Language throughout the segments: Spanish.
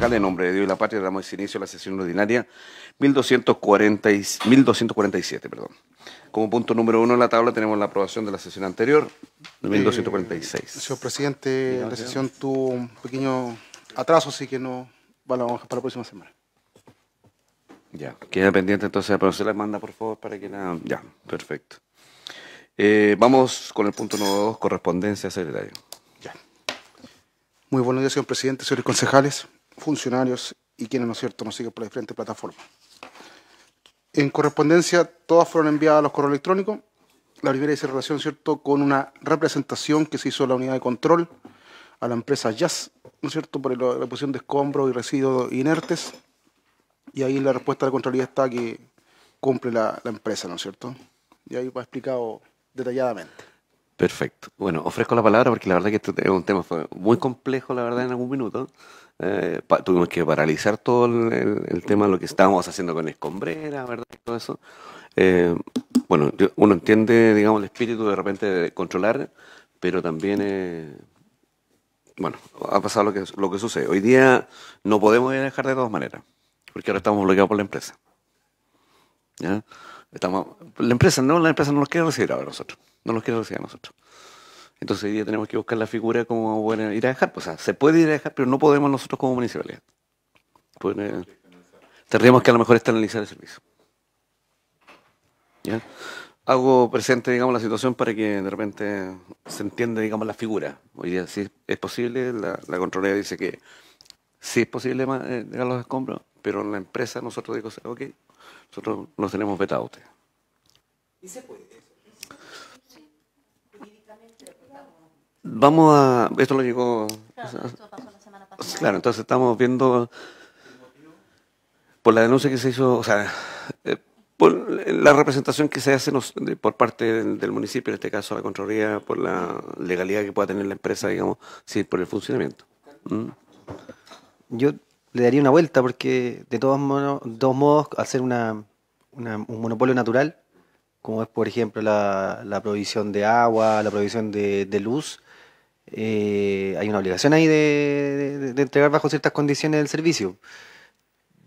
en nombre de Dios y la patria, damos inicio a la sesión ordinaria 1247. Perdón. Como punto número uno en la tabla tenemos la aprobación de la sesión anterior, 1246. Eh, señor presidente, la sesión tuvo un pequeño atraso, así que no bueno, vamos a para la próxima semana. Ya, queda pendiente entonces, pero se la manda por favor para que la... Ya, perfecto. Eh, vamos con el punto número dos, correspondencia, secretario. Ya. Muy buenos días, señor presidente, señores concejales funcionarios y quienes, ¿no es cierto?, nos siguen por las diferentes plataformas. En correspondencia, todas fueron enviadas a los correos electrónicos. La primera dice relación, ¿cierto?, con una representación que se hizo la unidad de control, a la empresa Jazz, ¿no es cierto?, por la posición de escombros y residuos inertes. Y ahí la respuesta de la Contraloría está que cumple la, empresa, ¿no es cierto? Y ahí va explicado detalladamente. Perfecto. Bueno, ofrezco la palabra porque la verdad que este es un tema muy complejo, la verdad, en algún minuto. Eh, tuvimos que paralizar todo el, tema, lo que estábamos haciendo con escombrera, ¿verdad? todo eso. Eh, bueno, uno entiende, digamos, el espíritu de repente de controlar, pero también, eh, bueno, ha pasado lo que, lo que sucede. Hoy día no podemos dejar de todas maneras, porque ahora estamos bloqueados por la empresa. Estamos, la empresa no, la empresa no nos quiere recibir a nosotros, no nos quiere recibir a nosotros. Entonces hoy día tenemos que buscar la figura como bueno, ir a dejar. Pues, o sea, se puede ir a dejar, pero no podemos nosotros como municipalidad. Pues, eh, tendríamos que a lo mejor externalizar el servicio. ¿Ya? Hago presente, digamos, la situación para que de repente se entienda, digamos, la figura. Hoy día, si es posible, la, la Contraloría dice que sí es posible llegar eh, los escombros, pero en la empresa nosotros digo, ok, nosotros nos tenemos vetados ¿Y se puede? Vamos a. Esto lo llegó. Claro, entonces estamos viendo. Por la denuncia que se hizo, o sea, eh, por la representación que se hace por parte del, municipio, en este caso la Contraloría, por la legalidad que pueda tener la empresa, digamos, sí, por el funcionamiento. ¿Mm? Yo le daría una vuelta porque, de todos, modos, dos modos, hacer un monopolio natural, como es, por ejemplo, la, provisión de agua, la provisión de luz, eh, hay una obligación ahí de, entregar bajo ciertas condiciones el servicio.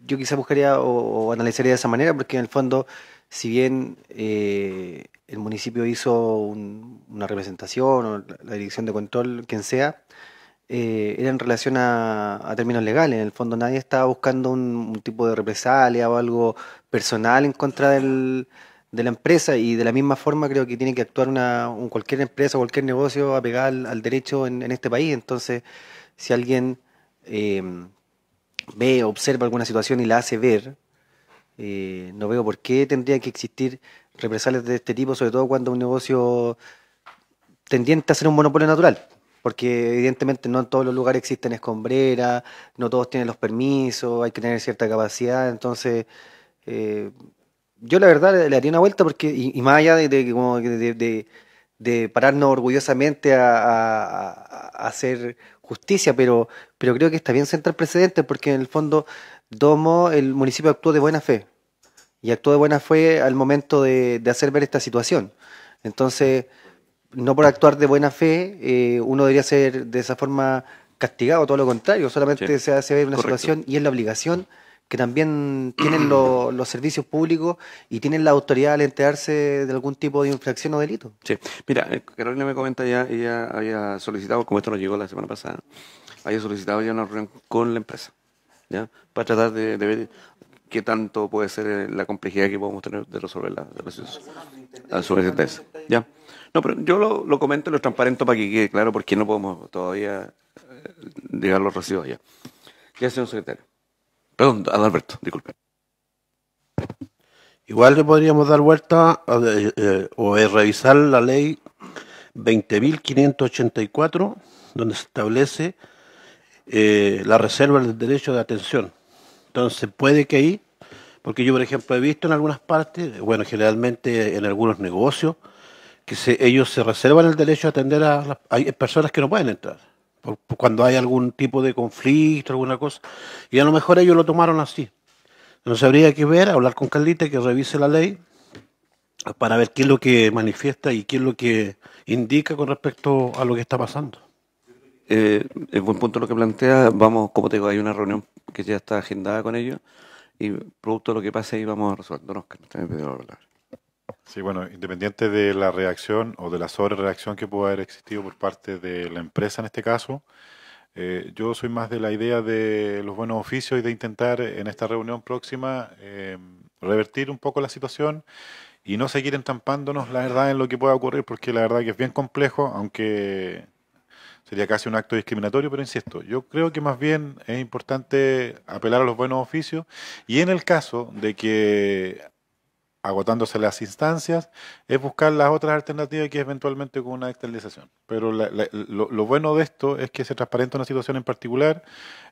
Yo quizá buscaría o, analizaría de esa manera, porque en el fondo, si bien eh, el municipio hizo una representación o la dirección de control, quien sea, eh, era en relación a, términos legales. En el fondo nadie estaba buscando un tipo de represalia o algo personal en contra del, de la empresa y de la misma forma creo que tiene que actuar una, cualquier empresa, cualquier negocio apegado al, derecho en, este país. Entonces, si alguien eh, ve, observa alguna situación y la hace ver, eh, no veo por qué tendría que existir represalias de este tipo, sobre todo cuando un negocio tendiente a ser un monopolio natural. Porque evidentemente no en todos los lugares existen escombreras, no todos tienen los permisos, hay que tener cierta capacidad, entonces... Eh, yo la verdad le, haría una vuelta porque, y, más allá de, pararnos orgullosamente a, hacer justicia, pero, pero creo que está bien sentar precedentes porque en el fondo Domo, el municipio actuó de buena fe y actuó de buena fe al momento de, hacer ver esta situación. Entonces, no por actuar de buena fe, eh, uno debería ser de esa forma castigado, todo lo contrario, solamente se hace ver una situación y es la obligación que también tienen los servicios públicos y tienen la autoridad al enterarse de algún tipo de infracción o delito. Sí, mira, eh, Carolina me comenta ya, ella había solicitado, como esto nos llegó la semana pasada, había solicitado ya una reunión con la empresa, ¿ya? Para tratar de, ver qué tanto puede ser eh, la complejidad que podemos tener de resolver la, de la, ¿ya? No, pero yo lo, comento y lo transparento para que quede claro porque no podemos todavía llegar eh, los residuos allá. Ya, señor secretario. Perdón, Alberto, disculpe. Igual le podríamos dar vuelta eh, eh, o revisar la ley 20.584, donde se establece eh, la reserva del derecho de atención. Entonces puede que ahí, porque yo por ejemplo he visto en algunas partes, bueno, generalmente en algunos negocios, que se, ellos se reservan el derecho a atender a las personas que no pueden entrar cuando hay algún tipo de conflicto, alguna cosa. Y a lo mejor ellos lo tomaron así. Entonces habría que ver, hablar con Carlita, que revise la ley para ver qué es lo que manifiesta y qué es lo que indica con respecto a lo que está pasando. Eh, es buen punto lo que plantea. Vamos, como te digo, hay una reunión que ya está agendada con ellos y producto de lo que pase ahí vamos a No, no, Sí, bueno, independiente de la reacción o de la sobrereacción que pueda haber existido por parte de la empresa en este caso, eh, yo soy más de la idea de los buenos oficios y de intentar en esta reunión próxima em, revertir un poco la situación y no seguir entampándonos la verdad, en lo que pueda ocurrir, porque la verdad que es bien complejo, aunque sería casi un acto discriminatorio, pero insisto, yo creo que más bien es importante apelar a los buenos oficios y en el caso de que agotándose las instancias, es buscar las otras alternativas que eventualmente con una externalización. Pero lo, bueno de esto es que se transparenta una situación en particular.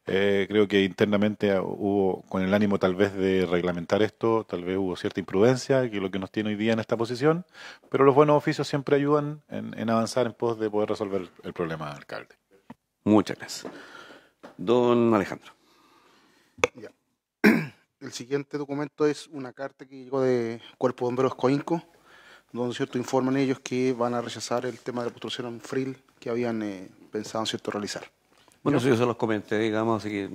Eh, creo que internamente hubo, con el ánimo tal vez de reglamentar esto, tal vez hubo cierta imprudencia, que es lo que nos tiene hoy día en esta posición, pero los buenos oficios siempre ayudan en, avanzar en pos de poder resolver el problema del alcalde. Muchas gracias. Don Alejandro. El siguiente documento es una carta que llegó de Cuerpo de Bomberos Coinco, donde cierto informan ellos que van a rechazar el tema de la en FRIL que habían eh, pensado cierto realizar. Bueno, eso yo se los comenté, digamos, así que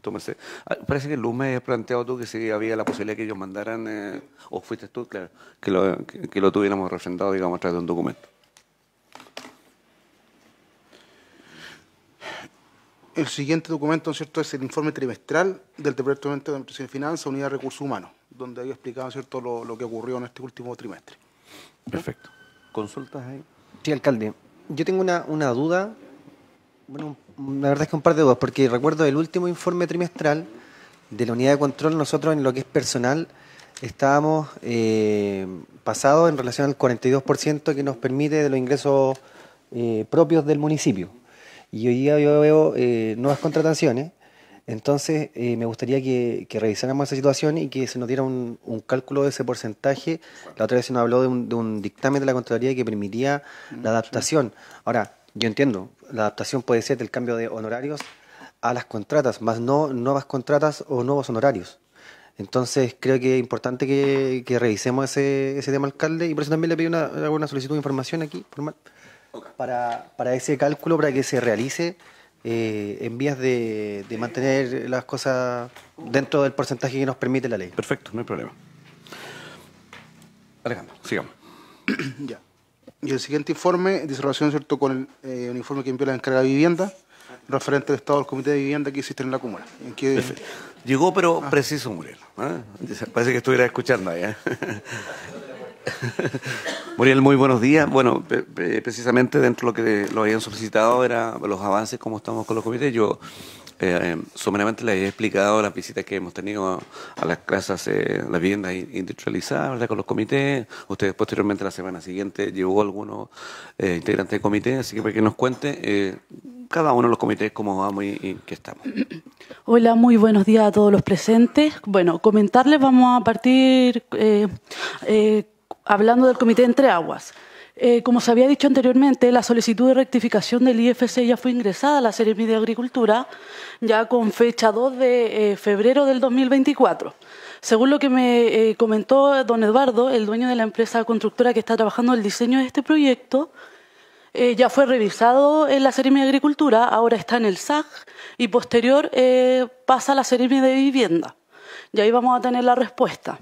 tómese. Ah, parece que Luz me planteado tú que si había la posibilidad que ellos mandaran, eh, o fuiste tú, claro, que lo, que lo tuviéramos refrendado, digamos, a través de un documento. El siguiente documento, es cierto?, es el informe trimestral del Departamento de Administración y Finanzas, Unidad de Recursos Humanos, donde había explicado, cierto?, lo, que ocurrió en este último trimestre. Perfecto. ¿Consultas ahí? Sí, alcalde. Yo tengo una, duda, bueno, la verdad es que un par de dudas, porque recuerdo el último informe trimestral de la Unidad de Control, nosotros en lo que es personal estábamos eh, pasados en relación al 42% que nos permite de los ingresos eh, propios del municipio y hoy día yo veo eh, nuevas contrataciones. Entonces, eh, me gustaría que, que, revisáramos esa situación y que se nos diera un, cálculo de ese porcentaje. La otra vez se nos habló de un, dictamen de la Contraloría que permitía la mm, adaptación. Ahora, yo entiendo, la adaptación puede ser del cambio de honorarios a las contratas, más no nuevas contratas o nuevos honorarios. Entonces, creo que es importante que, revisemos ese, tema, alcalde, y por eso también le pedí una, solicitud de información aquí, formal. Para, para, ese cálculo, para que se realice eh, en vías de, mantener las cosas dentro del porcentaje que nos permite la ley. Perfecto, no hay problema. Alejandro, sigamos. ya. Y el siguiente informe dice relación ¿cierto? con el, eh, informe que envió la encarga de vivienda referente al estado del comité de vivienda que existe en la cúmula Llegó pero preciso, Muriel. ¿eh? Parece que estuviera escuchando ahí. Muriel, muy buenos días. Bueno, precisamente dentro de lo que lo habían solicitado era los avances, cómo estamos con los comités. Yo eh, eh les he explicado las visitas que hemos tenido a, las casas, eh, las viviendas industrializadas, con los comités. Ustedes posteriormente, la semana siguiente, llevó algunos integrante eh, integrantes del comité, así que para que nos cuente cada uno de los comités cómo vamos y, qué estamos. Hola, muy buenos días a todos los presentes. Bueno, comentarles, vamos a partir hablando del comité entre aguas. Eh, como se había dicho anteriormente, la solicitud de rectificación del IFC ya fue ingresada a la Seremi de Agricultura, ya con fecha 2 de eh, febrero del 2024. Según lo que me eh, comentó don Eduardo, el dueño de la empresa constructora que está trabajando el diseño de este proyecto, ya fue revisado en la Seremi de Agricultura, ahora está en el SAG y posterior pasa a la Seremi de Vivienda ya ahí vamos a tener la respuesta.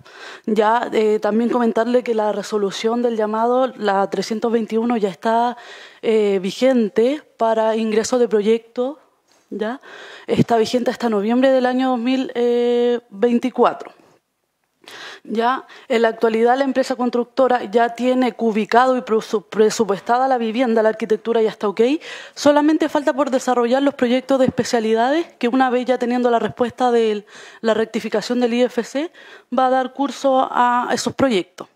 Ya eh, también comentarle que la resolución del llamado, la 321, ya está eh, vigente para ingreso de proyecto, ya está vigente hasta noviembre del año 2024. Ya en la actualidad la empresa constructora ya tiene cubicado y presupuestada la vivienda, la arquitectura y hasta ok. Solamente falta por desarrollar los proyectos de especialidades que una vez ya teniendo la respuesta de la rectificación del IFC va a dar curso a esos proyectos.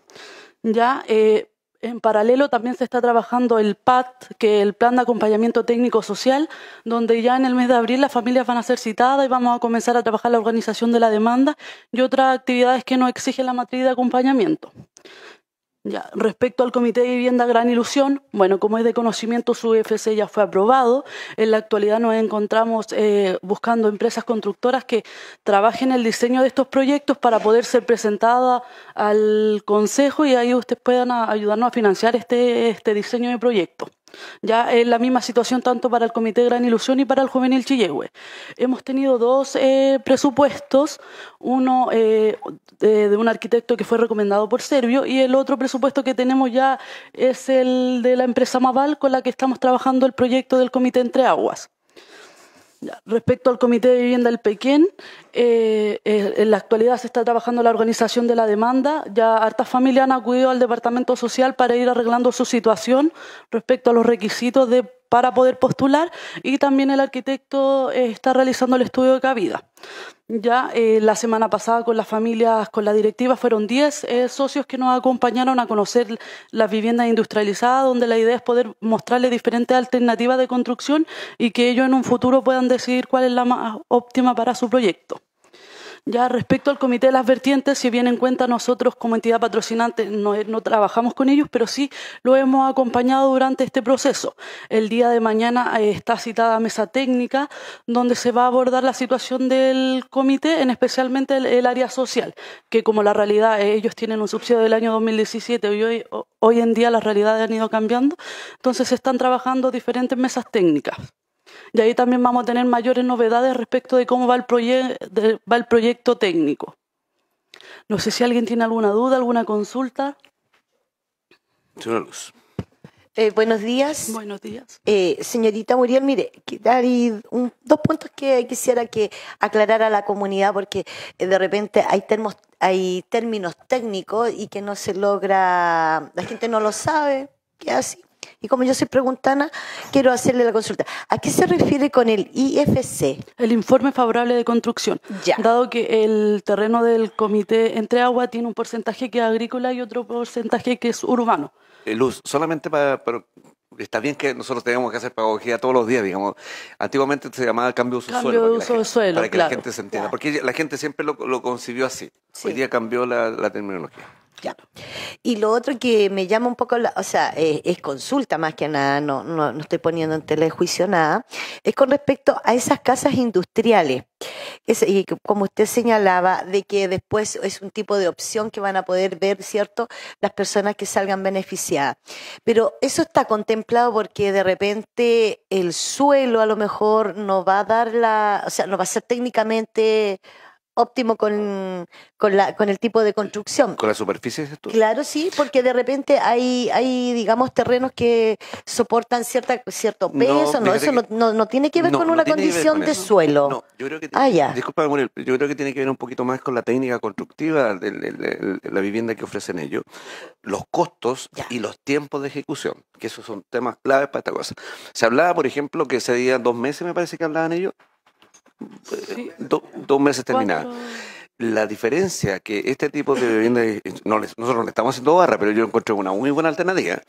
Ya eh, en paralelo también se está trabajando el PAT, que es el Plan de Acompañamiento Técnico Social, donde ya en el mes de abril las familias van a ser citadas y vamos a comenzar a trabajar la organización de la demanda y otras actividades que no exige la matriz de acompañamiento respecto al Comité de Vivienda Gran Ilusión, bueno, como es de conocimiento, su UFC e ya fue aprobado. En la actualidad nos encontramos eh, buscando empresas constructoras que trabajen el diseño de estos proyectos para poder ser presentada al Consejo y ahí ustedes puedan ayudarnos a financiar este, este diseño de proyecto. Ya es la misma situación tanto para el Comité Gran Ilusión y para el Juvenil Chillehue. Hemos tenido dos eh, presupuestos, uno eh, de, de, un arquitecto que fue recomendado por Servio y el otro presupuesto que tenemos ya es el de la empresa Maval con la que estamos trabajando el proyecto del Comité Entre Aguas. Respecto al Comité de Vivienda del Pequén, eh, eh, en la actualidad se está trabajando la organización de la demanda. Ya hartas familias han acudido al Departamento Social para ir arreglando su situación respecto a los requisitos de, para poder postular y también el arquitecto eh, está realizando el estudio de cabida. Ya eh, la semana pasada con las familias, con la directiva, fueron 10 eh, socios que nos acompañaron a conocer las viviendas industrializadas, donde la idea es poder mostrarles diferentes alternativas de construcción y que ellos en un futuro puedan decidir cuál es la más óptima para su proyecto. Ya respecto al comité de las vertientes, si bien en cuenta nosotros como entidad patrocinante no, eh, trabajamos con ellos, pero sí lo hemos acompañado durante este proceso. El día de mañana eh, está citada mesa técnica donde se va a abordar la situación del comité, en especialmente el, área social, que como la realidad, eh, ellos tienen un subsidio del año 2017 y hoy, hoy en día las realidades han ido cambiando, entonces se están trabajando diferentes mesas técnicas. Y ahí también vamos a tener mayores novedades respecto de cómo va el, va el proyecto técnico. No sé si alguien tiene alguna duda, alguna consulta. Luz. Eh, buenos días. Buenos días. Eh, señorita Muriel, mire, hay dos puntos que quisiera que aclarara la comunidad porque eh, de repente hay, hay términos técnicos y que no se logra, la gente no lo sabe, que así. Y como yo soy preguntana, quiero hacerle la consulta. ¿A qué se refiere con el IFC? El informe favorable de construcción. Dado que el terreno del comité entre agua tiene un porcentaje que es agrícola y otro porcentaje que es urbano. Eh, Luz, solamente para, está bien que nosotros tenemos que hacer pedagogía todos los días, digamos. Antiguamente se llamaba cambio de uso suelo, de uso suelo. Para que la gente se entienda, porque la gente siempre lo, concibió así. Hoy día cambió la terminología. Y lo otro que me llama un poco, la, o sea, eh, es, consulta más que nada, no, no, estoy poniendo en juicio nada, es con respecto a esas casas industriales. y como usted señalaba, de que después es un tipo de opción que van a poder ver, ¿cierto?, las personas que salgan beneficiadas. Pero eso está contemplado porque de repente el suelo a lo mejor no va a dar la, o sea, no va a ser técnicamente óptimo con, con, el tipo de construcción. ¿Con la superficie es Claro, sí, porque de repente hay, hay digamos, terrenos que soportan cierta, cierto peso, no, Eso no, no, tiene que ver con una condición de suelo. yo ah, Disculpa, yo creo que tiene que ver un poquito más con la técnica constructiva de, la vivienda que ofrecen ellos, los costos y los tiempos de ejecución, que esos son temas claves para esta cosa. Se hablaba, por ejemplo, que día dos meses, me parece que hablaban ellos, dos meses terminada. La diferencia que este tipo de viviendas, eh, no nosotros le estamos haciendo barra, pero yo encontré una muy buena alternativa,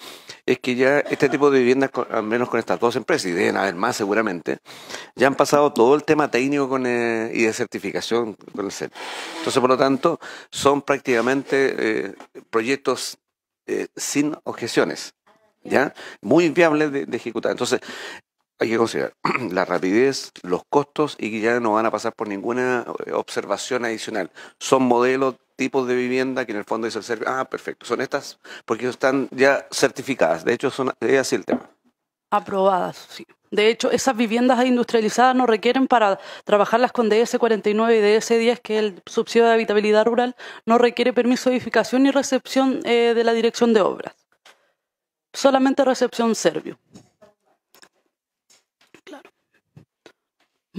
es que ya este tipo de viviendas, al menos con estas dos empresas, y deben haber más seguramente, ya han pasado todo el tema técnico eh, y de certificación con el e Entonces, por lo tanto, son prácticamente eh, proyectos sin objeciones. ¿ya? Muy viables de, ejecutar. Entonces, hay que considerar la rapidez, los costos y que ya no van a pasar por ninguna eh, observación adicional. Son modelos, tipos de vivienda que en el fondo dice el Servio? ah, perfecto, son estas porque están ya certificadas. De hecho, son, es así el tema. Aprobadas, sí. De hecho, esas viviendas industrializadas no requieren para trabajarlas con DS49 y DS10, que es el subsidio de habitabilidad rural, no requiere permiso de edificación ni recepción eh, de la dirección de obras. Solamente recepción serbio.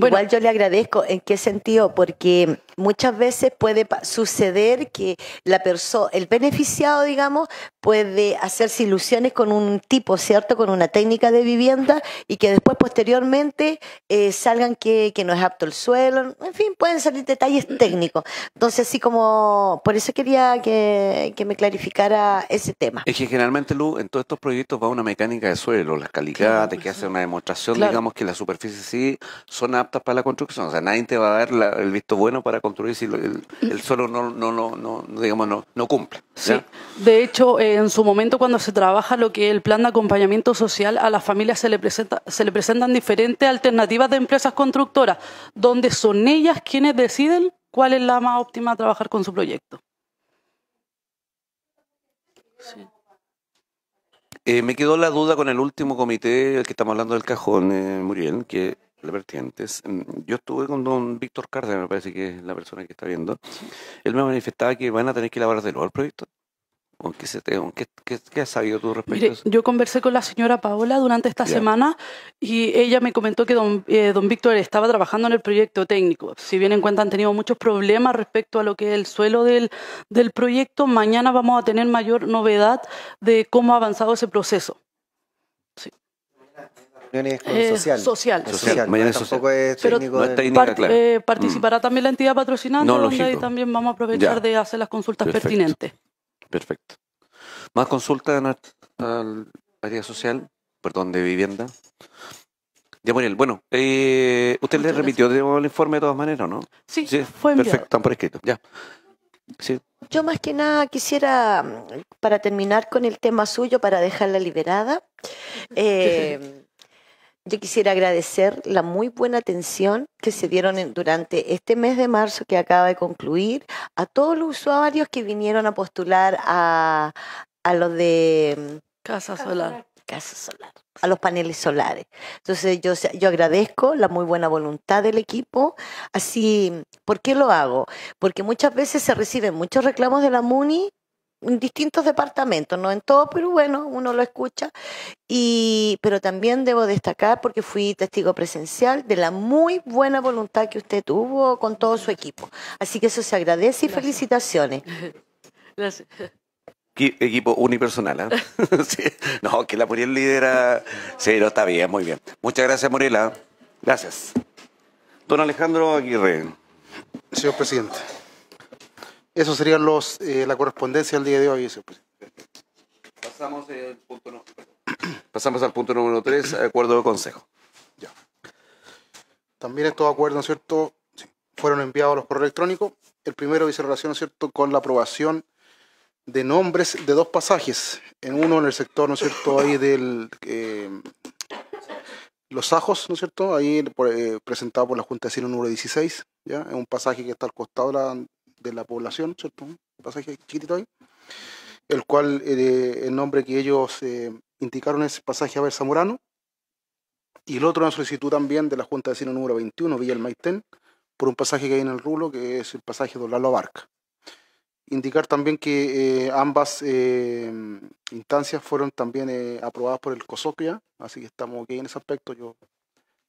Igual yo le agradezco. ¿En qué sentido? Porque muchas veces puede suceder que la persona, el beneficiado, digamos, puede hacerse ilusiones con un tipo, ¿cierto? Con una técnica de vivienda y que después posteriormente eh, salgan que, no es apto el suelo, en fin, pueden salir detalles mm. técnicos. Entonces, así como, por eso quería que, me clarificara ese tema. Es que generalmente, Lu, en todos estos proyectos va una mecánica de suelo, las calidades, que hace una demostración, digamos, que las superficies sí son aptas para la construcción. O sea, nadie te va a dar el visto bueno para construir si el, el suelo no, no, no, no, digamos, no, no cumple. De hecho, en su momento cuando se trabaja lo que es el plan de acompañamiento social, a las familias se le, presenta, se le presentan diferentes alternativas de empresas constructoras, donde son ellas quienes deciden cuál es la más óptima a trabajar con su proyecto. Eh, me quedó la duda con el último comité, el que estamos hablando del cajón, eh, Muriel, que Mm, yo estuve con don Víctor Cárdenas, me parece que es la persona que está viendo. Él me manifestaba que van a tener que elaborar de nuevo el proyecto. ¿Qué, se qué, has sabido tú respecto Yo conversé con la señora Paola durante esta semana y ella me comentó que don, eh, don Víctor estaba trabajando en el proyecto técnico. Si bien en cuenta han tenido muchos problemas respecto a lo que es el suelo del, del proyecto, mañana vamos a tener mayor novedad de cómo ha avanzado ese proceso. Eh, social. Social. es técnico participará también la entidad patrocinando y también vamos a aprovechar de hacer las consultas pertinentes. Perfecto. ¿Más consultas al área social? Perdón, de vivienda. Ya, Muriel, bueno, eh, usted le remitió el informe de todas maneras, ¿no? Sí, fue enviado. Perfecto, están por escrito, ya. Sí. Yo más que nada quisiera, para terminar con el tema suyo, para dejarla liberada, eh, yo quisiera agradecer la muy buena atención que se dieron durante este mes de marzo que acaba de concluir a todos los usuarios que vinieron a postular a, a los de mm, Casa Solar. Casa Solar a los paneles solares. Entonces yo, yo agradezco la muy buena voluntad del equipo. Así, ¿por qué lo hago? Porque muchas veces se reciben muchos reclamos de la MUNI en distintos departamentos, no en todo, pero bueno, uno lo escucha. Y, pero también debo destacar, porque fui testigo presencial, de la muy buena voluntad que usted tuvo con todo su equipo. Así que eso se agradece y felicitaciones. Equipo unipersonal, ¿eh? No, que la Muriel lidera. Sí, no, está bien, muy bien. Muchas gracias, morela Gracias. Don Alejandro Aguirre. Señor presidente. Eso sería los eh, la correspondencia del día de hoy, Pasamos, punto Pasamos al punto número 3, acuerdo de consejo. Ya. También estos acuerdos, ¿cierto? Fueron enviados los correos electrónicos. El primero dice relación, ¿cierto?, con la aprobación de nombres de dos pasajes. En uno en el sector, ¿no es cierto?, ahí del... Eh, los Ajos, ¿no es cierto? Ahí eh, presentado por la Junta de Asilo número 16, ¿ya? Es un pasaje que está al costado de la la población, Un pasaje chiquitito ahí, el cual eh, el nombre que ellos eh, indicaron es pasaje ver Zamorano, y el otro la solicitud también de la Junta de Sino número 21, Villa El Maitén, por un pasaje que hay en el rulo, que es el pasaje de Lalo Barca. Indicar también que eh, ambas instancias fueron también aprobadas por el COSOC así que estamos aquí en ese aspecto. Yo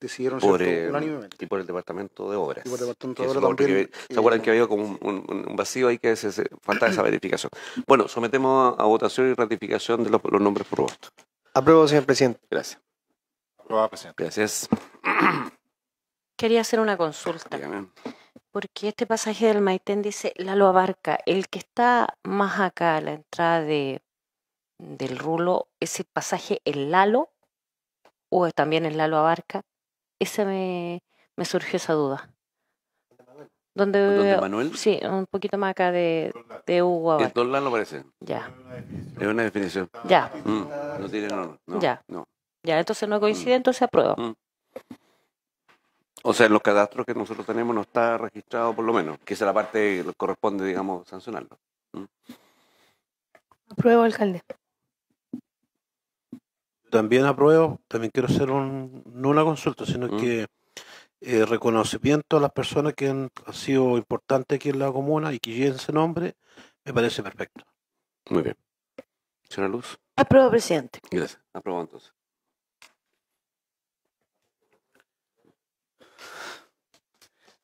decidieron por, Y por el Departamento de Obras. Y por Que, ¿Se acuerdan que eh, había como un, vacío ahí que falta esa verificación? Bueno, sometemos a, votación y ratificación de los, nombres propuestos. Aprobado, señor presidente. Gracias. Aprobado, presidente. Gracias. Quería hacer una consulta. Porque este pasaje del Maitén dice, Lalo Abarca, el que está más acá a la entrada de, del rulo, ese pasaje el Lalo o también el Lalo Abarca? esa me, me surgió esa duda. ¿Dónde, dónde Manuel? Sí, un poquito más acá de, de Hugo. Es lo parece. Ya. Es una definición. Ya. Mm, no Ya. Ya, entonces no mm. coincide, entonces aprueba. Mm. O sea, en los cadastros que nosotros tenemos no está registrado, por lo menos, que esa es la parte que corresponde, digamos, sancionarlo. Apruebo, alcalde también apruebo, también quiero hacer no una consulta, sino mm. que eh, reconocimiento a las personas que han, sido importantes aquí en la comuna y que lleven ese nombre, me parece perfecto. Muy bien. Señora Luz. Apruebo, presidente. Gracias. Apruebo entonces.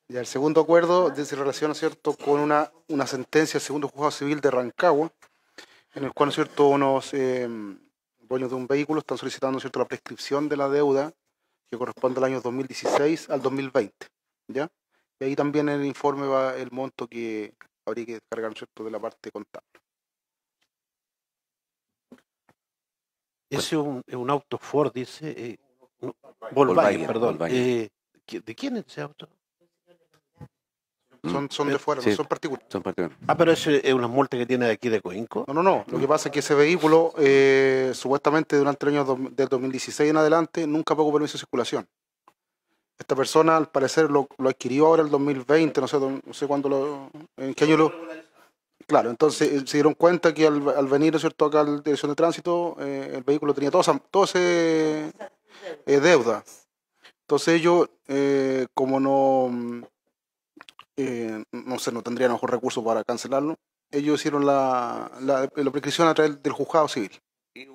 Ya el segundo acuerdo se relaciona, ¿cierto?, con una, una sentencia del segundo juzgado civil de Rancagua, en el cual, ¿cierto?, unos em, de un vehículo están solicitando ¿cierto? la prescripción de la deuda que corresponde al año 2016 al 2020. ¿ya? Y ahí también en el informe va el monto que habría que descargar ¿cierto? de la parte contable. Ese es un, auto Ford, dice. Eh, perdón. Eh, ¿De quién es ese auto? Mm. Son, de eh, fuera, son particulares. Ah, pero es, es una muerte que tiene aquí de Coinco. No, no, no. Lo que pasa es que ese vehículo, eh, supuestamente durante el año del 2016 en adelante, nunca pagó permiso de circulación. Esta persona, al parecer, lo, adquirió ahora el 2020, no sé, no sé cuándo lo. ¿En qué año lo.? Claro, entonces eh, se dieron cuenta que al, ¿no venir ¿cierto? acá a la dirección de tránsito, el vehículo tenía todo, esa ese deuda. Entonces ellos, como no, mm, eh, no sé, no tendrían los recursos para cancelarlo. Ellos hicieron la, la, prescripción a través del juzgado civil. Eh,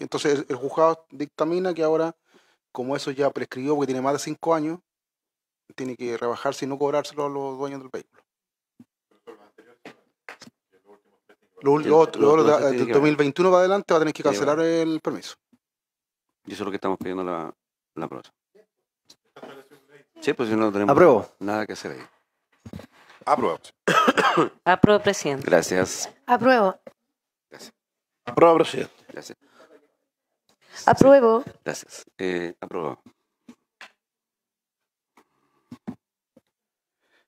entonces el, juzgado dictamina que ahora, como eso ya prescribió porque tiene más de cinco años, tiene que rebajarse y no cobrárselo a los dueños del vehículo. 2021 para adelante va a tener que cancelar el permiso. Y eso es lo que estamos pidiendo la, la Sí, pues si no tenemos nada que hacer ahí. Apruebo. Apruebo, presidente. Gracias. Apruebo. Gracias. Apruebo, presidente. Gracias. Apruebo. Gracias. Eh,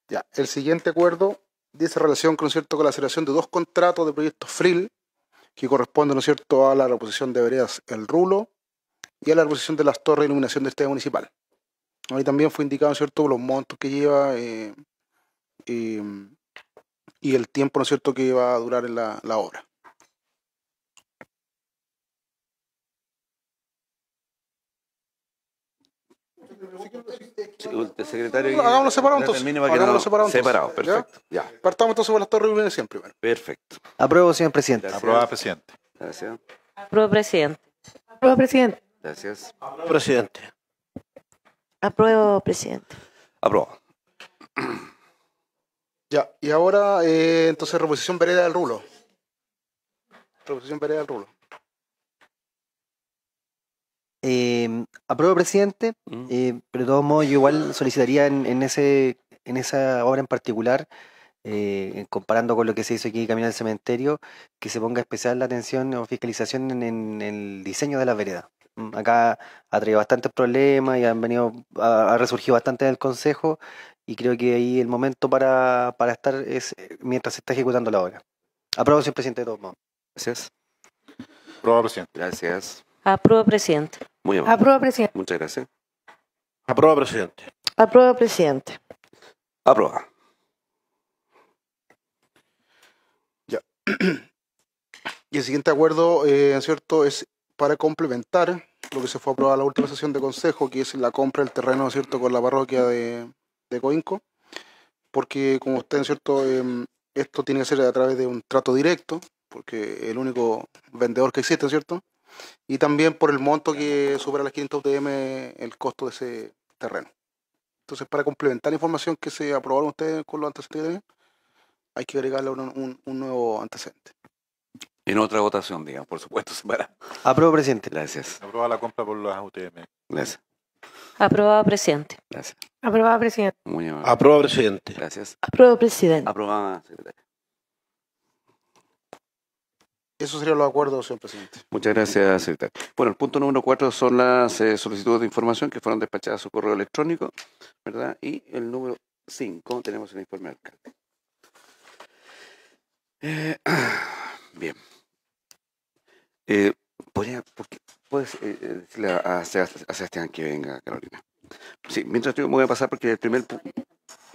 Ya, el siguiente acuerdo dice relación con, cierto, con la aceleración de dos contratos de proyectos FRIL que corresponden, ¿no cierto?, a la reposición de veredas El Rulo y a la reposición de las torres de iluminación de este municipal. Ahí también fue indicado, ¿no es cierto?, los montos que lleva eh, eh, y el tiempo, ¿no es cierto?, que va a durar en la, obra. secretario. no Hagámoslo separado entonces. Hagámoslo separado, separado perfecto. ¿Ya? Partamos entonces por las torres reuniones siempre. Perfecto. Apruebo, señor presidente. Aprobado, presidente. Gracias. Apruebo, presidente. Aprueba, presidente. Gracias. presidente. Apruebo, presidente. Aprobado. Ya, y ahora, eh, entonces, reposición vereda del rulo. Reposición vereda del rulo. Em, mm. Eh, presidente, pero de todos modos yo igual solicitaría en, ese, en esa obra en particular, eh, comparando con lo que se hizo aquí Camino del Cementerio, que se ponga especial la atención o fiscalización en el diseño de la vereda. Mm, acá ha traído bastantes problemas y han venido, ha, resurgido bastante en el Consejo y creo que ahí el momento para, estar es eh, mientras se está ejecutando la obra. Aproba señor presidente, de todos modos. Gracias. Aproba, presidente. Gracias. Aprueba, presidente. Muy bien Aproba, presidente. Muchas gracias. Aproba, presidente. Aproba, presidente. Aproba. Ya. Y el siguiente acuerdo, eh, ¿cierto? Es para complementar lo que se fue aprobado en la última sesión de consejo, que es la compra del terreno, cierto?, con la parroquia de, de Coinco, porque como usted, cierto?, em, esto tiene que ser a través de un trato directo, porque el único vendedor que existe, cierto?, y también por el monto que supera las 500 DM el costo de ese terreno. Entonces, para complementar la información que se aprobaron ustedes con los antecedentes, hay que agregarle un nuevo antecedente. En otra votación, digamos, por supuesto, señora. Aprobado, presidente. Gracias. Aprobada la compra por las UTM. Gracias. Aprobado, presidente. Gracias. Aprobado, presidente. Muy amable. Aprobado, presidente. Gracias. Aprobado, presidente. Aprobada, secretaria. Eso serían los acuerdos, señor presidente. Muchas gracias, secretario. Bueno, el punto número cuatro son las eh, solicitudes de información que fueron despachadas a su correo electrónico, ¿verdad? Y el número cinco, tenemos el informe del alcalde. Eh, bien. Eh, ¿Puedes eh, eh decirle a, Sebastián que venga, Carolina? Sí, mientras estoy, voy a pasar porque el primer...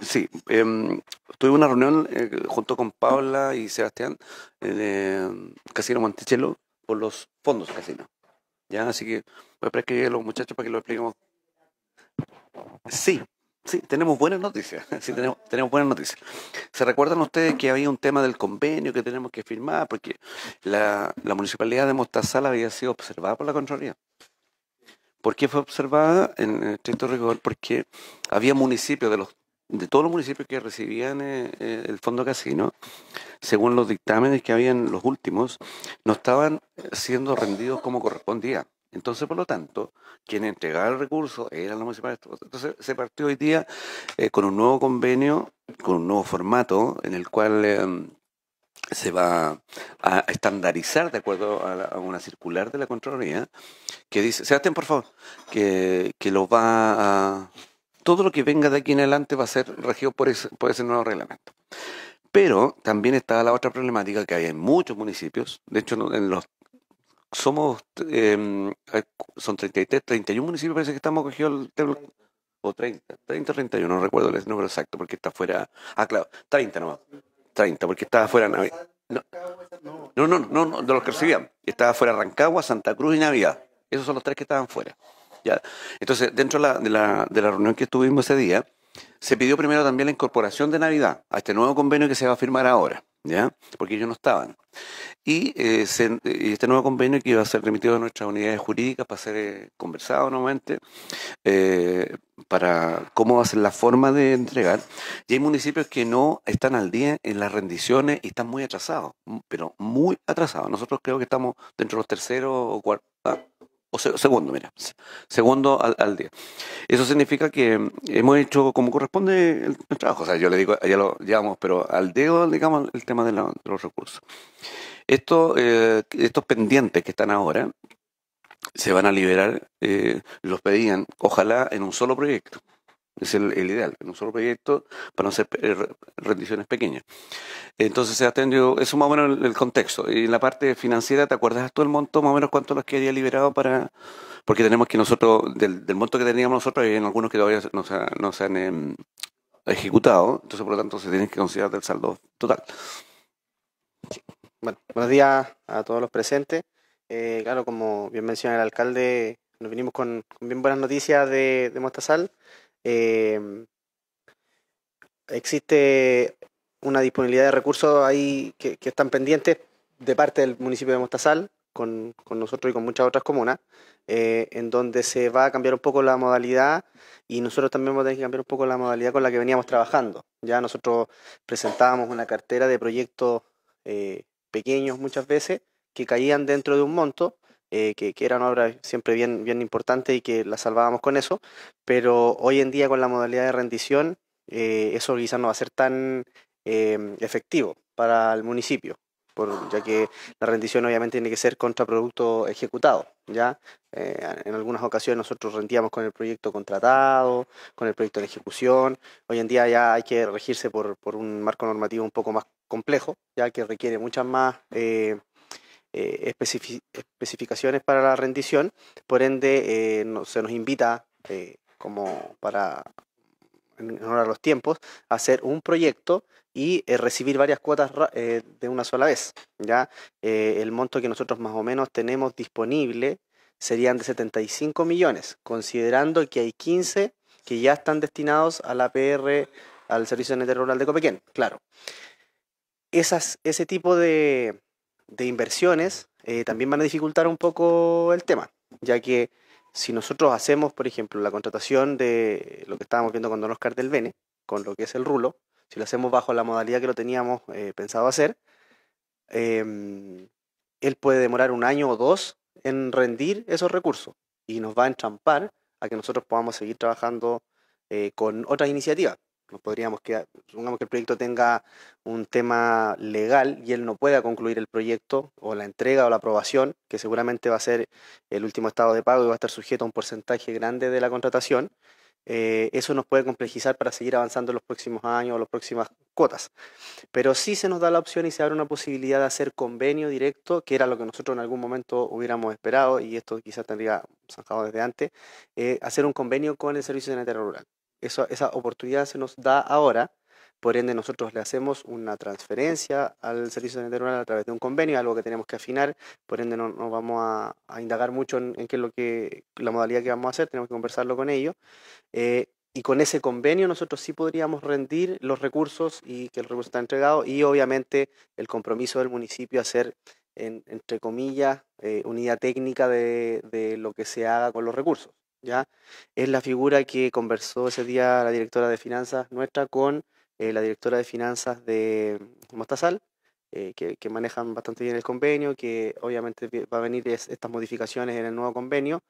Sí, eh, tuve una reunión eh, junto con Paula y Sebastián en eh, mm, Casino Monticello por los fondos Casino. ¿Ya? Así que voy a esperar que los muchachos para que lo expliquemos. Sí, Sí, tenemos buenas noticias. Sí, tenemos, tenemos buenas noticias. ¿Se recuerdan ustedes que había un tema del convenio que tenemos que firmar? Porque la, municipalidad de Mostazal había sido observada por la Contraloría. ¿Por qué fue observada? En estricto rigor, porque había municipios de los de todos los municipios que recibían eh, eh, el fondo casino, según los dictámenes que habían los últimos, no estaban siendo rendidos como correspondía. Entonces, por lo tanto, quien entregaba el recurso era la municipal. Entonces, se partió hoy día eh, con un nuevo convenio, con un nuevo formato en el cual em, se va a estandarizar de acuerdo a, una circular de la Contraloría que dice, se Sebastián, por favor, que, lo va a... Todo lo que venga de aquí en adelante va a ser regido por ese, por ese nuevo reglamento. Pero también está la otra problemática que hay en muchos municipios, de hecho en los somos, em, son 33, 31 municipios, parece que estamos cogidos al o 30, 30, 31, no recuerdo el número exacto, porque está fuera, ah, claro, 30 nomás, 30, porque estaba fuera Navidad. No, no, no, no, de los que recibían, estaba fuera Rancagua, Santa Cruz y Navidad, esos son los tres que estaban fuera. Ya. Entonces, dentro la, de la, de la reunión que estuvimos ese día, se pidió primero también la incorporación de Navidad a este nuevo convenio que se va a firmar ahora. ¿ya? porque ellos no estaban. Eh, y este nuevo convenio que iba a ser remitido a nuestras unidades jurídicas para ser eh, conversado nuevamente, eh, para cómo va a ser la forma de entregar. Y hay municipios que no están al día en las rendiciones y están muy atrasados, pero muy atrasados. Nosotros creo que estamos dentro de los terceros o cuartos. ¿ah? o segundo, mira, segundo al, día. Eso significa que hemos hecho como corresponde el, trabajo. O sea, yo le digo, ya lo llevamos, pero al dedo, digamos, el tema de, los recursos. Eh, estos pendientes que están ahora se van a liberar, eh, los pedían, ojalá en un solo proyecto. Es el, ideal, en un solo proyecto para no hacer eh, rendiciones pequeñas. Entonces se ha eso más o menos el, contexto. Y en la parte financiera, ¿te acuerdas tú el monto más o menos cuánto nos quedaría liberado para...? Porque tenemos que nosotros, del, monto que teníamos nosotros, hay algunos que todavía no se, han em, ejecutado, entonces por lo tanto se tiene que considerar el saldo total. Bueno, buenos días a todos los presentes. Eh, claro, como bien menciona el alcalde, nos vinimos con, bien buenas noticias de, de Mostazal. Em, existe una disponibilidad de recursos ahí que, están pendientes de parte del municipio de Mostazal, con, nosotros y con muchas otras comunas, eh, en donde se va a cambiar un poco la modalidad y nosotros también vamos a tener que cambiar un poco la modalidad con la que veníamos trabajando. Ya nosotros presentábamos una cartera de proyectos eh, pequeños muchas veces que caían dentro de un monto eh, que, era una obra siempre bien, bien importante y que la salvábamos con eso, pero hoy en día con la modalidad de rendición eh, eso quizás no va a ser tan em, efectivo para el municipio. Por, ya que la rendición obviamente tiene que ser contra producto ejecutado. ¿ya? Eh, en algunas ocasiones nosotros rendíamos con el proyecto contratado, con el proyecto en ejecución. Hoy en día ya hay que regirse por, por un marco normativo un poco más complejo, ya que requiere muchas más eh, especificaciones para la rendición, por ende eh, se nos invita eh, como para mejorar los tiempos, a hacer un proyecto y recibir varias cuotas de una sola vez. ¿ya? el monto que nosotros más o menos tenemos disponible serían de 75 millones, considerando que hay 15 que ya están destinados al APR, al Servicio de Rural de Copequén, claro. ese tipo de, de inversiones eh, también van a dificultar un poco el tema, ya que si nosotros hacemos, por ejemplo, la contratación de lo que estábamos viendo con Don Oscar del Bene, con lo que es el rulo, si lo hacemos bajo la modalidad que lo teníamos eh, pensado hacer, em, él puede demorar un año o dos en rendir esos recursos y nos va a entrampar a que nosotros podamos seguir trabajando eh, con otras iniciativas. Nos podríamos quedar, supongamos que el proyecto tenga un tema legal y él no pueda concluir el proyecto o la entrega o la aprobación, que seguramente va a ser el último estado de pago y va a estar sujeto a un porcentaje grande de la contratación. Eh, eso nos puede complejizar para seguir avanzando en los próximos años o las próximas cuotas. Pero sí se nos da la opción y se abre una posibilidad de hacer convenio directo, que era lo que nosotros en algún momento hubiéramos esperado, y esto quizás tendría zanjado desde antes, eh, hacer un convenio con el Servicio de Sanitario Rural esa oportunidad se nos da ahora, por ende nosotros le hacemos una transferencia al Servicio Sanitario a través de un convenio, algo que tenemos que afinar, por ende no, vamos a, indagar mucho en, qué es lo que, la modalidad que vamos a hacer, tenemos que conversarlo con ellos. Eh, y con ese convenio nosotros sí podríamos rendir los recursos y que el recurso está entregado y obviamente el compromiso del municipio a hacer, entre comillas, eh, unidad técnica de lo que se haga con los recursos. ¿ya? Es la figura que conversó ese día la directora de finanzas nuestra con eh, la directora de finanzas de Mostazal, eh, que, manejan bastante bien el convenio, que obviamente va a venir estas modificaciones en el nuevo convenio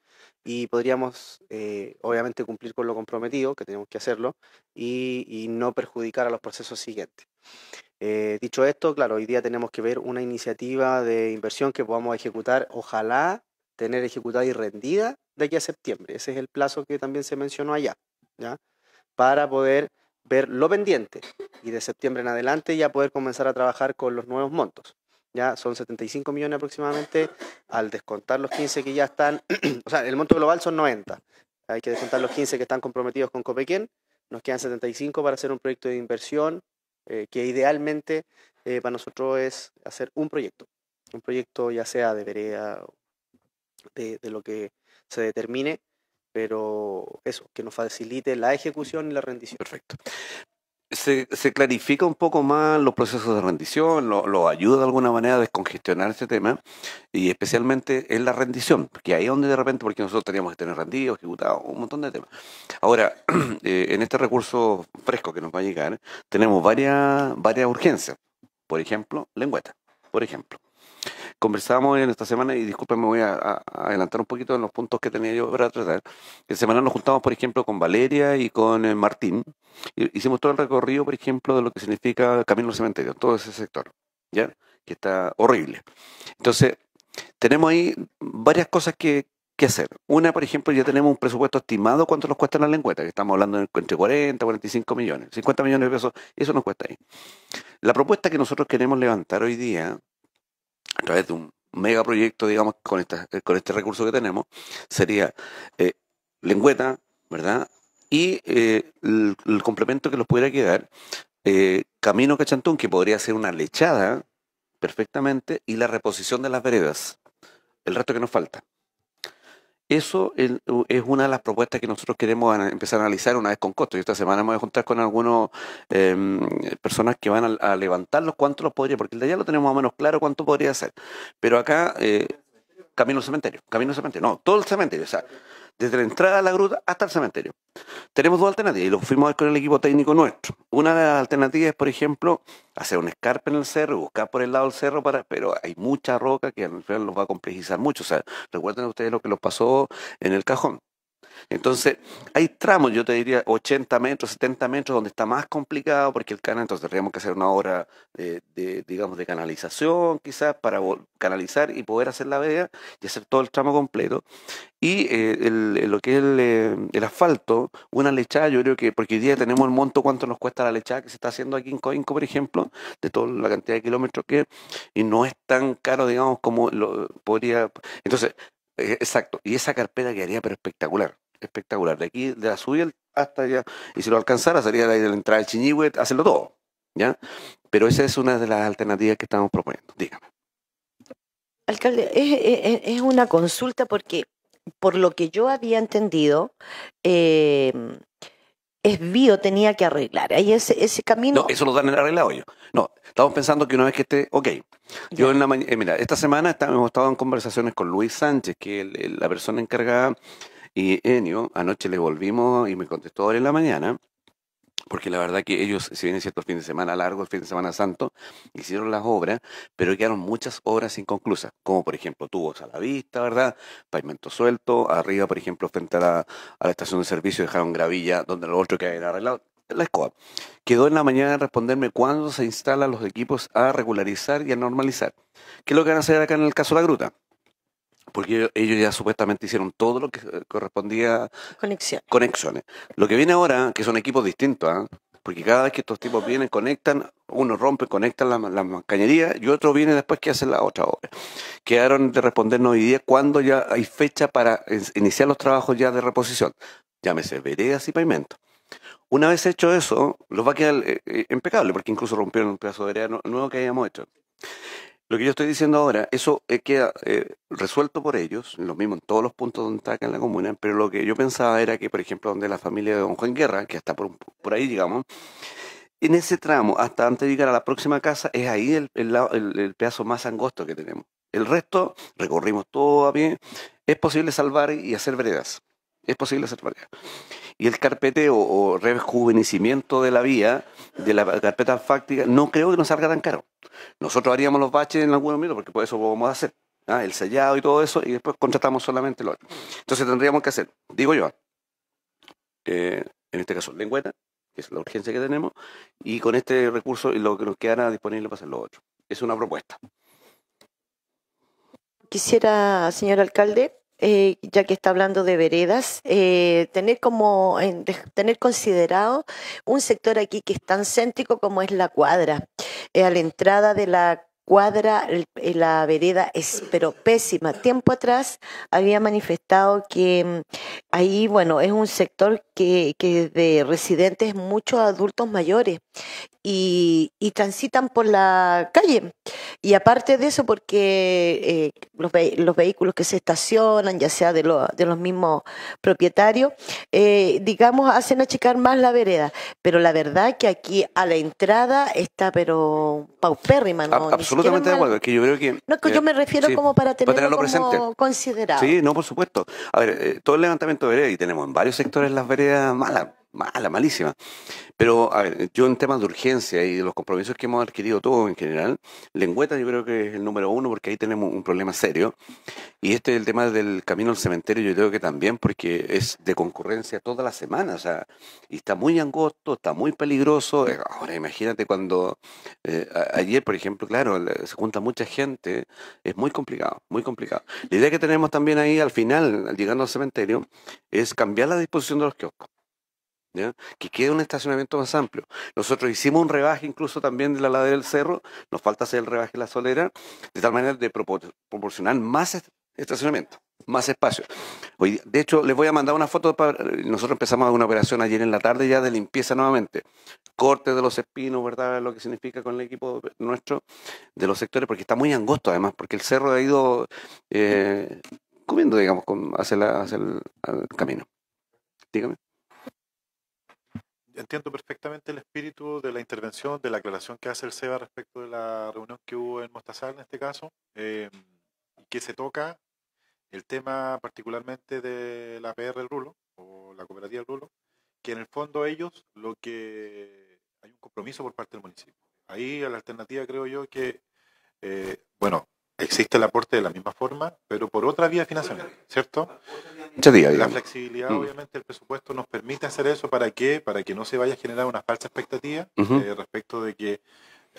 y podríamos eh, obviamente cumplir con lo comprometido, que tenemos que hacerlo, y, no perjudicar a los procesos siguientes. dicho esto, claro, hoy día tenemos que ver una iniciativa de inversión que podamos ejecutar, ojalá tener ejecutada y rendida de aquí a septiembre. Ese es el plazo que también se mencionó allá, ¿ya? Para poder ver lo pendiente y de septiembre en adelante ya poder comenzar a trabajar con los nuevos montos. Ya son 75 millones aproximadamente, al descontar los 15 que ya están, o sea, el monto global son 90. Hay que descontar los 15 que están comprometidos con Copequén, nos quedan 75 para hacer un proyecto de inversión eh, que idealmente eh, para nosotros es hacer un proyecto, un proyecto ya sea de vereda de, lo que se determine, pero eso, que nos facilite la ejecución y la rendición. Perfecto. Se, se, clarifica un poco más los procesos de rendición, lo, ayuda de alguna manera a descongestionar este tema, y especialmente en la rendición, porque ahí es donde de repente, porque nosotros teníamos que tener rendido, ejecutado, un montón de temas. Ahora, eh, en este recurso fresco que nos va a llegar, tenemos varias, varias urgencias, por ejemplo, lengüeta, por ejemplo conversábamos en esta semana, y disculpen, me voy a, adelantar un poquito en los puntos que tenía yo para tratar. Esta semana nos juntamos, por ejemplo, con Valeria y con eh, Martín. Hicimos todo el recorrido, por ejemplo, de lo que significa Camino al Cementerio, todo ese sector, ¿ya? Que está horrible. Entonces, tenemos ahí varias cosas que, hacer. Una, por ejemplo, ya tenemos un presupuesto estimado cuánto nos cuesta la lengüeta, que estamos hablando entre 40 45 millones, 50 millones de pesos, eso nos cuesta ahí. La propuesta que nosotros queremos levantar hoy día a través de un megaproyecto, digamos, con, con este recurso que tenemos, sería eh, lengüeta, ¿verdad? Y eh, el, complemento que nos pudiera quedar, eh, camino cachantún, que podría ser una lechada perfectamente, y la reposición de las veredas. El resto que nos falta. Eso es una de las propuestas que nosotros queremos empezar a analizar una vez con costo. Y esta semana me voy a juntar con algunas em, personas que van a, levantar levantarlos cuánto los podría, porque el de allá lo tenemos más o menos claro cuánto podría ser. Pero acá, eh, camino al cementerio, camino al cementerio, no, todo el cementerio. O sea, desde la entrada a la gruta hasta el cementerio. Tenemos dos alternativas y lo fuimos a ver con el equipo técnico nuestro. Una de las alternativas es, por ejemplo, hacer un escarpe en el cerro, buscar por el lado del cerro, para, pero hay mucha roca que al final nos va a complejizar mucho. O sea, recuerden ustedes lo que nos pasó en el cajón. Entonces, hay tramos, yo te diría 80 metros, 70 metros, donde está más complicado porque el canal, entonces tendríamos que hacer una obra de, digamos, de canalización quizás para canalizar y poder hacer la vega y hacer todo el tramo completo. Y eh, eh, lo que es eh, el, asfalto, una lechada, yo creo que, porque hoy día tenemos el monto, cuánto nos cuesta la lechada que se está haciendo aquí en Coinco, por ejemplo, de toda la cantidad de kilómetros que, es y no es tan caro, digamos, como lo podría. Entonces, eh, exacto. Y esa carpeta quedaría pero espectacular. Espectacular. De aquí, de la subida hasta allá. Y si lo alcanzara, sería de, de la entrada del Chiñihue, hacerlo todo. ¿Ya? Pero esa es una de las alternativas que estamos proponiendo. Dígame. Alcalde, es, es una consulta porque, por lo que yo había entendido, eh, es bio tenía que arreglar. Ahí ese, ese camino. No, eso lo dan arreglado yo. No, estamos pensando que una vez que esté. Ok. Yo en la mañana. Eh, mira, esta semana hemos estado en conversaciones con Luis Sánchez, que es la persona encargada. Y Enio, anoche le volvimos y me contestó ahora en la mañana porque la verdad que ellos, si bien es cierto, fin de semana largo, el fin de semana santo, hicieron las obras, pero quedaron muchas obras inconclusas, como por ejemplo tubos a la vista, ¿verdad? Pavimento suelto, arriba, por ejemplo, frente a la, estación de servicio dejaron gravilla, donde lo otro que arreglado, la escoba. Quedó en la mañana responderme cuándo se instalan los equipos a regularizar y a normalizar. ¿Qué es lo que van a hacer acá en el caso de la gruta? porque ellos ya supuestamente hicieron todo lo que eh, correspondía conexiones. conexiones. Lo que viene ahora, que son equipos distintos, ¿ah? porque cada vez que estos tipos vienen, conectan, uno rompe, conectan la cañería y otro viene después que hace la otra obra. Quedaron de respondernos hoy día cuándo ya hay fecha para iniciar los trabajos ya de reposición. Llámese veredas y pavimento. Una vez hecho eso, los va a quedar eh, eh, impecable, porque incluso rompieron un pedazo de vereda nuevo que habíamos hecho. Lo que yo estoy diciendo ahora, eso eh, queda eh, resuelto por ellos, lo mismo en todos los puntos donde está acá en la comuna, pero lo que yo pensaba era que, por ejemplo, donde la familia de Don Juan Guerra, que está por, por ahí, digamos, en ese tramo, hasta antes de llegar a la próxima casa, es ahí el, el, el pedazo más angosto que tenemos. El resto, recorrimos todo a pie, es posible salvar y hacer veredas es posible hacer Y el carpete o rejuvenecimiento de la vía, de la carpeta fáctica, no creo que nos salga tan caro. Nosotros haríamos los baches en algún momento, porque por eso podemos vamos a hacer. ¿ah? El sellado y todo eso, y después contratamos solamente lo otro. Entonces tendríamos que hacer, digo yo, eh, en este caso, lengüeta, que es la urgencia que tenemos, y con este recurso y lo que nos quedará disponible para hacer lo otro. Es una propuesta. Quisiera, señor alcalde, eh, ya que está hablando de veredas, eh, tener como tener considerado un sector aquí que es tan céntrico como es la cuadra. Eh, a la entrada de la cuadra, la vereda es pero pésima. Tiempo atrás había manifestado que mm, ahí, bueno, es un sector que, que de residentes muchos adultos mayores y, transitan por la calle. Y aparte de eso, porque eh, los, vehículos que se estacionan, ya sea de, de los mismos propietarios, eh, digamos, hacen achicar más la vereda. Pero la verdad que aquí a la entrada está, pero paupérrima. ¿no? absolutamente de acuerdo. Que yo creo que, no, eh, yo me refiero como para tenerlo, Como considerado. Sí, no, por supuesto. A ver, todo el levantamiento de vereda y tenemos en varios sectores las veredas malas mala, malísima. Pero a ver, yo en temas de urgencia y de los compromisos que hemos adquirido todos en general, lengüeta yo creo que es el número uno porque ahí tenemos un problema serio. Y este es el tema del camino al cementerio, yo creo que también porque es de concurrencia toda la semana, o sea, y está muy angosto, está muy peligroso. Eh, ahora imagínate cuando eh, ayer, por ejemplo, claro, se junta mucha gente, es muy complicado, muy complicado. La idea que tenemos también ahí al final, llegando al cementerio, es cambiar la disposición de los kioscos que quede un estacionamiento más amplio. Nosotros hicimos un rebaje incluso también de la ladera del cerro, nos falta hacer el rebaje de la solera, de tal manera de proporcionar más estacionamiento, más espacio. Hoy, de hecho, les voy a mandar una foto, nosotros empezamos una operación ayer en la tarde ya de limpieza nuevamente, corte de los espinos, ¿verdad? Lo que significa con el equipo nuestro de los sectores, porque está muy angosto además, porque el cerro ha ido... Eh, comiendo, digamos, hacia, el camino. Dígame entiendo perfectamente el espíritu de la intervención, de la aclaración que hace el SEBA respecto de la reunión que hubo en Mostazal en este caso, eh, que se toca el tema particularmente de la PR del Rulo, o la cooperativa del Rulo, que en el fondo ellos lo que hay un compromiso por parte del municipio. Ahí la alternativa creo yo que, eh, bueno, existe el aporte de la misma forma, pero por otra vía financiera, ¿cierto? Muchas día, la flexibilidad, mm. obviamente, el presupuesto nos permite hacer eso. ¿Para qué? Para que no se vaya a generar una falsa expectativa eh, respecto de que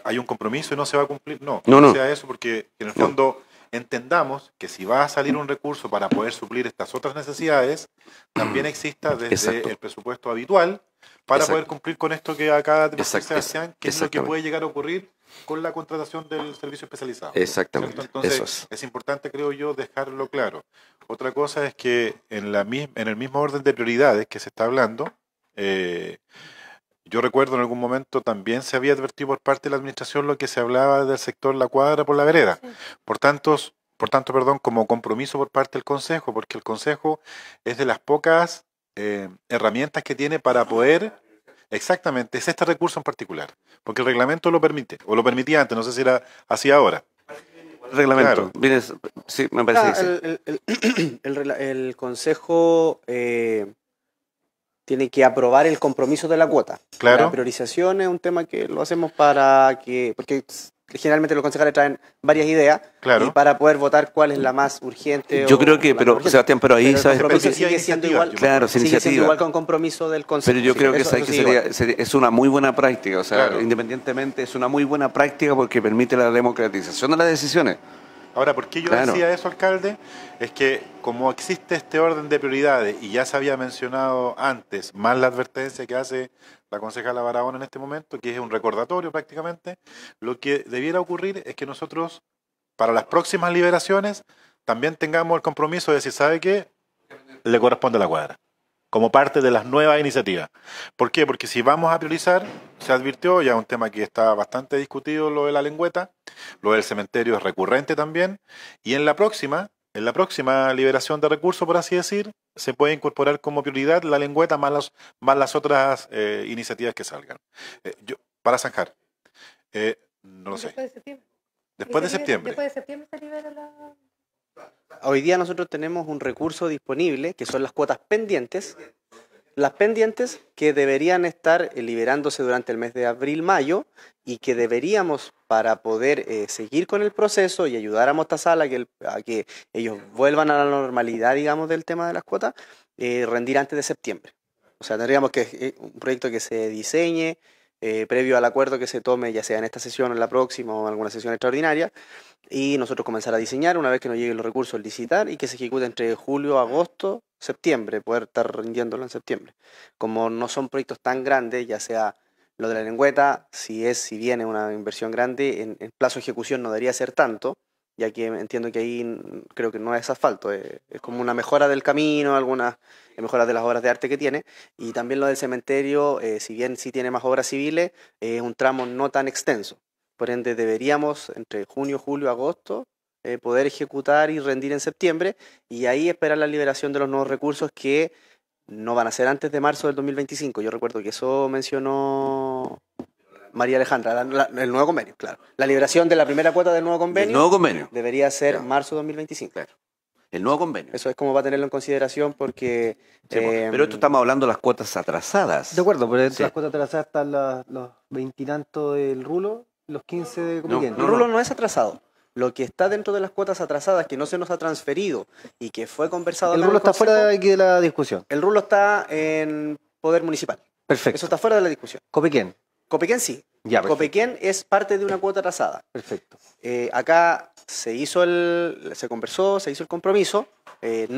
hay un compromiso y no se va a cumplir. No, no, no. sea eso, porque en el fondo entendamos que si va a salir un recurso para poder suplir estas otras necesidades, mm. también exista desde el presupuesto habitual para poder cumplir con esto que acá se que es lo que puede llegar a ocurrir con la contratación del servicio especializado. Exactamente. Entonces, es. importante, creo yo, dejarlo claro. Otra cosa es que en, la, en el mismo orden de prioridades que se está hablando, eh, yo recuerdo en algún momento también se había advertido por parte de la administración lo que se hablaba del sector la cuadra por la vereda. Por tanto, por tanto, perdón, como compromiso por parte del Consejo, porque el Consejo es de las pocas eh, herramientas que tiene para poder Exactamente, es este recurso en particular, porque el reglamento lo permite, o lo permitía antes, no sé si era así ahora. Reglamento, claro. Ah, el, el, Consejo eh, tiene que aprobar el compromiso de la cuota. Claro. La priorización es un tema que lo hacemos para que, porque generalmente los concejales traen varias ideas para poder votar cuál es la más urgente. Yo creo que, pero Sebastián, pero ahí sabes, el sigue siendo igual, claro, sigue iniciativa. siendo igual con compromiso del consejo. Pero yo creo que, es una muy buena práctica, o sea, independientemente es una muy buena práctica porque permite la democratización de las decisiones. Ahora, ¿por qué yo decía eso, alcalde? Es que como existe este orden de prioridades y ya se había mencionado antes, más la advertencia que hace la concejala Barahona en este momento, que es un recordatorio prácticamente, lo que debiera ocurrir es que nosotros, para las próximas liberaciones, también tengamos el compromiso de decir, ¿sabe qué? Le corresponde a la cuadra, como parte de las nuevas iniciativas. ¿Por qué? Porque si vamos a priorizar, se advirtió ya un tema que está bastante discutido, lo de la lengüeta, lo del cementerio es recurrente también, y en la próxima en la próxima liberación de recursos, por así decir, se puede incorporar como prioridad la lengüeta más las, más las otras eh, iniciativas que salgan. Eh, yo, para zanjar, eh, no lo después sé. De septiembre. Después de septiembre. Después de septiembre se libera la... Hoy día nosotros tenemos un recurso disponible, que son las cuotas pendientes, las pendientes que deberían estar eh, liberándose durante el mes de abril-mayo y que deberíamos, para poder eh, seguir con el proceso y ayudar a Mostazal a que, a que ellos vuelvan a la normalidad, digamos, del tema de las cuotas, eh, rendir antes de septiembre. O sea, tendríamos que un proyecto que se diseñe, eh, previo al acuerdo que se tome, ya sea en esta sesión, o en la próxima o en alguna sesión extraordinaria, y nosotros comenzar a diseñar una vez que nos lleguen los recursos, el licitar y que se ejecute entre julio, agosto, septiembre, poder estar rindiéndolo en septiembre. Como no son proyectos tan grandes, ya sea lo de la lengüeta, si es, si viene una inversión grande, en, en plazo de ejecución no debería ser tanto, ya que entiendo que ahí creo que no es asfalto, eh, es, como una mejora del camino, algunas eh, mejoras de las obras de arte que tiene, y también lo del cementerio, eh, si bien sí tiene más obras civiles, es un tramo no tan extenso, por ende deberíamos entre junio, julio, agosto poder ejecutar y rendir en septiembre, y ahí esperar la liberación de los nuevos recursos que no van a ser antes de marzo del 2025, yo recuerdo que eso mencionó María Alejandra, el nuevo convenio, claro. La liberación de la primera cuota del nuevo convenio. nuevo convenio. Debería ser marzo de 2025. Claro. El nuevo convenio. Eso es como va a tenerlo en consideración porque... Eh, pero esto estamos hablando de las cuotas atrasadas. De acuerdo, pero las cuotas atrasadas están los veintitantos del rulo, los quince de no, El rulo no. es atrasado. Lo que está dentro de las cuotas atrasadas, que no se nos ha transferido y que fue conversado... El rulo está fuera de, aquí de la discusión. El rulo está en poder municipal. Perfecto. Eso está fuera de la discusión. ¿Copiquén? Copequén sí. Copequén es parte de una cuota atrasada. Perfecto. Eh, acá se hizo el, se conversó, se hizo el compromiso eh,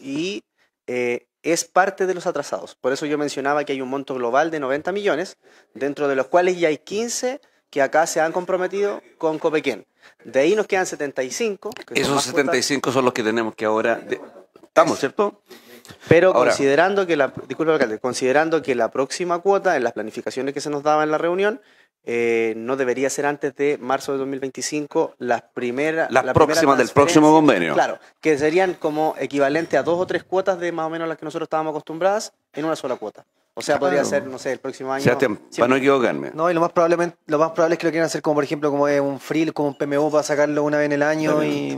y eh, es parte de los atrasados. Por eso yo mencionaba que hay un monto global de 90 millones, dentro de los cuales ya hay 15 que acá se han comprometido con Copequén. De ahí nos quedan 75. Esos 75 son los que tenemos que ahora... Estamos, ¿cierto? Pero considerando que la, considerando que la próxima cuota en las planificaciones que se nos daba en la reunión eh, no debería ser antes de marzo de 2025 las primeras las la próximas del próximo convenio. Claro, que serían como equivalente a dos o tres cuotas de más o menos las que nosotros estábamos acostumbradas en una sola cuota. O sea, podría ser, no sé, el próximo año. Este, para no equivocarme. No, y lo más, probablemente, lo más probable es que lo quieran hacer como, por ejemplo, como un fril, como un PMU para sacarlo una vez en el año. y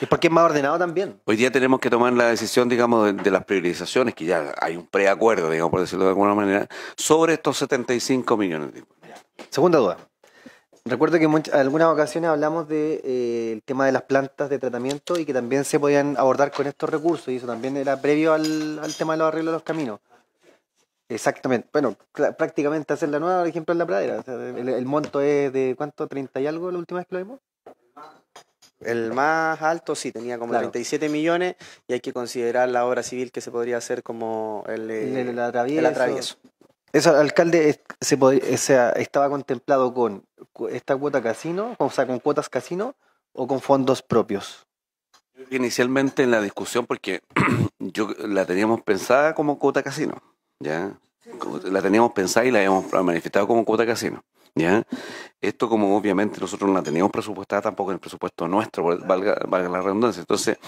y porque es más ordenado también. Hoy día tenemos que tomar la decisión, digamos, de, las priorizaciones, que ya hay un preacuerdo, digamos, por decirlo de alguna manera, sobre estos 75 millones. Segunda duda. Recuerdo que en algunas ocasiones hablamos del eh, tema de las plantas de tratamiento y que también se podían abordar con estos recursos, y eso también era previo al, tema de los arreglos de los caminos. Exactamente. Bueno, prácticamente hacer la nueva, por ejemplo, en la pradera. el, el, monto es de, ¿cuánto? ¿30 y algo la última vez que lo vimos? El más alto sí tenía como 37 millones y hay que considerar la obra civil que se podría hacer como el, eh, el, atravieso. el Eso, alcalde, se estaba contemplado con esta cuota casino, o sea, con cuotas casino o con fondos propios. Inicialmente en la discusión, porque yo la teníamos pensada como cuota casino, ya la teníamos pensada y la habíamos manifestado como cuota casino. ¿ya? Esto como obviamente nosotros no la teníamos presupuestada tampoco en el presupuesto nuestro, valga, valga la redundancia. Entonces,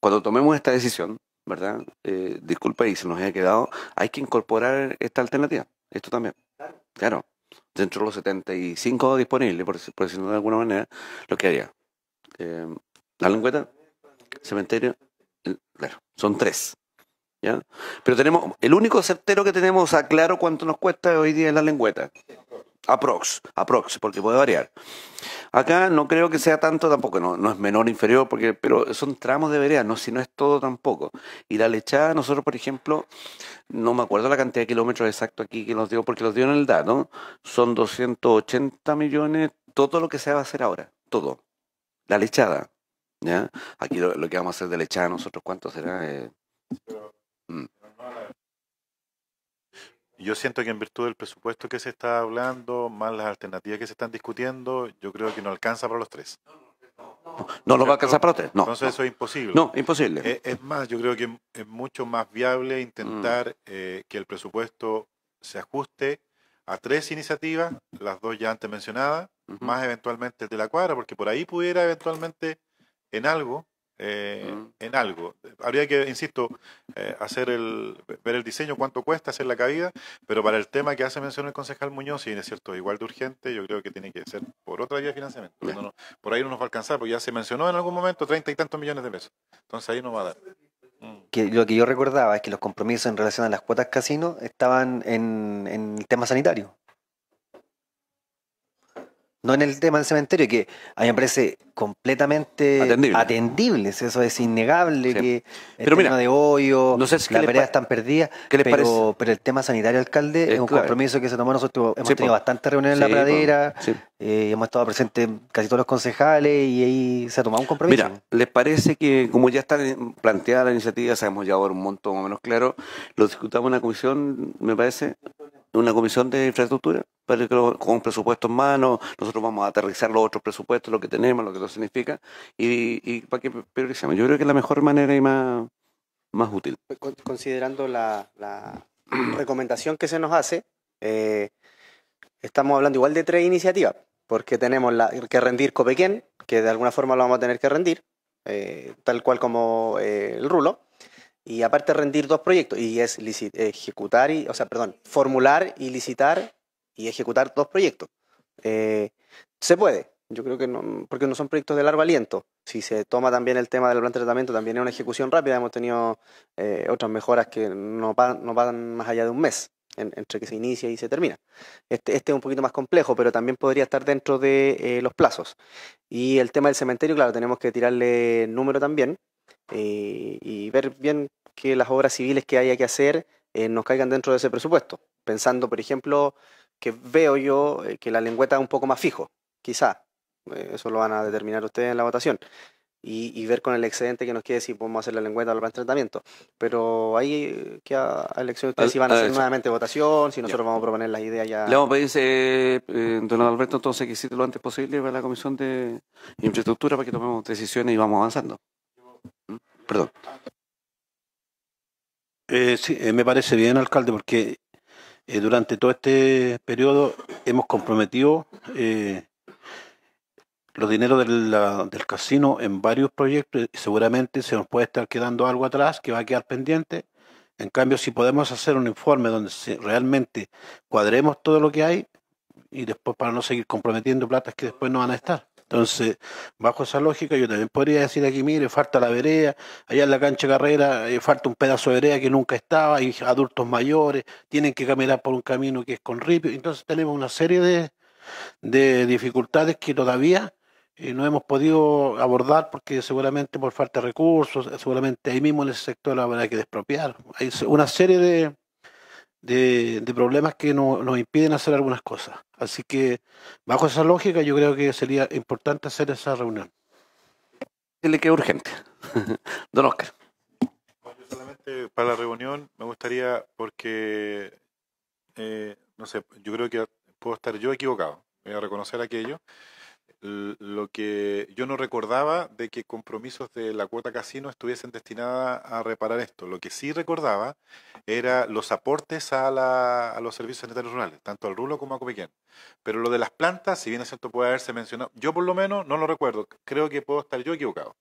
cuando tomemos esta decisión, ¿verdad? Eh, disculpa y se nos haya quedado, hay que incorporar esta alternativa, esto también. Claro, dentro de los 75 disponibles, por, por decirlo de alguna manera, lo que haría. Eh, ¿La lengüeta? Cementerio. son tres. ¿ya? Pero tenemos, el único certero que tenemos a claro cuánto nos cuesta hoy día es la lengüeta. Aprox, aprox, porque puede variar. Acá no creo que sea tanto tampoco, no, no es menor inferior, porque, pero son tramos de vereda, si no es todo tampoco. Y la lechada, nosotros, por ejemplo, no me acuerdo la cantidad de kilómetros exacto aquí que nos dio, porque los dio en el dato, son 280 millones, todo lo que se va a hacer ahora, todo. La lechada, ¿ya? Aquí lo, que vamos a hacer de lechada nosotros, ¿cuánto será? Eh? Yo siento que en virtud del presupuesto que se está hablando, más las alternativas que se están discutiendo, yo creo que no alcanza para los tres. No lo va a alcanzar para usted. No, Entonces eso es imposible. No, imposible. Eh, es, más, yo creo que es mucho más viable intentar mm. eh, que el presupuesto se ajuste a tres iniciativas, las dos ya antes mencionadas, más eventualmente el de la cuadra, porque por ahí pudiera eventualmente en algo eh, en algo. Habría que, insisto, eh, hacer el, ver el diseño, cuánto cuesta hacer la cabida, pero para el tema que hace mención el concejal Muñoz, y es cierto, igual de urgente, yo creo que tiene que ser por otra vía de financiamiento. por ahí no nos va a alcanzar, porque ya se mencionó en algún momento treinta y tantos millones de pesos. Entonces ahí no va a dar. Mm. Que lo que yo recordaba es que los compromisos en relación a las cuotas casino estaban en, en el tema sanitario no en el tema del cementerio, que a mí me parece completamente atendible, eso es innegable, que el tema de hoyo, no las veredas están perdidas, pero, pero el tema sanitario, alcalde, es, un compromiso que se tomó nosotros, hemos tenido bastantes reuniones en la pradera, eh, hemos estado presentes casi todos los concejales y ahí se ha tomado un compromiso. Mira, ¿les parece que como ya está planteada la iniciativa, sabemos ya ahora un montón, más o menos claro, lo discutamos en una comisión, me parece, una comisión de infraestructura? pero con presupuesto en mano, nosotros vamos a aterrizar los otros presupuestos, lo que tenemos, lo que eso significa, y, para que Yo creo que es la mejor manera y más, más útil. Considerando la, recomendación que se nos hace, eh, estamos hablando igual de tres iniciativas, porque tenemos que rendir Copequén, que de alguna forma lo vamos a tener que rendir, eh, tal cual como eh, el rulo, y aparte rendir dos proyectos, y es ejecutar, y, o sea, perdón, formular y licitar y ejecutar dos proyectos. Eh, se puede, yo creo que no, porque no son proyectos de largo aliento. Si se toma también el tema del plan de tratamiento, también es una ejecución rápida. Hemos tenido eh, otras mejoras que no, van, más allá de un mes entre que se inicia y se termina. Este, este, es un poquito más complejo, pero también podría estar dentro de eh, los plazos. Y el tema del cementerio, claro, tenemos que tirarle número también y ver bien que las obras civiles que haya que hacer nos caigan dentro de ese presupuesto. Pensando, por ejemplo, que veo yo eh, que la lengüeta es un poco más fijo, quizá. Eh, eso lo van a determinar ustedes en la votación. Y, ver con el excedente que nos quede si podemos hacer la lengüeta o el tratamiento. Pero ahí eh, ¿qué a elección ustedes si van a, hacer nuevamente votación, si nosotros vamos a proponer las ideas ya. Le vamos a pedir, don Alberto, entonces que hiciste lo antes posible para la Comisión de Infraestructura para que tomemos decisiones y vamos avanzando. ¿Mm? Perdón. sí, me parece bien, alcalde, porque eh, durante todo este periodo hemos comprometido eh, los dineros del, del, casino en varios proyectos y seguramente se nos puede estar quedando algo atrás que va a quedar pendiente. En cambio, si podemos hacer un informe donde realmente cuadremos todo lo que hay y después para no seguir comprometiendo platas que después no van a estar. Entonces, bajo esa lógica, yo también podría decir aquí, mire, falta la vereda, allá en la cancha carrera eh, falta un pedazo de vereda que nunca estaba, hay adultos mayores, tienen que caminar por un camino que es con ripio. Entonces tenemos una serie de, de dificultades que todavía eh, no hemos podido abordar porque seguramente por falta de recursos, eh, seguramente ahí mismo en ese sector habrá que despropiar. Hay una serie de, de, problemas que nos impiden hacer algunas cosas. Así que, bajo esa lógica, yo creo que sería importante hacer esa reunión. Dile que es urgente. Don Oscar. yo solamente para la reunión me gustaría, porque, eh, no sé, yo creo que puedo estar yo equivocado. Voy a reconocer aquello lo que yo no recordaba de que compromisos de la cuota casino estuviesen destinados a reparar esto. Lo que sí recordaba era los aportes a, los servicios sanitarios rurales, tanto al Rulo como a Copiquén. Pero lo de las plantas, si bien es cierto, puede haberse mencionado, yo por lo menos no lo recuerdo, creo que puedo estar yo equivocado.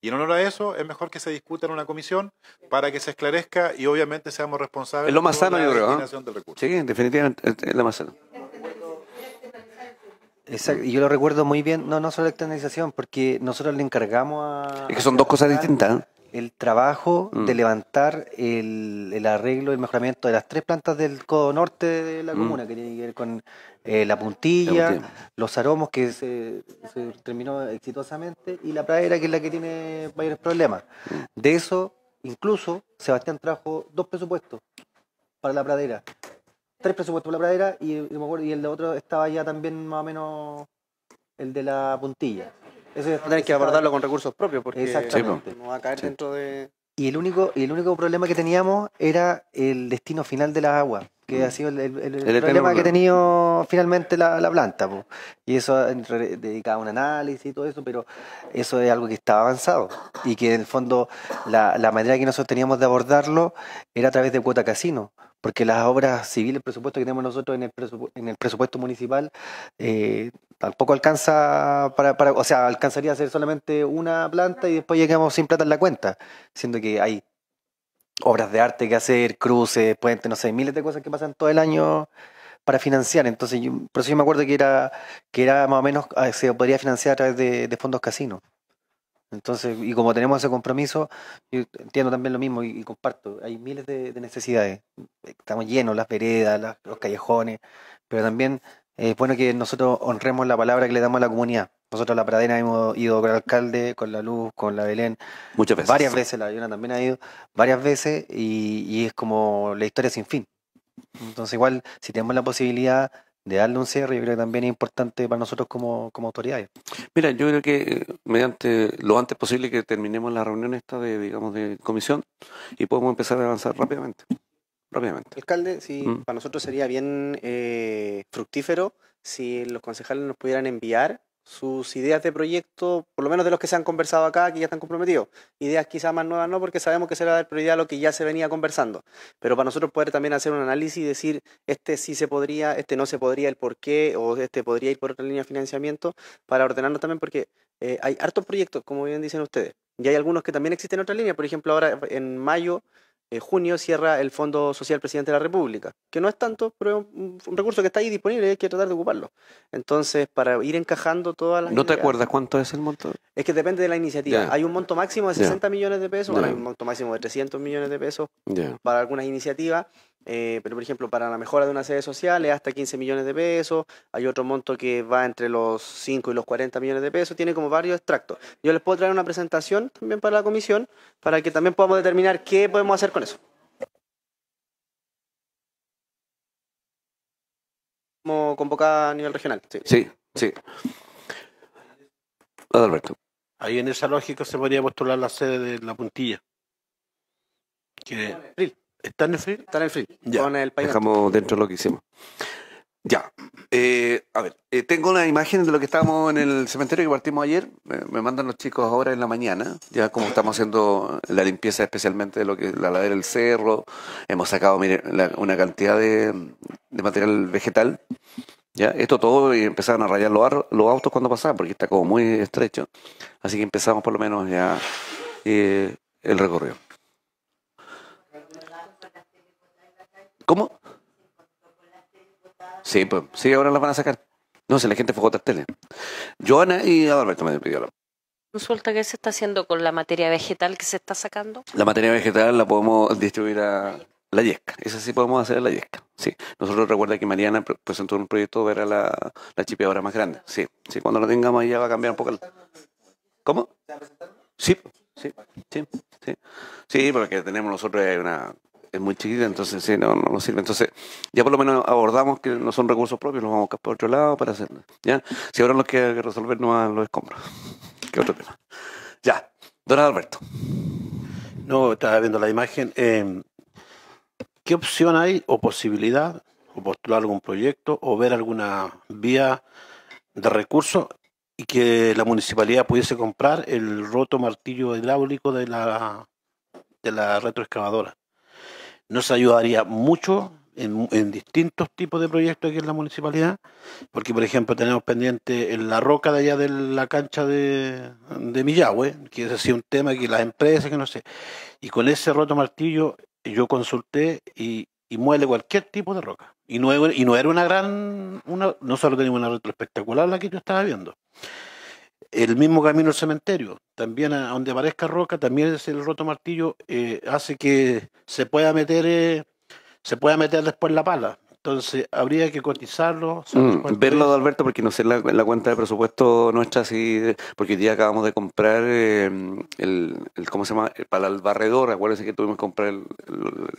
Y en honor a eso, es mejor que se discuta en una comisión para que se esclarezca y obviamente seamos responsables de la asignación ¿ah? del recurso. Sí, definitivamente es lo más sano. Exacto, Y yo lo recuerdo muy bien, no, no solo la externalización, porque nosotros le encargamos a... Es que son dos cosas distintas. ¿eh? El trabajo de mm. levantar el, el, arreglo, el mejoramiento de las tres plantas del codo norte de la mm. comuna, que tiene que ver con eh, la, puntilla, los aromos, que se, terminó exitosamente, y la pradera, que es la que tiene mayores problemas. Mm. De eso, incluso, Sebastián trajo dos presupuestos para la pradera tres presupuestos por la pradera y, el de otro estaba ya también más o menos el de la puntilla. Eso es que abordarlo con recursos propios porque Exactamente. no va a caer dentro de... Y el, único, y el único problema que teníamos era el destino final de las aguas, que mm. ha sido el, problema que ha tenido finalmente la, planta. Y eso dedicaba un análisis y todo eso, pero eso es algo que estaba avanzado. Y que en el fondo la, la manera que nosotros teníamos de abordarlo era a través de cuota casino porque las obras civiles, el presupuesto que tenemos nosotros en el, presupuesto municipal, eh, tampoco alcanza para, o sea, alcanzaría a hacer solamente una planta y después llegamos sin plata en la cuenta, siendo que hay obras de arte que hacer, cruces, puentes, no sé, miles de cosas que pasan todo el año para financiar. Entonces, yo, por me acuerdo que era, que era más o menos, eh, se podría financiar a través de fondos casinos. Entonces, y como tenemos ese compromiso, yo entiendo también lo mismo y, comparto, hay miles de, necesidades. Estamos llenos, las veredas, los callejones, pero también es bueno que nosotros honremos la palabra que le damos a la comunidad. Nosotros la Pradera hemos ido con el alcalde, con la Luz, con la Belén. Muchas veces. Varias veces, la Ayuna también ha ido, varias veces, y, y es como la historia sin fin. Entonces, igual, si tenemos la posibilidad de darle un cierre, yo creo que también es importante para nosotros como, autoridades. Mira, yo creo que eh, mediante lo antes posible que terminemos la reunión esta de, digamos, de comisión y podemos empezar a avanzar rápidamente. Rápidamente. Alcalde, sí, mm. para nosotros sería bien eh, fructífero si los concejales nos pudieran enviar sus ideas de proyecto, por lo menos de los que se han conversado acá, que ya están comprometidos. Ideas quizás más nuevas no, porque sabemos que se va a dar prioridad a lo que ya se venía conversando. Pero para nosotros poder también hacer un análisis y decir, este sí se podría, este no se podría, el por qué, o este podría ir por otra línea de financiamiento, para ordenarnos también, porque eh, hay hartos proyectos, como bien dicen ustedes, y hay algunos que también existen en otra línea. Por ejemplo, ahora en mayo eh, junio cierra el Fondo Social Presidente de la República, que no es tanto, pero es un, recurso que está ahí disponible y hay que tratar de ocuparlo. Entonces, para ir encajando todas las... ¿No te acuerdas cuánto es el monto? Es que depende de la iniciativa. Hay un monto máximo de 60 millones de pesos, hay un monto máximo de 300 millones de pesos para algunas iniciativas, eh, pero por ejemplo, para la mejora de una sede social es hasta 15 millones de pesos, hay otro monto que va entre los 5 y los 40 millones de pesos, tiene como varios extractos. Yo les puedo traer una presentación también para la comisión, para que también podamos determinar qué podemos hacer con eso. Como convocada a nivel regional. Sí, sí. sí. Alberto. Ahí en esa lógica se podría postular la sede de la puntilla. Que... ¿Está en el frío, Está en el free. Ya, el Dejamos dentro lo que hicimos. Ya. Eh, a ver, eh, tengo una imagen de lo que estábamos en el cementerio que partimos ayer. me mandan los chicos ahora en la mañana, ya como estamos haciendo la limpieza especialmente de lo que la ladera del cerro. Hemos sacado, mire, una cantidad de, material vegetal. Ya, esto todo y empezaron a rayar los autos cuando pasaban, porque está como muy estrecho. Así que empezamos por lo menos ya eh, el recorrido. ¿Cómo? Sí, pues, sí, ahora las van a sacar. No sé, la gente fue a otras tele. Joana y Alberto me pidieron. la suelta que se está haciendo con la materia vegetal que se está sacando? La materia vegetal la podemos distribuir a la yesca. Esa sí podemos hacer la yesca. Sí. Nosotros recuerda que Mariana presentó un proyecto para la, la ahora más grande. Sí. sí. Cuando la tengamos ya va a cambiar un poco. El... ¿Cómo? Sí. Sí. Sí. Sí. Sí, porque tenemos nosotros una es muy chiquita, entonces sí, no, no nos sirve. Entonces, ya por lo menos abordamos que no son recursos propios, los vamos a buscar por otro lado para hacerlo. ¿ya? Si ahora lo que hay que resolver no lo los escombros, otro tema. Ya, don Alberto. No, estaba viendo la imagen. Em, ¿Qué opción hay o posibilidad, o postular algún proyecto, o ver alguna vía de recursos y que la municipalidad pudiese comprar el roto martillo hidráulico de la, de la retroexcavadora? nos ayudaría mucho en, distintos tipos de proyectos aquí en la municipalidad, porque por ejemplo tenemos pendiente en la roca de allá de la cancha de, de que es así un tema que las empresas, que no sé, y con ese roto martillo yo consulté y, muele cualquier tipo de roca. Y no, era una gran, una, solo teníamos una roca espectacular la que yo estaba viendo. El mismo camino al cementerio, también a, donde aparezca roca, también es el roto martillo, eh, hace que se pueda meter, eh, se pueda meter después la pala. Entonces, habría que cotizarlo. Mm, verlo, de Alberto, porque no sé la, cuenta de presupuesto nuestra, así porque hoy día acabamos de comprar em, el, ¿cómo se llama? Para el barredor, acuérdense que tuvimos que comprar el,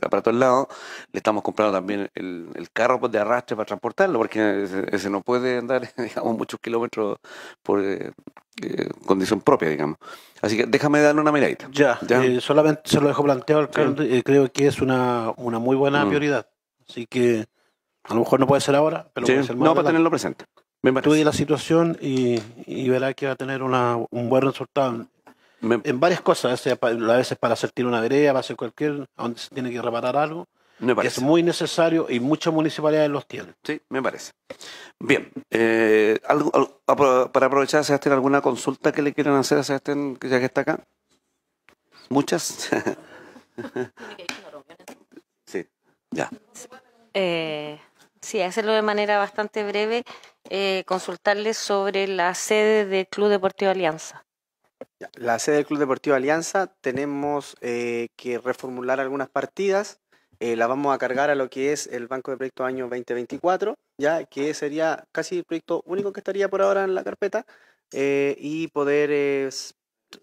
aparato al lado, le estamos comprando también el, carro pues, de arrastre para transportarlo, porque se no puede andar, digamos, muchos kilómetros por... Eh, eh, condición propia, digamos. Así que déjame darle una miradita. Ya, eh, solamente se lo dejo planteado creo que es una, muy buena mm. prioridad. Así que a lo mejor no puede ser ahora, pero puede ser No, para tenerlo presente. Estudie la situación y, verá que va a tener un buen resultado en varias cosas. A veces para hacer tirar una vereda, para ser cualquier, donde se tiene que reparar algo. Me parece. Es muy necesario y muchas municipalidades los tienen. Sí, me parece. Bien, eh, para aprovechar, Sebastián, ¿alguna consulta que le quieran hacer a Sebastián ya que está acá? ¿Muchas? ¿eh? sí, ya. Eh, Sí, hacerlo de manera bastante breve, eh, consultarles sobre la sede del Club Deportivo Alianza. La sede del Club Deportivo Alianza tenemos eh, que reformular algunas partidas. Eh, las vamos a cargar a lo que es el Banco de proyecto Año 2024, ya que sería casi el proyecto único que estaría por ahora en la carpeta eh, y poder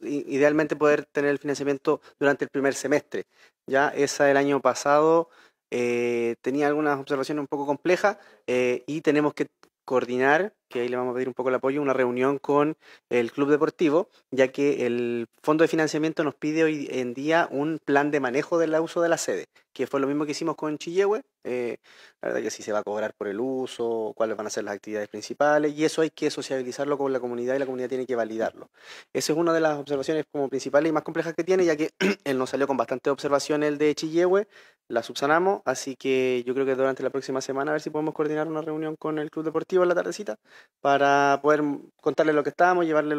idealmente poder tener el financiamiento durante el primer semestre. Ya esa del año pasado eh, tenía algunas observaciones un poco complejas eh, y tenemos que coordinar que ahí le vamos a pedir un poco el apoyo, una reunión con el club deportivo, ya que el fondo de financiamiento nos pide hoy en día un plan de manejo del uso de la sede, que fue lo mismo que hicimos con Chillehue, la verdad que si se va a cobrar por el uso, cuáles van a ser las actividades principales, y eso hay que sociabilizarlo con la comunidad y la comunidad tiene que validarlo. Esa es una de las observaciones como principales y más complejas que tiene, ya que él nos salió con bastante observaciones el de Chillehue, la subsanamos, así que yo creo que durante la próxima semana a ver si podemos coordinar una reunión con el club deportivo en la tardecita para poder contarle lo que estábamos, llevarle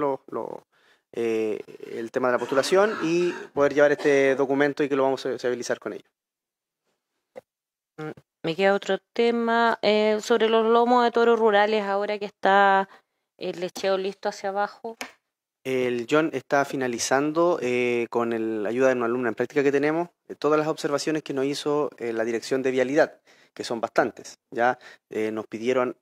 eh, el tema de la postulación y poder llevar este documento y que lo vamos a sociabilizar con ellos. Mm, me queda otro tema eh, sobre los lomos de toros rurales ahora que está el lecheo listo hacia abajo. El John está finalizando eh, con la ayuda de una alumna en práctica que tenemos todas las observaciones que nos hizo la dirección de vialidad, que son bastantes. Ya nos pidieron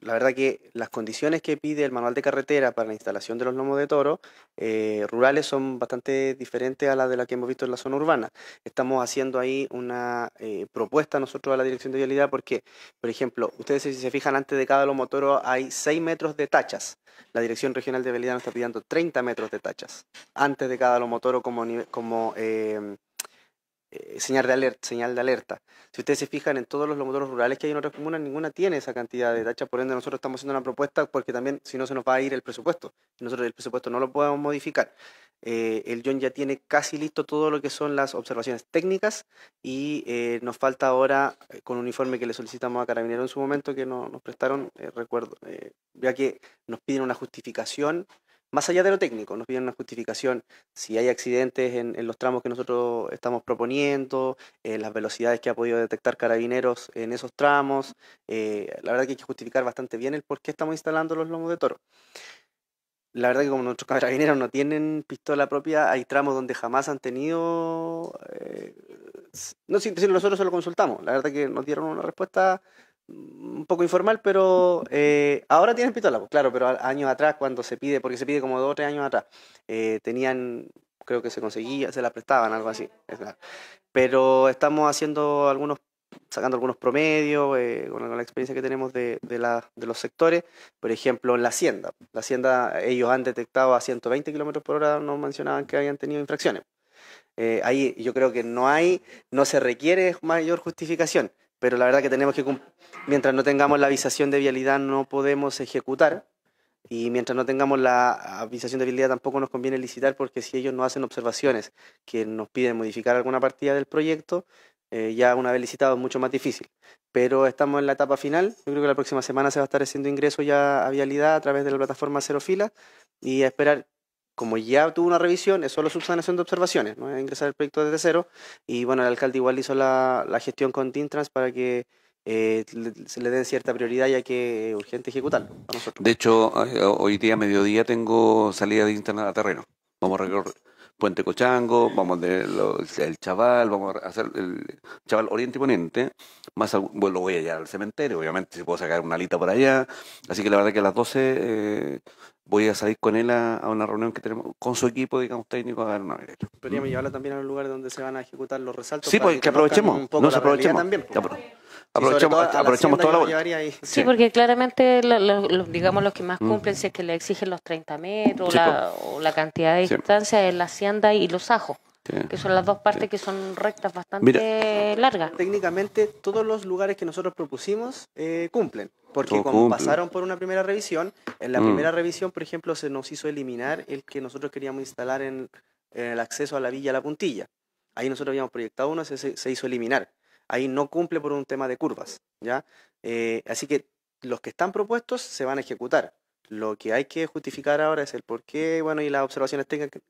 la verdad que las condiciones que pide el manual de carretera para la instalación de los lomos de toro eh, rurales son bastante diferentes a las de las que hemos visto en la zona urbana. Estamos haciendo ahí una eh, propuesta nosotros a la Dirección de Vialidad porque, por ejemplo, ustedes si se fijan, antes de cada lomo hay 6 metros de tachas. La Dirección Regional de Vialidad nos está pidiendo 30 metros de tachas antes de cada lomo toro como, como em, eh, señal, de alerta, señal de alerta. Si ustedes se fijan en todos los modelos rurales que hay en otras comunas, ninguna tiene esa cantidad de tachas, por ende nosotros estamos haciendo una propuesta porque también si no se nos va a ir el presupuesto. Nosotros el presupuesto no lo podemos modificar. Eh, el John ya tiene casi listo todo lo que son las observaciones técnicas y eh, nos falta ahora con un informe que le solicitamos a Carabinero en su momento que no, nos prestaron, recuerdo, ya que nos piden una justificación más allá de lo técnico, nos piden una justificación si hay accidentes en, los tramos que nosotros estamos proponiendo, eh, las velocidades que ha podido detectar carabineros en esos tramos. Eh, la verdad que hay que justificar bastante bien el por qué estamos instalando los lomos de toro. La verdad que como nuestros carabineros no tienen pistola propia, hay tramos donde jamás han tenido... Eh, no, sé si nosotros se lo consultamos. La verdad que nos dieron una respuesta un poco informal, pero eh, ahora tienen pistola, pues, claro, pero años atrás cuando se pide, porque se pide como dos o tres años atrás, eh, tenían, creo que se conseguía, se las prestaban, algo así. Pero estamos haciendo algunos, sacando algunos promedios eh, con la experiencia que tenemos de, los sectores, por ejemplo, en la hacienda. La hacienda, ellos han detectado a 120 kilómetros por hora, nos mencionaban que habían tenido infracciones. ahí yo creo que no hay, no se requiere mayor justificación pero la verdad que tenemos que, mientras no tengamos la visación de vialidad no podemos ejecutar y mientras no tengamos la avisación de vialidad tampoco nos conviene licitar porque si ellos no hacen observaciones que nos piden modificar alguna partida del proyecto, eh, ya una vez licitado es mucho más difícil. Pero estamos en la etapa final, yo creo que la próxima semana se va a estar haciendo ingreso ya a vialidad a través de la plataforma Cero y a esperar como ya tuvo una revisión, es solo subsanación de observaciones, no ingresar el proyecto desde cero. Y bueno, el alcalde igual hizo la, gestión con Tintrans para que eh, se le den cierta prioridad ya que es urgente ejecutarlo nosotros. De hecho, eh, hoy día mediodía tengo salida de internet a terreno. Vamos a recorrer Puente Cochango, vamos de el Chaval, vamos a hacer el Chaval Oriente y Poniente, más bueno, lo voy a llevar al cementerio, obviamente, si puedo sacar una alita por allá. Así que la verdad que a las 12 voy a salir con él a, una reunión que tenemos con su equipo, digamos, técnico, a dar una derecha. Podríamos llevarla también a un lugar donde se van a ejecutar los resaltos. Sí, pues que aprovechemos, nos aprovechemos. También, Aprovechamos, pues. aprovechemos, todo toda la vuelta. Sí, porque claramente, digamos, los que más cumplen, si es que le exigen los 30 metros la, pues. o la cantidad de distancia, es la hacienda y los ajos que son las dos partes que son rectas bastante largas. Técnicamente todos los lugares que nosotros propusimos eh, cumplen, porque como pasaron por una primera revisión, en la mm. primera revisión, por ejemplo, se nos hizo eliminar el que nosotros queríamos instalar en, el acceso a la Villa La Puntilla. Ahí nosotros habíamos proyectado uno, se, hizo eliminar. Ahí no cumple por un tema de curvas, ¿ya? Eh, así que los que están propuestos se van a ejecutar. Lo que hay que justificar ahora es el por qué, bueno, y las observaciones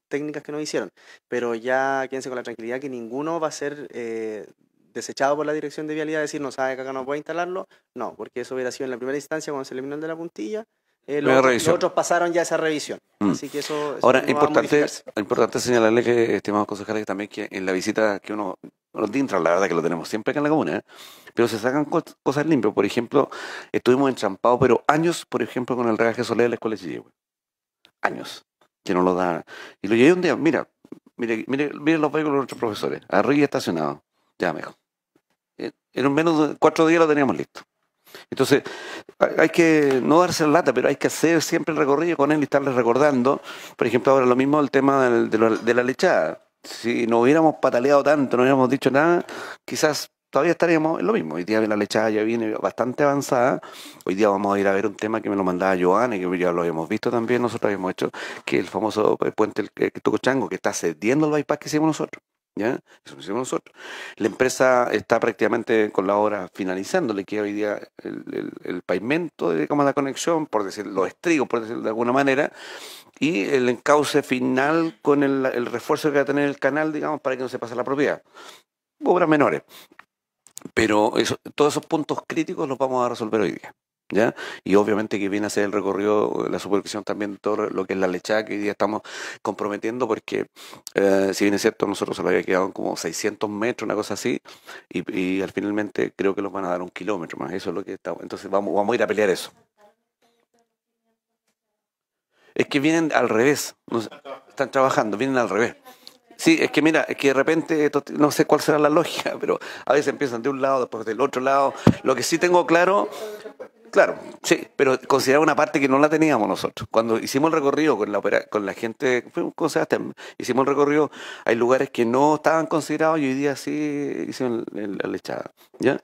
técnicas que nos hicieron. Pero ya quédense con la tranquilidad que ninguno va a ser eh, desechado por la dirección de vialidad, decir, no sabe que acá no puede instalarlo. No, porque eso hubiera sido en la primera instancia cuando se eliminó de la puntilla eh, los, otros, pasaron ya esa revisión. Mm. Así que eso, Ahora, es importante, importante señalarle que, estimados concejales, también que en la visita que uno los DINTRA, la verdad que lo tenemos siempre acá en la comuna, ¿eh? pero se sacan cosas limpias. Por ejemplo, estuvimos enchampados, pero años, por ejemplo, con el regaje solar de la escuela de Chile, Años, que no lo da. Y lo llevé un día, mira, mire, mire, mire los vehículos de nuestros profesores, arriba y estacionado. Ya, mejor. Eh, en menos de cuatro días lo teníamos listo. Entonces, hay que no darse la lata, pero hay que hacer siempre el recorrido con él y estarle recordando. Por ejemplo, ahora lo mismo el tema de la lechada. Si no hubiéramos pataleado tanto, no hubiéramos dicho nada, quizás todavía estaríamos en lo mismo. Hoy día la lechada ya viene bastante avanzada. Hoy día vamos a ir a ver un tema que me lo mandaba Joana y que ya lo habíamos visto también, nosotros habíamos hecho, que el famoso eh, puente el, eh, Tocochango, que está cediendo el bypass que hicimos nosotros. ¿Ya? Eso lo hicimos nosotros. La empresa está prácticamente con la obra finalizando, le queda hoy día el, el, pavimento, de la conexión, por decir, los estrigos, por decirlo de alguna manera, y el encauce final con el, el refuerzo que va a tener el canal, digamos, para que no se pase la propiedad. Obras menores. Pero eso, todos esos puntos críticos los vamos a resolver hoy día. ¿ya? Y obviamente que viene a ser el recorrido, la supervisión también de todo lo que es la lechada que hoy estamos comprometiendo, porque eh, si bien es cierto, nosotros se lo había quedado como 600 metros, una cosa así, y, al finalmente creo que nos van a dar un kilómetro más, eso es lo que estamos. Entonces vamos, vamos a ir a pelear eso. Es que vienen al revés, están trabajando, vienen al revés. Sí, es que mira, es que de repente, no sé cuál será la lógica, pero a veces empiezan de un lado, después del otro lado. Lo que sí tengo claro Claro, sí, pero consideraba una parte que no la teníamos nosotros. Cuando hicimos el recorrido con la, con la gente, con Sebastián, hicimos el recorrido, hay lugares que no estaban considerados y hoy día sí hicieron la lechada. ¿Ya?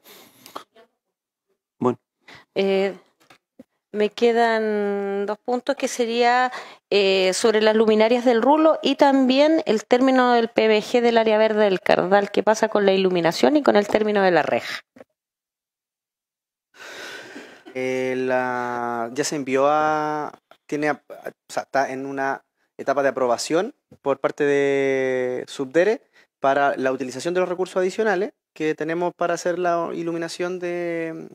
Bueno. Eh, me quedan dos puntos que sería eh, sobre las luminarias del rulo y también el término del PBG del área verde del Cardal, que pasa con la iluminación y con el término de la reja. Eh, la, ya se envió a. Tiene, o está en una etapa de aprobación por parte de Subdere para la utilización de los recursos adicionales que tenemos para hacer la iluminación de,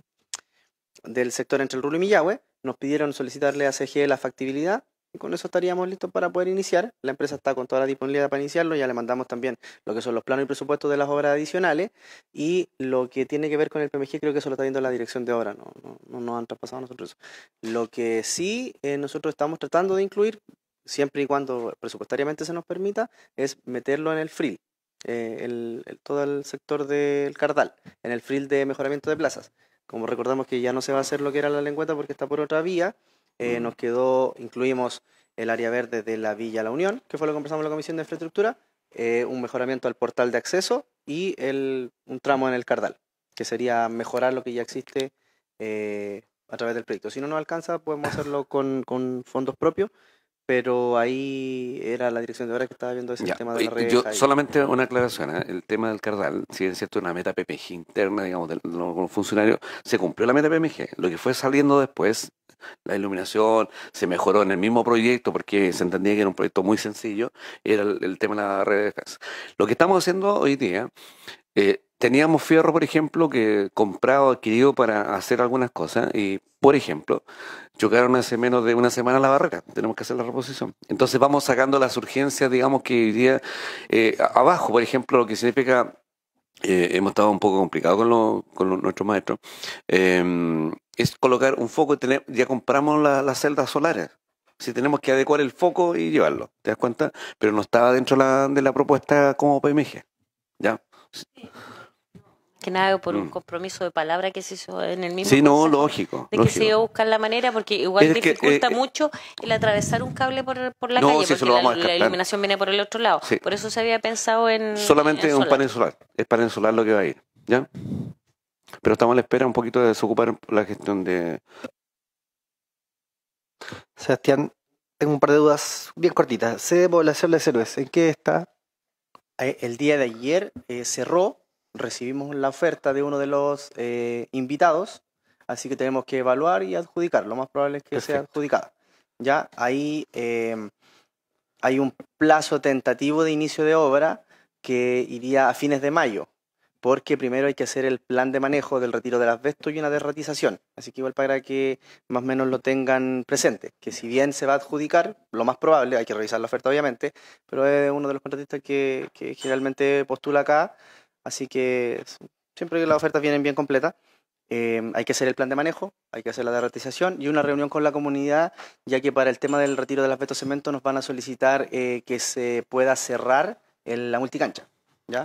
del sector entre el Rulo y Millagüe. Nos pidieron solicitarle a CGE la factibilidad con eso estaríamos listos para poder iniciar. La empresa está con toda la disponibilidad para iniciarlo. Ya le mandamos también lo que son los planos y presupuestos de las obras adicionales. Y lo que tiene que ver con el PMG, creo que eso lo está viendo la dirección de obra. No, nos han traspasado nosotros eso. Lo que sí eh, nosotros estamos tratando de incluir, siempre y cuando presupuestariamente se nos permita, es meterlo en el FRIL. Eh, todo el sector del Cardal, en el FRIL de mejoramiento de plazas. Como recordamos que ya no se va a hacer lo que era la lengüeta porque está por otra vía, eh, nos quedó, incluimos el área verde de la Villa La Unión, que fue lo que conversamos en la Comisión de Infraestructura, eh, un mejoramiento al portal de acceso y el, un tramo en el Cardal, que sería mejorar lo que ya existe eh, a través del proyecto. Si no nos alcanza, podemos hacerlo con, fondos propios, pero ahí era la dirección de obra que estaba viendo ese tema de la red. solamente una aclaración, el tema del Cardal, si es cierto una meta PPG interna, digamos, de los funcionarios, se cumplió la meta PMG, lo que fue saliendo después la iluminación, se mejoró en el mismo proyecto porque se entendía que era un proyecto muy sencillo, era el, tema de la red de defensa. Lo que estamos haciendo hoy día, eh, teníamos fierro, por ejemplo, que comprado, adquirido para hacer algunas cosas y, por ejemplo, chocaron hace menos de una semana la barrera, tenemos que hacer la reposición. Entonces vamos sacando las urgencias, digamos, que hoy día eh, abajo, por ejemplo, lo que significa... Eh, hemos estado un poco complicados con, lo, con nuestros maestros. Em, es colocar un foco y ya compramos las celdas solares. Si tenemos que adecuar el foco y llevarlo, ¿te das cuenta? Pero no estaba dentro de la propuesta como PMG. ¿Ya? Que nada, por un mm. compromiso de palabra que se hizo en el mismo. Sí, no, lógico. De que se iba a buscar la manera, porque igual dificulta eh, eh, mucho el atravesar un cable por, por la calle, porque la, iluminación viene por el otro lado. Por eso se había pensado en. Solamente un panel solar. Es panel solar lo que va a ir. ¿Ya? Pero estamos a la espera un poquito de desocupar la gestión de... Sebastián, tengo un par de dudas bien cortitas. Sede de población de ¿en qué está? Eh, el día de ayer eh, cerró, recibimos la oferta de uno de los eh, invitados, así que tenemos que evaluar y adjudicar. Lo más probable es que sea adjudicada. Ya, ahí hay un plazo tentativo de inicio de obra que iría a fines de mayo porque primero hay que hacer el plan de manejo del retiro las asbesto y una derratización. Así que igual para que más o menos lo tengan presente, que si bien se va a adjudicar, lo más probable, hay que revisar la oferta obviamente, pero es uno de los contratistas que, generalmente postula acá, así que siempre que las ofertas vienen bien completas, em, hay que hacer el plan de manejo, hay que hacer la derratización y una reunión con la comunidad, ya que para el tema del retiro del asbesto cemento nos van a solicitar eh, que se pueda cerrar en la multicancha. ¿ya?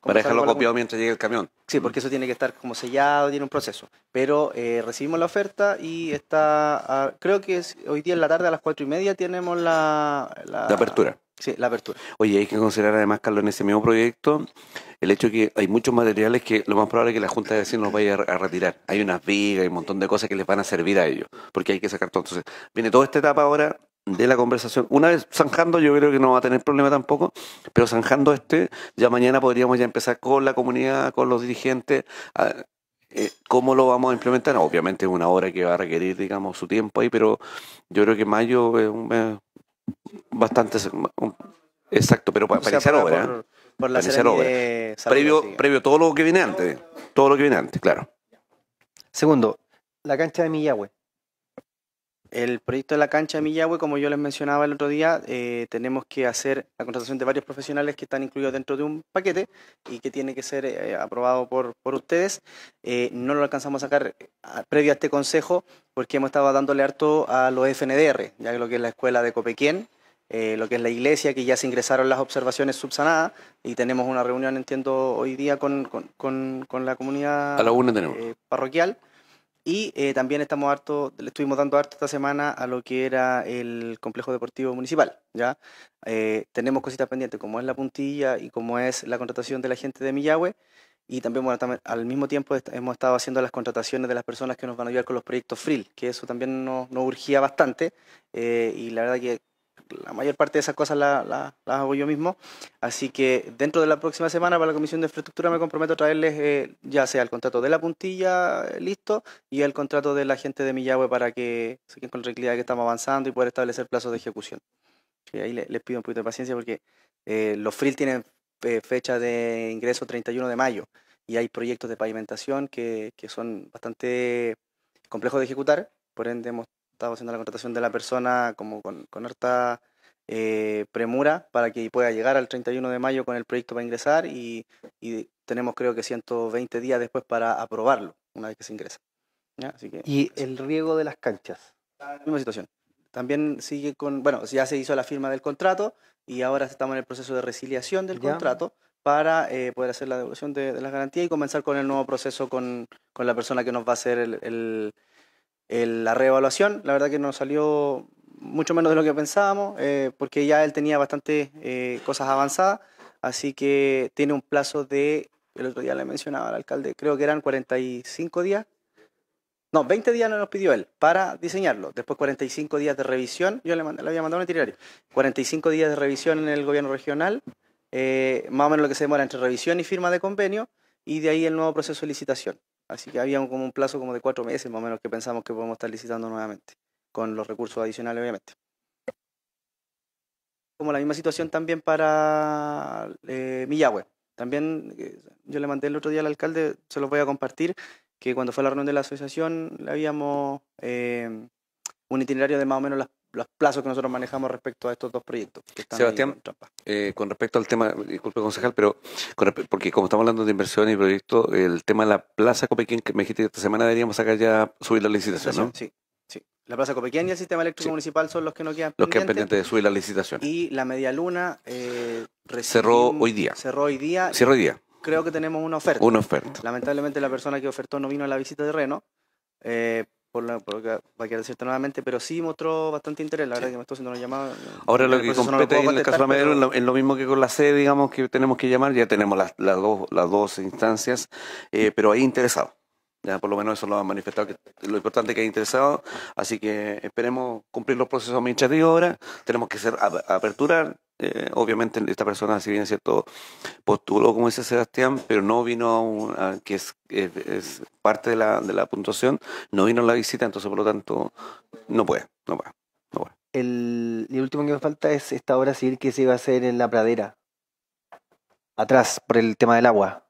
Para dejarlo copiado mientras llegue el camión. Sí, porque eso tiene que estar como sellado, tiene un proceso. Pero eh, recibimos la oferta y está, creo que es hoy día en la tarde a las cuatro y media tenemos la, la... apertura. Sí, la apertura. Oye, hay que considerar además, Carlos, en ese mismo proyecto, el hecho que hay muchos materiales que lo más probable es que la Junta de Vecinos los vaya a retirar. Hay unas vigas y un montón de cosas que les van a servir a ellos, porque hay que sacar todo. Entonces, viene toda esta etapa ahora de la conversación. Una vez zanjando, yo creo que no va a tener problema tampoco, pero zanjando este, ya mañana podríamos ya empezar con la comunidad, con los dirigentes, eh, ¿Cómo lo vamos a implementar? Obviamente es una hora que va a requerir, digamos, su tiempo ahí, pero yo creo que mayo es un mes bastante exacto, pero para, iniciar obra. obra. previo, previo todo lo que viene antes. Todo lo que viene antes, claro. Segundo, la cancha de Millagüe el proyecto de la cancha de Millagüe, como yo les mencionaba el otro día, eh, tenemos que hacer la contratación de varios profesionales que están incluidos dentro de un paquete y que tiene que ser eh, aprobado por, ustedes. Eh, no lo alcanzamos a sacar previo a este consejo porque hemos estado dándole harto a los FNDR, ya que lo que es la escuela de Copequén, lo que es la iglesia, que ya se ingresaron las observaciones subsanadas y tenemos una reunión, entiendo, hoy día con, la comunidad parroquial y eh, también estamos harto, le estuvimos dando harto esta semana a lo que era el complejo deportivo municipal. ¿ya? Eh, tenemos cositas pendientes, como es la puntilla y como es la contratación de la gente de Millagüe. Y también, bueno, al mismo tiempo hemos estado haciendo las contrataciones de las personas que nos van a ayudar con los proyectos FRIL, que eso también nos, urgía bastante. Eh, y la verdad que la mayor parte de esas cosas las la, la hago yo mismo. Así que dentro de la próxima semana para la Comisión de Infraestructura me comprometo a traerles eh, ya sea el contrato de la puntilla eh, listo y el contrato de la gente de Millagüe para que se queden con la tranquilidad que estamos avanzando y poder establecer plazos de ejecución. Y ahí les, pido un poquito de paciencia porque eh, los FRIL tienen fecha de ingreso 31 de mayo y hay proyectos de pavimentación que, que son bastante complejos de ejecutar, por ende hemos estamos haciendo la contratación de la persona como con, harta eh, premura para que pueda llegar al 31 de mayo con el proyecto para ingresar y, tenemos creo que 120 días después para aprobarlo una vez que se ingresa. ¿Y el riego de las canchas? La misma situación. También sigue con, bueno, ya se hizo la firma del contrato y ahora estamos en el proceso de resiliación del contrato para eh, poder hacer la devolución de, de, las garantías y comenzar con el nuevo proceso con, la persona que nos va a hacer el el, la reevaluación, la verdad que nos salió mucho menos de lo que pensábamos, eh, porque ya él tenía bastantes eh, cosas avanzadas, así que tiene un plazo de, el otro día le mencionaba al alcalde, creo que eran 45 días, no, 20 días no nos pidió él para diseñarlo, después 45 días de revisión, yo le, había mandado un itinerario, 45 días de revisión en el gobierno regional, eh, más o menos lo que se demora entre revisión y firma de convenio, y de ahí el nuevo proceso de licitación. Así que había como un plazo como de cuatro meses más o menos que pensamos que podemos estar licitando nuevamente, con los recursos adicionales obviamente. Como la misma situación también para eh, Millagüe. También eh, yo le mandé el otro día al alcalde, se los voy a compartir, que cuando fue la reunión de la asociación le habíamos eh, un itinerario de más o menos las los plazos que nosotros manejamos respecto a estos dos proyectos. Sebastián, eh, con respecto al tema, disculpe concejal, pero porque como estamos hablando de inversión y proyectos, el tema de la Plaza Copequén, que me dijiste que esta semana deberíamos sacar ya, subir la licitación, ¿no? Sí, sí. La Plaza Copequén y el Sistema Eléctrico Municipal son los que no quedan los que quedan pendientes de subir la licitación. Y la Media Luna eh, cerró hoy día. Cerró hoy día. Cerró hoy día. Creo que tenemos una oferta. Una oferta. Lamentablemente la persona que ofertó no vino a la visita de Reno, eh, por, lo, por va a quedar cierto nuevamente, pero sí mostró bastante interés, la verdad que me estoy haciendo una llamada. Ahora lo que compete en el caso de Madero es lo mismo que con la C digamos, que tenemos que llamar, ya tenemos las, las, dos, las dos instancias, eh, pero ahí interesado. Ya por lo menos eso lo han manifestado, lo importante que ha interesado. Así que esperemos cumplir los procesos administrativos ahora. Tenemos que hacer aperturar. Eh, obviamente esta persona, si bien cierto, postuló, como dice Sebastián, pero no vino, a, que es, parte de la, puntuación, no vino a la visita, entonces por lo tanto no puede, no puede. No El, último que me falta es esta hora civil que se iba a hacer en la pradera, atrás, por el tema del agua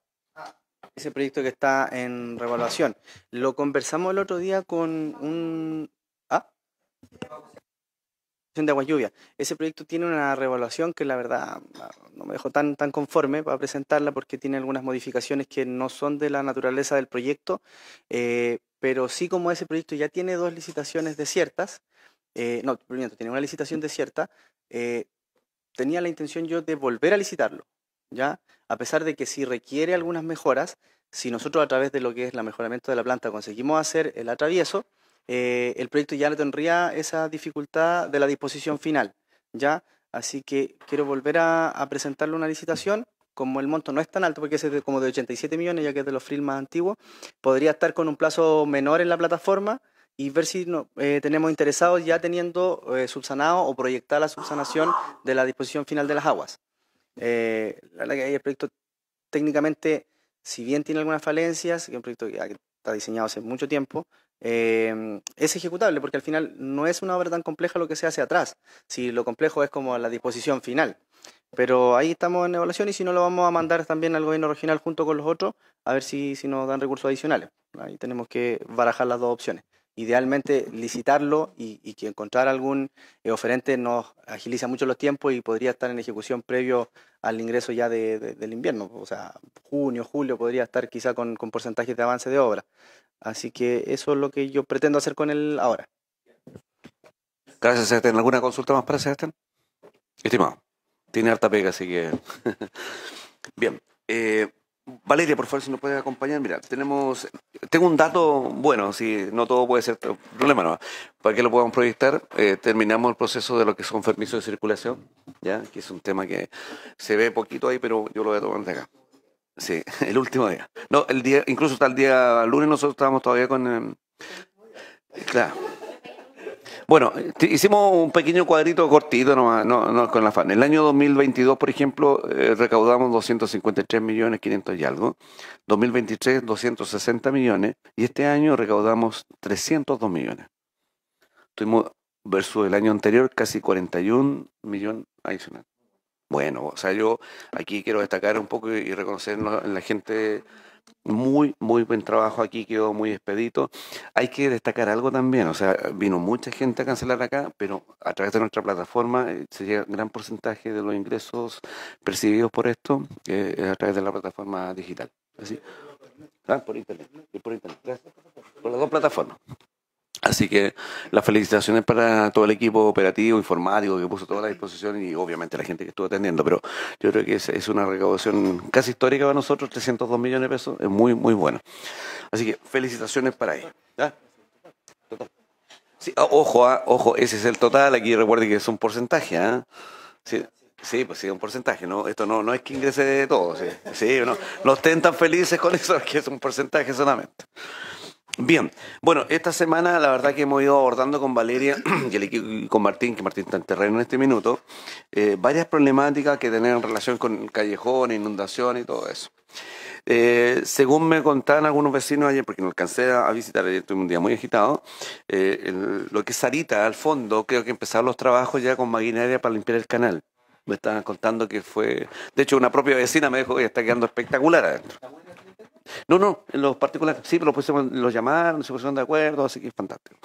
ese proyecto que está en revaluación. Lo conversamos el otro día con un... ¿Ah? de agua lluvia. Ese proyecto tiene una revaluación que la verdad no me dejó tan, tan conforme para presentarla porque tiene algunas modificaciones que no son de la naturaleza del proyecto, eh, pero sí como ese proyecto ya tiene dos licitaciones desiertas, eh, no, primero, tiene una licitación desierta, eh, tenía la intención yo de volver a licitarlo ¿ya? A pesar de que si requiere algunas mejoras, si nosotros a través de lo que es el mejoramiento de la planta conseguimos hacer el atravieso, eh, el proyecto ya no tendría esa dificultad de la disposición final, ¿ya? Así que quiero volver a, presentarle una licitación como el monto no es tan alto, porque es de, como de 87 millones, ya que es de los frills más antiguos, podría estar con un plazo menor en la plataforma y ver si eh, tenemos interesados ya teniendo eh, subsanado o proyectada la subsanación de la disposición final de las aguas. Eh, la verdad que el proyecto técnicamente, si bien tiene algunas falencias, que es un proyecto ah, que está diseñado hace mucho tiempo, em, es ejecutable porque al final no es una obra tan compleja lo que se hace atrás, si lo complejo es como la disposición final. Pero ahí estamos en evaluación y si no lo vamos a mandar también al gobierno regional junto con los otros, a ver si nos dan recursos adicionales. Ahí tenemos que barajar las dos opciones idealmente licitarlo y, que encontrar algún eh, oferente nos agiliza mucho los tiempos y podría estar en ejecución previo al ingreso ya de, del invierno. O sea, junio, julio podría estar quizá con, porcentajes de avance de obra. Así que eso es lo que yo pretendo hacer con él ahora. Gracias, Sebastián. ¿Alguna consulta más para Sebastián? Estimado, tiene harta pega, así que... Bien. Eh, Valeria, por favor, si nos puedes acompañar. Mira, tenemos, tengo un dato bueno, si no todo puede ser problema, no. Para que lo podamos proyectar, eh, terminamos el proceso de lo que son permisos de circulación, ya, que es un tema que se ve poquito ahí, pero yo lo voy a tomar de acá. Sí, el último día. No, el día, incluso hasta el día lunes nosotros estábamos todavía con, claro. Bueno, hicimos un pequeño cuadrito cortito no, no con la FAN. El año 2022, por ejemplo, eh, recaudamos 253 millones 500 y algo. 2023, 260 millones. Y este año recaudamos 302 millones. Tuvimos, versus el año anterior, casi 41 millones adicionales. Bueno, o sea, yo aquí quiero destacar un poco y reconocer a la gente muy, muy buen trabajo aquí, quedó muy expedito. Hay que destacar algo también, o sea, vino mucha gente a cancelar acá, pero a través de nuestra plataforma eh, se llega un gran porcentaje de los ingresos percibidos por esto eh, a través de la plataforma digital. Ah, por internet, por internet, Por las dos plataformas. Así que las felicitaciones para todo el equipo operativo, informático, que puso toda la disposición y obviamente la gente que estuvo atendiendo. Pero yo creo que es, una recaudación casi histórica para nosotros, 302 millones de pesos, es muy, muy bueno. Así que felicitaciones para ellos. ojo, ah, ojo, ese es el total. Aquí recuerde que es un porcentaje. Ah. Sí. Sí, pues sí, un porcentaje. No, esto no, no es que ingrese de todo. Sí, sí no, no estén tan felices con eso, que es un porcentaje solamente. Bien, bueno, esta semana la verdad que hemos ido abordando con Valeria y con Martín, que Martín está en terreno en este minuto, eh, varias problemáticas que tienen relación con callejón, inundación y todo eso. Eh, según me contaban algunos vecinos ayer, porque no alcancé a visitar, ayer tuve un día muy agitado, eh, lo que es Sarita, al fondo, creo que empezaron los trabajos ya con maquinaria para limpiar el canal. Me estaban contando que fue... De hecho, una propia vecina me dijo que está quedando espectacular adentro. No, no, en los particulares sí, pero los, los llamaron, se pusieron de acuerdo, así que es fantástico.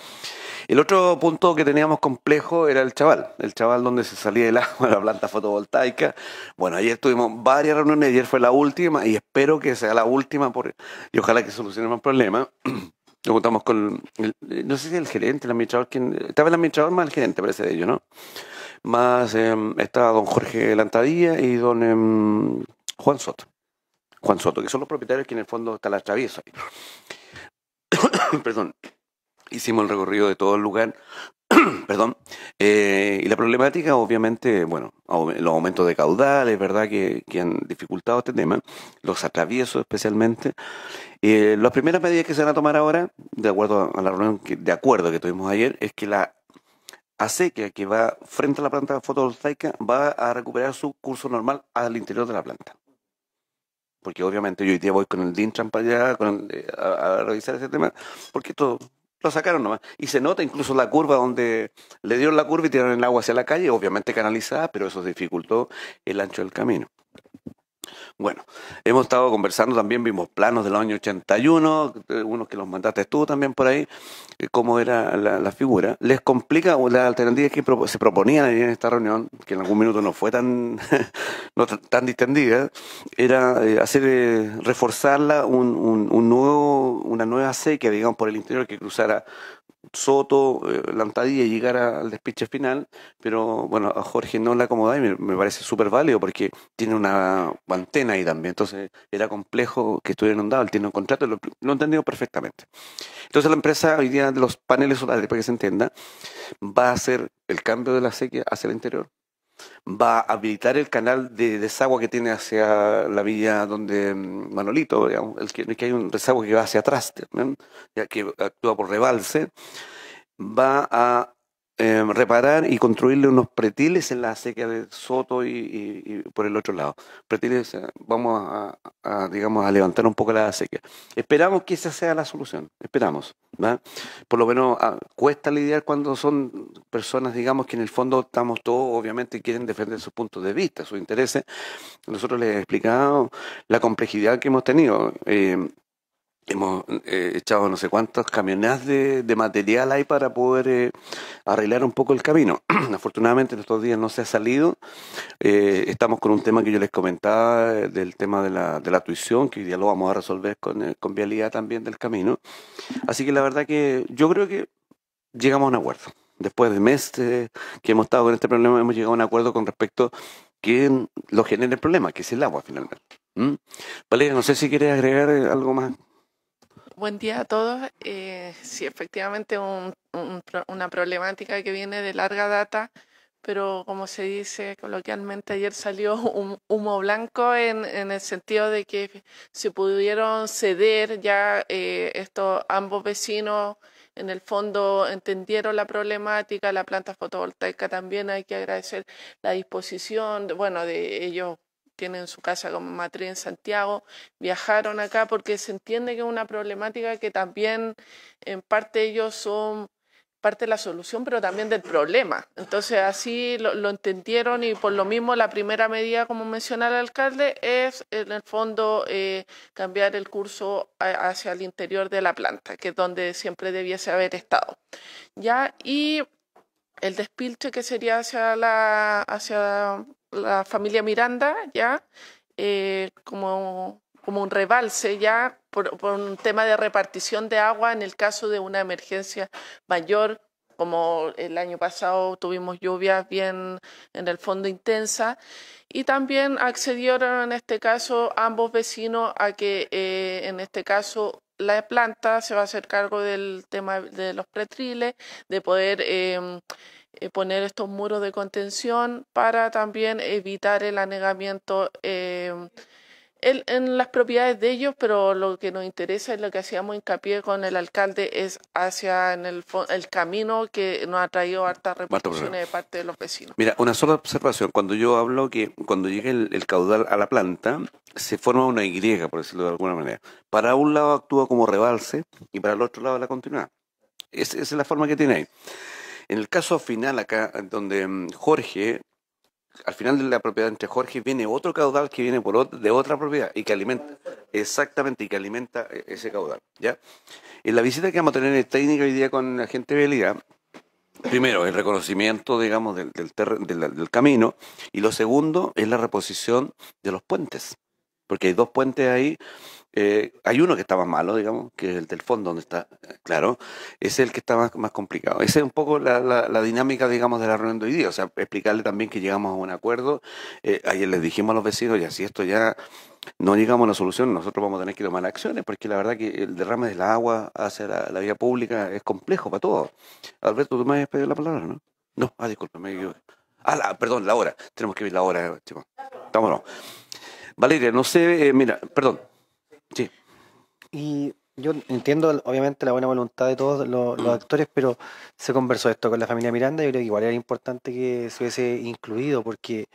El otro punto que teníamos complejo era el chaval, el chaval donde se salía el agua, de la planta fotovoltaica. Bueno, ayer tuvimos varias reuniones, ayer fue la última y espero que sea la última por, y ojalá que solucione el problema. Nos contamos con, el, eh, no sé si el gerente, el administrador, quién estaba el administrador más el gerente, parece de ellos, ¿no? Más em, estaba don Jorge Lantadilla y don em, Juan Soto. Juan Soto, que son los propietarios que en el fondo está la Perdón. Hicimos el recorrido de todo el lugar, perdón, eh, y la problemática obviamente, bueno, los aumentos de caudales, ¿verdad? Que, que han dificultado este tema, los atraviesos especialmente. Eh, las primeras medidas que se van a tomar ahora, de acuerdo a la reunión que, de acuerdo que tuvimos ayer, es que la acequia que va frente a la planta fotovoltaica va a recuperar su curso normal al interior de la planta porque obviamente yo hoy día voy con el Dintran para allá con eh, a, a, revisar ese tema, porque todo lo sacaron nomás. Y se nota incluso la curva donde le dieron la curva y tiraron el agua hacia la calle, obviamente canalizada, pero eso dificultó el ancho del camino. Bueno, hemos estado conversando también, vimos planos del año 81, unos eh, que los mandaste tú también por ahí, eh, cómo era la, figura. ¿Les complica la alternativa que se proponía en esta reunión, que en algún minuto no fue tan, no, tan distendida, era eh, hacer, reforzarla, un, un, nuevo, una nueva que digamos, por el interior que cruzara Soto, eh, y llegar al despiche final, pero bueno, a Jorge no la acomoda y me, parece súper válido porque tiene una antena ahí también, entonces era complejo que estuviera inundado, él tiene un contrato, lo, he entendido perfectamente. Entonces la empresa hoy día de los paneles solares, para que se entienda, va a hacer el cambio de la sequía hacia el interior, va a habilitar el canal de desagüe que tiene hacia la villa donde mm, Manolito, digamos, el que, hay un desagüe que va hacia atrás, que actúa por rebalse, va a Em, reparar y construirle unos pretiles en la acequia de Soto y, por el otro lado. Pretiles, eh, vamos a, digamos, a levantar un poco la acequia. Esperamos que esa sea la solución, esperamos. Por lo menos ah, cuesta lidiar cuando son personas, digamos, que en el fondo estamos todos, obviamente, quieren defender sus puntos de vista, sus intereses. Nosotros les explicado la complejidad que hemos tenido. Eh, hemos eh, echado no sé cuántas camionetas de, material hay para poder eh, arreglar un poco el camino. Afortunadamente en estos días no se ha salido. Eh, estamos con un tema que yo les comentaba, del tema de la, de la tuición, que hoy día lo vamos a resolver con, con vialidad también del camino. Así que la verdad que yo creo que llegamos a un acuerdo. Después de meses que hemos estado con este problema, hemos llegado a un acuerdo con respecto a quién lo genera el problema, que es el agua finalmente. ¿Mm? Valeria, no sé si quieres agregar algo más Buen día a todos. Eh, sí, efectivamente una problemática que viene de larga data, pero como se dice coloquialmente, ayer salió un humo blanco en, el sentido de que se pudieron ceder ya eh, estos ambos vecinos. En el fondo entendieron la problemática, la planta fotovoltaica también hay que agradecer la disposición, bueno, de ellos tienen su casa como matriz en Santiago, viajaron acá porque se entiende que es una problemática que también en parte ellos son parte de la solución, pero también del problema. Entonces así lo, entendieron y por lo mismo la primera medida, como menciona el alcalde, es en el fondo eh, cambiar el curso eh, hacia el interior de la planta, que es donde siempre debiese haber estado. Ya, y el despilche que sería hacia la hacia la familia Miranda ya eh, como, como un rebalse ya por, un tema de repartición de agua en el caso de una emergencia mayor, como el año pasado tuvimos lluvias bien en el fondo intensa, y también accedieron en este caso ambos vecinos a que eh, en este caso la planta se va a hacer cargo del tema de los pretriles, de poder... Em, eh, poner estos muros de contención para también evitar el anegamiento em, en, las propiedades de ellos, pero lo que nos interesa y lo que hacíamos hincapié con el alcalde es hacia en el, camino que nos ha traído hartas repercusiones de parte de los vecinos. Mira, una sola observación. Cuando yo hablo que cuando llega el, caudal a la planta, se forma una Y, por decirlo de alguna manera. Para un lado actúa como rebalse y para el otro lado la continuidad. esa es la forma que tiene ahí. En el caso final, acá, donde mm, Jorge, al final de la propiedad entre Jorge, viene otro caudal que viene por de otra propiedad y que alimenta, exactamente, y que alimenta eh, ese caudal. ¿ya? En la visita que vamos a tener en técnico hoy día con la gente de Belga, primero, el reconocimiento, digamos, del camino, y lo segundo es la reposición de los puentes porque hay dos puentes ahí. Eh, hay uno que está más malo, digamos, que es el del fondo, donde está, eh, claro, es el que está más, complicado. Esa es un poco la, dinámica, digamos, de la reunión de hoy día. O sea, explicarle también que llegamos a un acuerdo. Eh, ayer les dijimos a los vecinos, y así esto ya no llegamos a una solución, nosotros vamos a tener que tomar acciones, porque la verdad que el derrame de la agua hacia la, vía pública es complejo para todos. Alberto, tú me habías pedido la palabra, ¿no? No, ah, disculpe, me Ah, perdón, la hora. Tenemos que ver la hora, chicos. Vámonos. Valeria, no sé, eh, mira, perdón. Sí. Y yo entiendo, obviamente, la buena voluntad de todos los, mm. actores, pero se conversó esto con la familia Miranda. y creo que igual era importante que se hubiese incluido, porque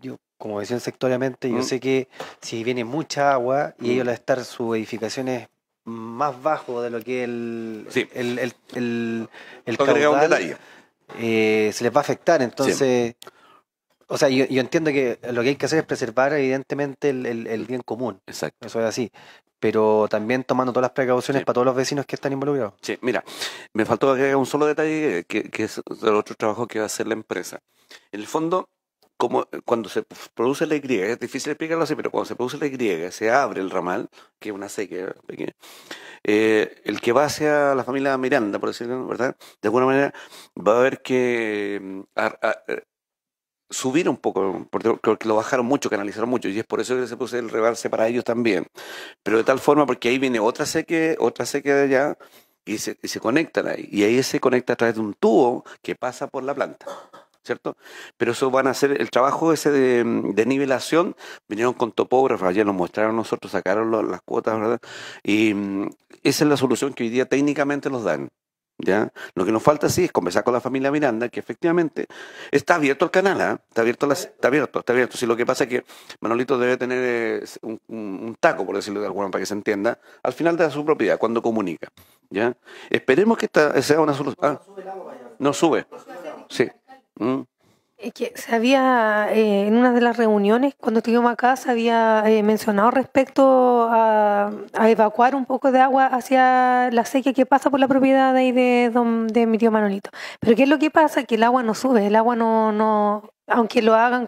yo, como decían sectorialmente, yo mm. sé que si viene mucha agua y ellos mm. la estar sus edificaciones más bajo de lo que el, el, el, el, el caudal, eh, se les va a afectar. Entonces, o sea, yo, entiendo que lo que hay que hacer es preservar, evidentemente, el, bien común. Exacto. Eso es así. Pero también tomando todas las precauciones para todos los vecinos que están involucrados. Sí, mira, me faltó agregar un solo detalle que, es el otro trabajo que va a hacer la empresa. En el fondo, como eh, cuando se produce la Y, es difícil explicarlo así, pero cuando se produce la Y, se abre el ramal, que es una sequía pequeña, eh, el que va hacia la familia Miranda, por decirlo, ¿verdad? De alguna manera va a ver que mm, eh, subir un poco, porque lo bajaron mucho, canalizaron mucho, y es por eso que se puso el regarse para ellos también. Pero de tal forma, porque ahí viene otra sequía, otra de allá, y se, y conectan ahí. Y ahí se conecta a través de un tubo que pasa por la planta. ¿cierto? Pero eso van a hacer el trabajo ese de, nivelación. Vinieron con topógrafos, ayer nos mostraron nosotros, sacaron las cuotas, ¿verdad? Y mm, esa es la solución que hoy día técnicamente nos dan. ¿ya? Lo que nos falta sí es conversar con la familia Miranda, que efectivamente está abierto el canal, ¿ah? está, abierto está abierto, está abierto. lo que pasa es que Manolito debe tener eh, un, taco, por decirlo de alguna manera, para que se entienda, al final de su propiedad, cuando comunica, ¿ya? Esperemos que esta sea una solución. Ah, no sube. Sí. Mm que se había, eh, en una de las reuniones, cuando estuvimos acá, se había eh, mencionado respecto a, evacuar un poco de agua hacia la sequía que pasa por la propiedad de ahí de, de mi tío Manolito. Pero ¿qué es lo que pasa? Que el agua no sube, el agua no, no aunque lo hagan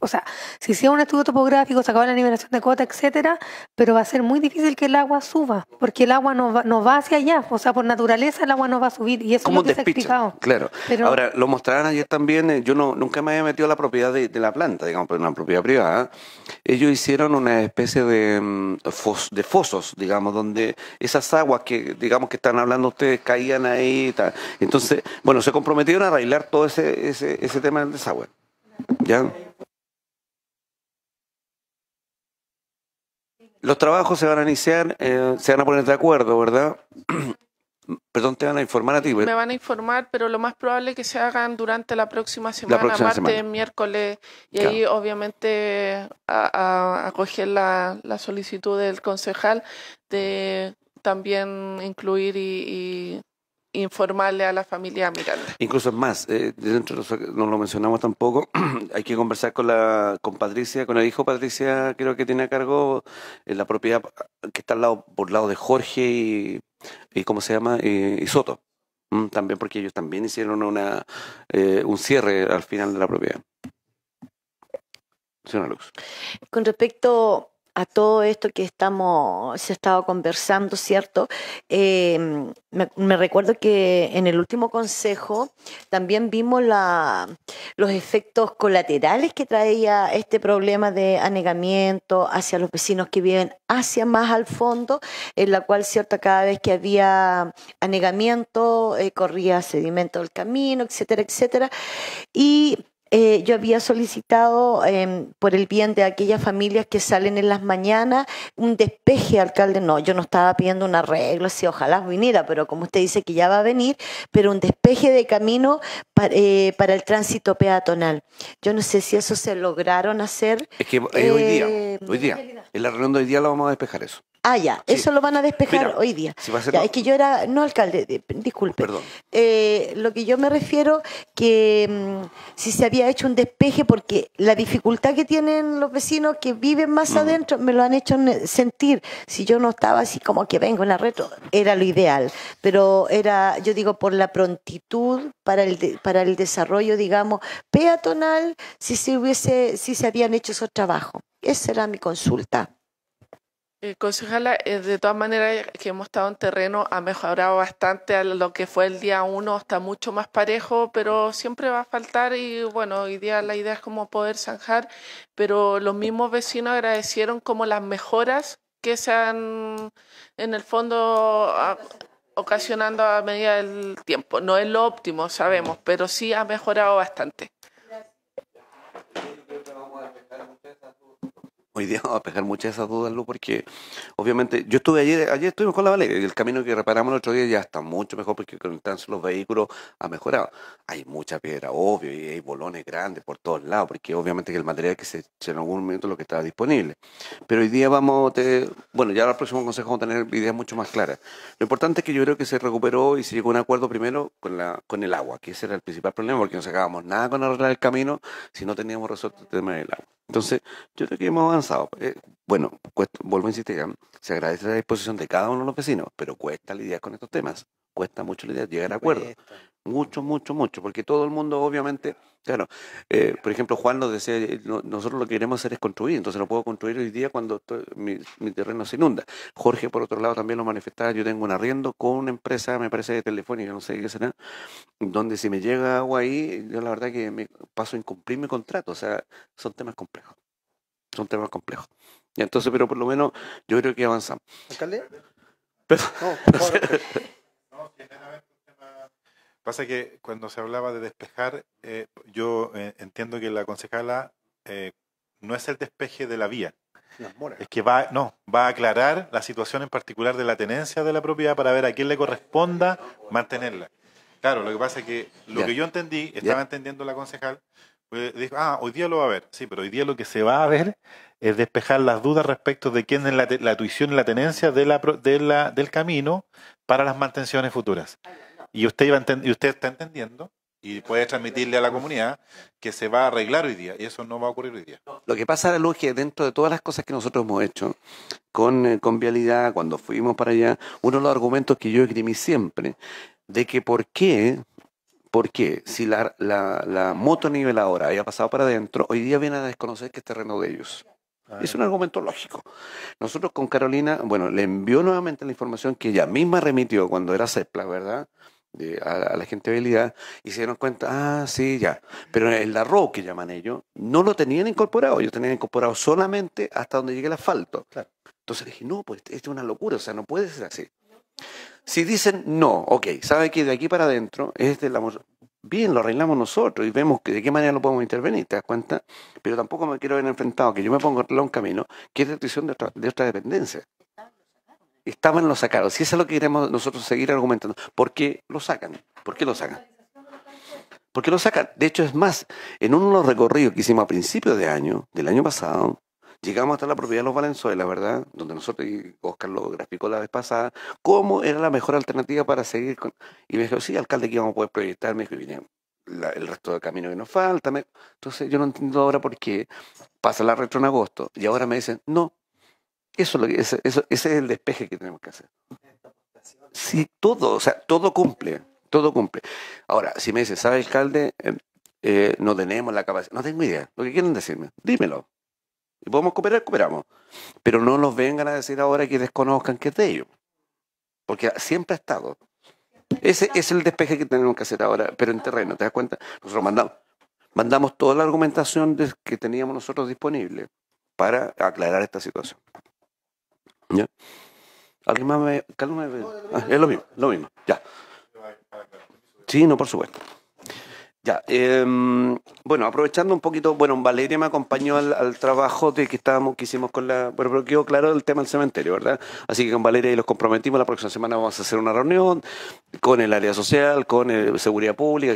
o sea, si hiciera un estudio topográfico, sacaba la nivelación de cota, etcétera, pero va a ser muy difícil que el agua suba, porque el agua no va, no va hacia allá, o sea, por naturaleza el agua no va a subir, y eso es lo que se Claro. Pero, Ahora, lo mostraron ayer también, eh, yo no, nunca me había metido a la propiedad de, la planta, digamos, pero una propiedad privada. Ellos hicieron una especie de, mm, de fosos, digamos, donde esas aguas que, digamos, que están hablando ustedes caían ahí y tal. Entonces, bueno, se comprometieron a arreglar todo ese, ese, ese tema del desagüe. ¿Ya? Los trabajos se van a iniciar, eh, se van a poner de acuerdo, ¿verdad? Perdón, te van a informar a ti. Me van a informar, pero lo más probable es que se hagan durante la próxima semana, martes, miércoles, y ahí obviamente a, acoger la, solicitud del concejal de también incluir y, y informarle a la familia Miranda. Incluso es más, eh, dentro no lo mencionamos tampoco, hay que conversar con la con Patricia, con el hijo Patricia, creo que tiene a cargo eh, la propiedad que está al lado, por lado de Jorge y, ¿cómo se llama? y Soto. Mm, también porque ellos también hicieron una eh, un cierre al final de la propiedad. Señora Con respecto a todo esto que estamos, se ha estado conversando, ¿cierto? Em, me recuerdo que en el último consejo también vimos la, los efectos colaterales que traía este problema de anegamiento hacia los vecinos que viven hacia más al fondo, en la cual, ¿cierto? Cada vez que había anegamiento, eh, corría sedimento del camino, etcétera, etcétera. Y eh, yo había solicitado em, por el bien de aquellas familias que salen en las mañanas un despeje, alcalde. No, yo no estaba pidiendo un arreglo, si ojalá viniera, pero como usted dice que ya va a venir, pero un despeje de camino para, eh, para el tránsito peatonal. Yo no sé si eso se lograron hacer. Es que eh, hoy día, hoy día, en la reunión de hoy día lo vamos a despejar eso. Ah, ya, eso lo van a despejar hoy día. Es que yo era, no alcalde, eh, disculpe. Perdón. Eh, lo que yo me refiero, que mm, si se había hecho un despeje, porque la dificultad que tienen los vecinos que viven más adentro, me lo han hecho sentir. Si yo no estaba así como que vengo en la reto, era lo ideal. Pero era, yo digo, por la prontitud para el, para el desarrollo, digamos, peatonal, si se, hubiese, si se habían hecho esos trabajos. Esa era mi consulta. Eh, concejala, eh, de todas maneras que hemos estado en terreno ha mejorado bastante a lo que fue el día uno, está mucho más parejo, pero siempre va a faltar y bueno, hoy día la idea es como poder zanjar, pero los mismos vecinos agradecieron como las mejoras que se han en el fondo ocasionando a medida del tiempo. No es lo óptimo, sabemos, pero sí ha mejorado bastante. Hoy día vamos a pegar muchas de esas dudas, Lu, porque obviamente yo estuve ayer, ayer estuvimos con la valle y el camino que reparamos el otro día ya está mucho mejor porque con el tránsito los vehículos ha mejorado. Hay mucha piedra, obvio, y hay bolones grandes por todos lados, porque obviamente que el material que se, en algún momento lo que estaba disponible. Pero hoy día vamos, tener bueno, ya el próximo consejo vamos a tener ideas mucho más claras. Lo importante es que yo creo que se recuperó y se llegó a un acuerdo primero con, la, con el agua, que ese era el principal problema, porque no sacábamos nada con arreglar el camino si no teníamos resuelto el tema del agua. Entonces, yo creo que eh, bueno, vuelvo a insistir, se agradece la disposición de cada uno de los vecinos, pero cuesta lidiar con estos temas. Cuesta mucho lidiar, llegar a acuerdo. Mucho, mucho, mucho, porque todo el mundo obviamente, claro, eh, por ejemplo, Juan nos decía, eh, nosotros lo que queremos hacer es construir, entonces lo puedo construir hoy día cuando mi, mi, terreno se inunda. Jorge, por otro lado, también lo manifestaba, yo tengo un arriendo con una empresa, me parece de telefónica, no sé qué será, donde si me llega agua ahí, yo la verdad que me paso a incumplir mi contrato, o sea, son temas complejos son temas complejos. Y entonces, pero por lo menos yo creo que avanzamos. ¿Alcalde? no, por Pasa que cuando se hablaba de despejar, eh, yo eh, entiendo que la concejala eh, no es el despeje de la vía. Es que va, no, va a aclarar la situación en particular de la tenencia de la propiedad para ver a quién le corresponda mantenerla. Claro, lo que pasa es que lo que yo entendí, estaba entendiendo la concejal, eh, ah, hoy día lo va a ver. Sí, pero hoy día lo que se va a ver es despejar las dudas respecto de quién es la, la tuición y la tenencia de la, de la, del camino para las mantenciones futuras. Ah, y usted, iba y usted está entendiendo y puede transmitirle a la comunidad que se va a arreglar hoy día y eso no va a ocurrir hoy día. Lo que pasa, Luz, que dentro de todas las cosas que nosotros hemos hecho con, eh, con Vialidad, cuando fuimos para allá, uno de los argumentos que yo esgrimí siempre, de que por qué porque si la, la, la moto niveladora había pasado para adentro, hoy día viene a desconocer que es terreno de ellos. Ah, es un argumento lógico. Nosotros con Carolina, bueno, le envió nuevamente la información que ella misma remitió cuando era CEPLA, ¿verdad? a, la gente de habilidad y se dieron cuenta, ah, sí, ya. Pero el arroz que llaman ellos, no lo tenían incorporado, ellos tenían incorporado solamente hasta donde llegue el asfalto. Entonces dije, no, pues esto es una locura, o sea, no puede ser así. Si dicen no, ok, sabe que de aquí para adentro es de la bien, lo arreglamos nosotros y vemos que de qué manera lo podemos intervenir, ¿te das cuenta? Pero tampoco me quiero ver enfrentado, que yo me pongo a un camino, que es destrucción de otra, de otra dependencia. Estaban, los sacados, Si eso es lo que queremos nosotros seguir argumentando. ¿Por qué lo sacan? ¿Por qué lo sacan? ¿Por qué lo sacan? De hecho, es más, en uno de los recorridos que hicimos a principios de año, del año pasado, Llegamos hasta la propiedad de los Valenzuela, ¿verdad? Donde nosotros, y Oscar lo graficó la vez pasada, cómo era la mejor alternativa para seguir con... Y me dijo, sí, alcalde, que vamos a poder proyectar. Me dijo, el resto del camino que nos falta. Entonces, yo no entiendo ahora por qué pasa la retro en agosto y ahora me dicen, no, eso ese es el despeje que tenemos que hacer. Sí, todo, o sea, todo cumple, todo cumple. Ahora, si me dice, ¿sabe, alcalde? Eh, eh, no tenemos la capacidad, no tengo idea. Lo que quieren decirme, dímelo. Y podemos cooperar, cooperamos. Pero no nos vengan a decir ahora que desconozcan que es de ellos. Porque siempre ha estado. Ese es el despeje que tenemos que hacer ahora, pero en terreno, ¿te das cuenta? Nosotros mandamos, mandamos toda la argumentación que teníamos nosotros disponible para aclarar esta situación. ¿Alguien más me...? Calma, es lo mismo, lo mismo, ya. Sí, no, por supuesto. Ya, em, bueno, aprovechando un poquito, bueno, Valeria me acompañó al, trabajo de que estábamos, que hicimos con la, bueno, pero quedó claro el tema del cementerio, ¿verdad? Así que con Valeria y los comprometimos, la próxima semana vamos a hacer una reunión con el área social, con eh, seguridad pública,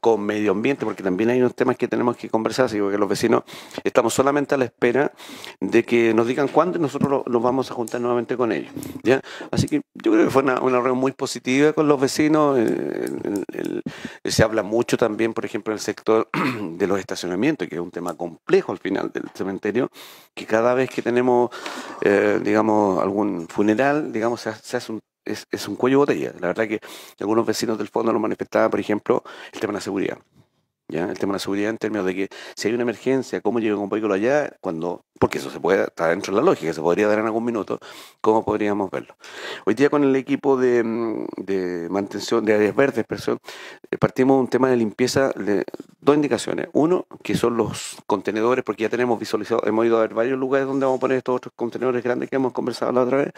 con medio ambiente, porque también hay unos temas que tenemos que conversar, así que los vecinos estamos solamente a la espera de que nos digan cuándo y nosotros nos vamos a juntar nuevamente con ellos, ¿ya? Así que yo creo que fue una, reunión muy positiva con los vecinos, eh, se habla mucho también por ejemplo, en el sector de los estacionamientos, que es un tema complejo al final del cementerio, que cada vez que tenemos, eh, digamos, algún funeral, digamos, se, hace un es, es, un cuello botella. La verdad que algunos vecinos del fondo lo manifestaban, por ejemplo, el tema de la seguridad. ¿ya? El tema de la seguridad en términos de que si hay una emergencia, cómo llega un vehículo allá, cuando, porque eso se puede, está dentro de la lógica, se podría dar en algún minuto, cómo podríamos verlo. Hoy día con el equipo de, mm, mantención, de áreas verdes, eh, partimos de un tema de limpieza de dos indicaciones. Uno, que son los contenedores, porque ya tenemos visualizado, hemos ido a ver varios lugares donde vamos a poner estos otros contenedores grandes que hemos conversado la otra vez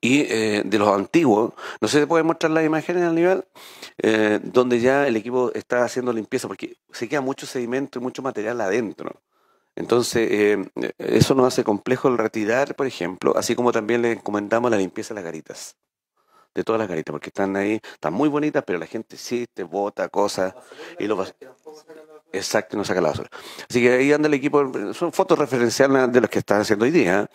y eh, de los antiguos, no sé si pueden mostrar las imágenes al nivel, eh, donde ya el equipo está haciendo limpieza, porque se queda mucho sedimento y mucho material adentro. Entonces, eh, eso nos hace complejo el retirar, por ejemplo, así como también le encomendamos la limpieza de las garitas, de todas las garitas, porque están ahí, están muy bonitas, pero la gente sí te bota cosas y lo Exacto, no saca la basura. Así que ahí anda el equipo, son fotos referenciales de los que están haciendo hoy día,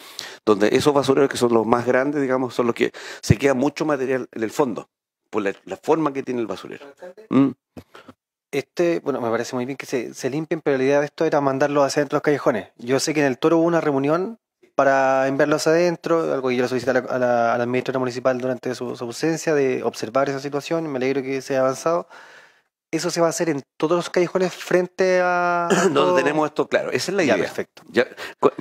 donde esos basureros que son los más grandes, digamos, son los que se queda mucho material en el fondo, por la, forma que tiene el basurero. Mm. Este, bueno, me parece muy bien que se, limpien, pero la idea de esto era mandarlos hacia adentro los callejones. Yo sé que en el Toro hubo una reunión para enviarlos adentro, algo que yo le solicité a la, municipal durante su, ausencia, de observar esa situación. y Me alegro que se haya avanzado eso se va a hacer en todos los callejones frente a. Donde tenemos esto claro. Esa es la idea. perfecto.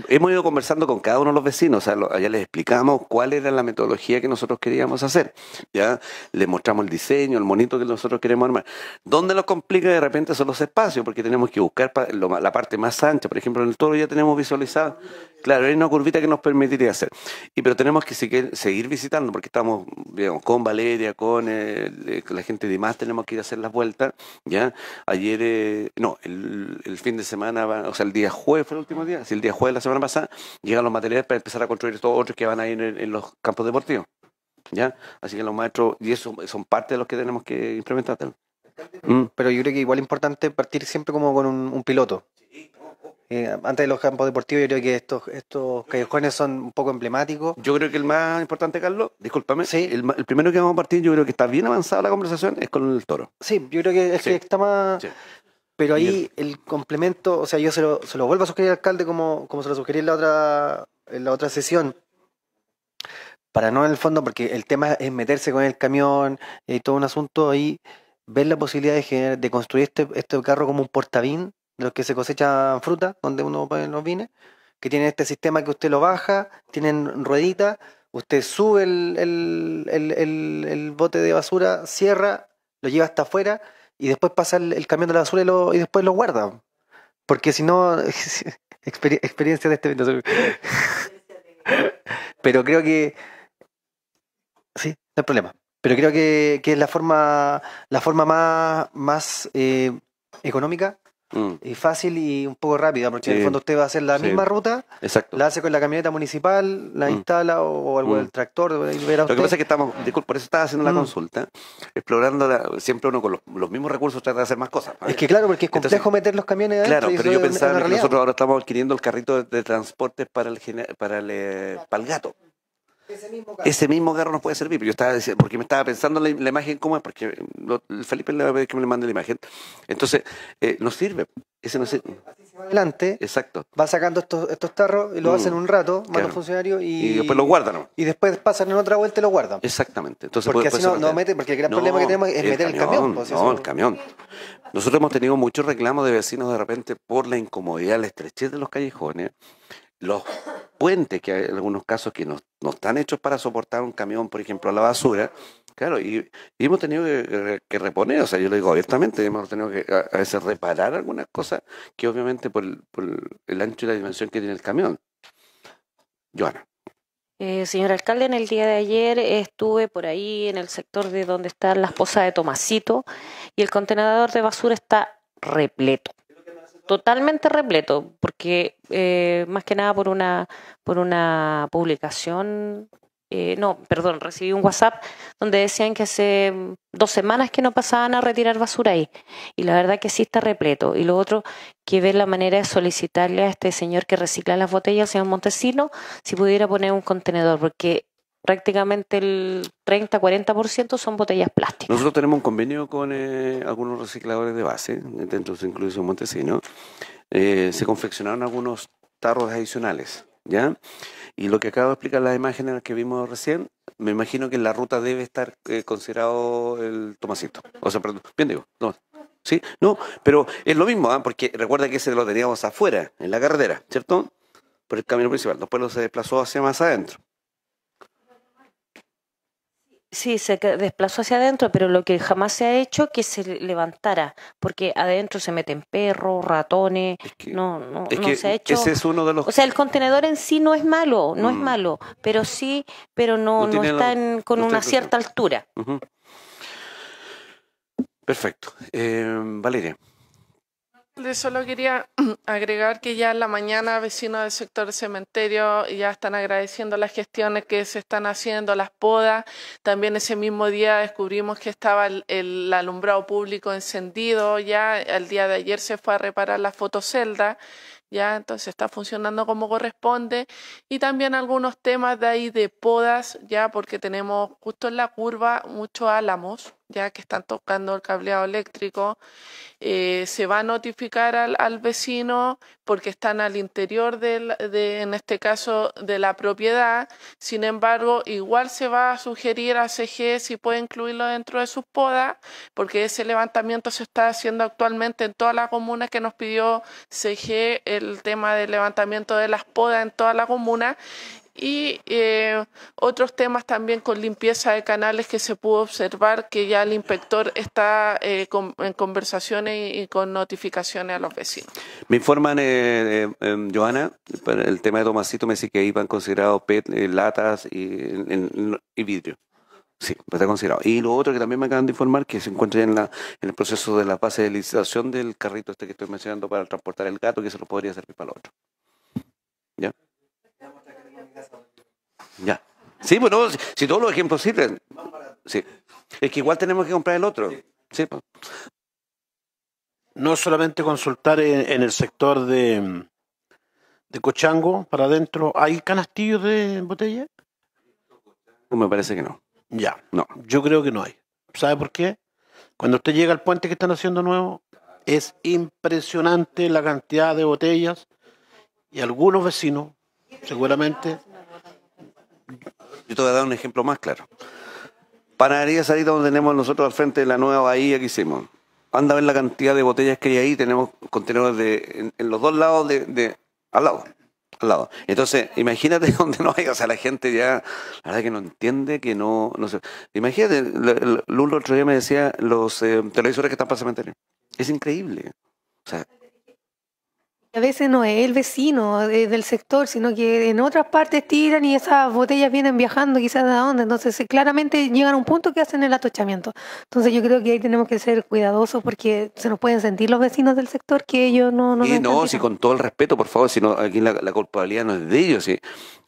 hemos ido conversando con cada uno de los vecinos. O les explicamos cuál era la metodología que nosotros queríamos hacer. Ya les mostramos el diseño, el monito que nosotros queremos armar. Donde lo complica de repente son los espacios, porque tenemos que buscar la parte más ancha. Por ejemplo, en el toro ya tenemos visualizado Claro, hay una curvita que nos permitiría hacer. Y pero tenemos que seguir, visitando, porque estamos digamos, con Valeria, eh, con, la gente de más, tenemos que ir a hacer las vueltas. ¿ya? Ayer, eh, no, el, fin de semana, o sea, el día jueves fue el último día, si el día jueves de la semana pasada, llegan los materiales para empezar a construir estos otros que van a ir en, los campos deportivos. ¿ya? Así que los maestros, y eso son parte de los que tenemos que implementar. Mm. Pero yo creo que igual es importante partir siempre como con un piloto. Eh, antes de los campos deportivos, yo creo que estos, estos callejones son un poco emblemáticos. Yo creo que el más importante, Carlos, discúlpame, sí. el, primero que vamos a partir, yo creo que está bien avanzada la conversación, es con el toro. Sí, yo creo que es que está más... Pero ahí el... complemento, o sea, yo se lo, vuelvo a sugerir al alcalde como, como se lo sugerí en la otra, en la otra sesión, para no en el fondo, porque el tema es meterse con el camión y eh, todo un asunto ahí, ver la posibilidad de, de construir este, este carro como un portavín los que se cosechan fruta, donde uno pone los vines, que tienen este sistema que usted lo baja, tienen rueditas, usted sube el, bote de basura, cierra, lo lleva hasta afuera y después pasa el, camión de la basura y, después lo guarda. Porque si no, experiencia de este... Pero creo que... Sí, no hay problema. Pero creo que, que es la forma, la forma más, más eh, económica Mm. Y fácil y un poco rápida, porque en el fondo usted va a hacer la misma ruta, Exacto. la hace con la camioneta municipal, la mm. instala o, algo del mm. tractor. Lo que pasa es que estamos, disculpe, por eso estaba haciendo la consulta, explorando, siempre uno con los, mismos recursos trata de hacer más cosas. Es que claro, porque es complejo meter los camiones Claro, pero yo pensaba que nosotros ahora estamos adquiriendo el carrito de, transporte para para el, para el, eh, para el gato. Ese mismo, carro. no puede servir. Yo estaba diciendo, porque me estaba pensando la, imagen, ¿cómo es? Porque Felipe le va a pedir que me le mande la imagen. Entonces, eh, sirve. Ese no sirve. adelante. Exacto. Va sacando estos, estos tarros y lo mm. hacen un rato, claro. un funcionarios y, y. después lo guardan. Y después pasan en otra vuelta y lo guardan. Exactamente. porque así no, mete, porque el gran problema que tenemos es meter el camión. Pues, no, el camión. Nosotros hemos tenido muchos reclamos de vecinos de repente por la incomodidad, la estrechez de los callejones los puentes, que hay en algunos casos que no, están hechos para soportar un camión, por ejemplo, a la basura, claro, y, hemos tenido que, reponer, o sea, yo le digo abiertamente, hemos tenido que a, veces reparar algunas cosas que obviamente por, por el ancho y la dimensión que tiene el camión. Joana. Eh, señor alcalde, en el día de ayer estuve por ahí en el sector de donde están las pozas de Tomasito y el contenedor de basura está repleto totalmente repleto, porque eh, más que nada por una, por una publicación, eh, no, perdón, recibí un WhatsApp donde decían que hace dos semanas que no pasaban a retirar basura ahí. Y la verdad que sí está repleto. Y lo otro, que ver la manera de solicitarle a este señor que recicla las botellas, el señor Montesino, si pudiera poner un contenedor, porque prácticamente el 30-40% son botellas plásticas. Nosotros tenemos un convenio con eh, algunos recicladores de base, dentro incluso Montesino. Eh, se confeccionaron algunos tarros adicionales, ¿ya? Y lo que acabo de explicar las imágenes que vimos recién, me imagino que en la ruta debe estar eh, considerado el tomacito. O sea, perdón, bien digo, no. ¿Sí? No, pero es lo mismo, ¿ah? porque recuerda que ese lo teníamos afuera, en la carretera, ¿cierto? Por el camino principal. Después lo se desplazó hacia más adentro. Sí, se desplazó hacia adentro, pero lo que jamás se ha hecho que se levantara, porque adentro se meten perros, ratones, no, no, no se ha hecho. Ese es uno de los... O sea, el contenedor en sí no es malo, no es mm. malo, pero sí, pero no, está con una cierta altura. Perfecto. Eh, Valeria solo quería agregar que ya en la mañana vecinos del sector cementerio ya están agradeciendo las gestiones que se están haciendo, las podas. También ese mismo día descubrimos que estaba el, alumbrado público encendido. Ya el día de ayer se fue a reparar la fotocelda ya entonces está funcionando como corresponde y también algunos temas de ahí de podas ya porque tenemos justo en la curva muchos álamos ya que están tocando el cableado eléctrico, eh, se va a notificar al, vecino porque están al interior de, en este caso, de la propiedad. Sin embargo, igual se va a sugerir a CG si puede incluirlo dentro de sus podas, porque ese levantamiento se está haciendo actualmente en toda la comuna que nos pidió CG el tema del levantamiento de las podas en toda la comuna y eh, otros temas también con limpieza de canales que se pudo observar que ya el inspector está eh, en conversaciones y, con notificaciones a los vecinos. Me informan, eh, eh em, Joana, el tema de Tomasito me dice que iban considerados latas y, vidrio. Sí, pues está considerado. Y lo otro que también me acaban de informar, que se encuentra en, la, en el proceso de la fase de licitación del carrito este que estoy mencionando para transportar el gato, que se lo podría servir para el otro. ¿Ya? Ya. Sí, bueno, si todos los ejemplos sirven. Sí. Es que igual tenemos que comprar el otro. No solamente consultar en, el sector de, Cochango para adentro. ¿Hay canastillos de botella? me parece que no. Ya. No. Yo creo que no hay. ¿Sabe por qué? Cuando usted llega al puente que están haciendo nuevo, es impresionante la cantidad de botellas y algunos vecinos, seguramente, yo te voy a dar un ejemplo más claro. Panadería ahí donde tenemos nosotros al frente de la nueva bahía que hicimos. Anda a ver la cantidad de botellas que hay ahí. Tenemos contenedores de, en, los dos lados, de, al lado. Al lado. Entonces, imagínate donde no hay. O sea, la gente ya, la verdad que no entiende, que no. no sé. Imagínate, Lulo otro día me decía los eh, televisores que están para cementerio. Es increíble. O sea, a veces no es el vecino eh, del sector, sino que en otras partes tiran y esas botellas vienen viajando quizás de dónde. Entonces, eh, claramente llegan a un punto que hacen el atochamiento. Entonces, yo creo que ahí tenemos que ser cuidadosos porque se nos pueden sentir los vecinos del sector que ellos no... Y no si con todo el respeto, por favor, si no, aquí la, la culpabilidad no es de ellos. sí.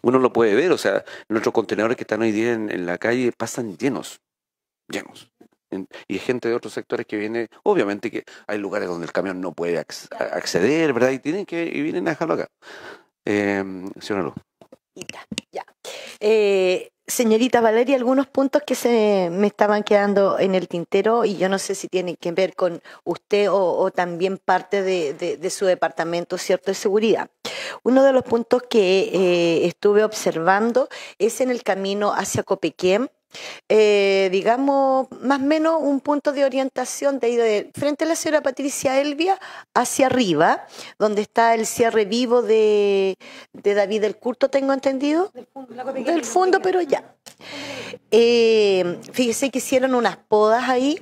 uno lo puede ver, o sea, nuestros contenedores que están hoy día en la calle pasan llenos, llenos y gente de otros sectores que viene, obviamente que hay lugares donde el camión no puede acceder, ¿verdad? Y tienen que vienen a dejarlo em, acá. Eh, señorita Valeria, algunos puntos que se me estaban quedando en el tintero y yo no sé si tienen que ver con usted o, también parte de, su departamento, ¿cierto?, de seguridad. Uno de los puntos que eh, estuve observando es en el camino hacia Copequiem, eh, digamos, más o menos un punto de orientación de frente a la señora Patricia Elvia hacia arriba, donde está el cierre vivo de, David el Curto, tengo entendido. Del fondo, pero ya. Eh, fíjese que hicieron unas podas ahí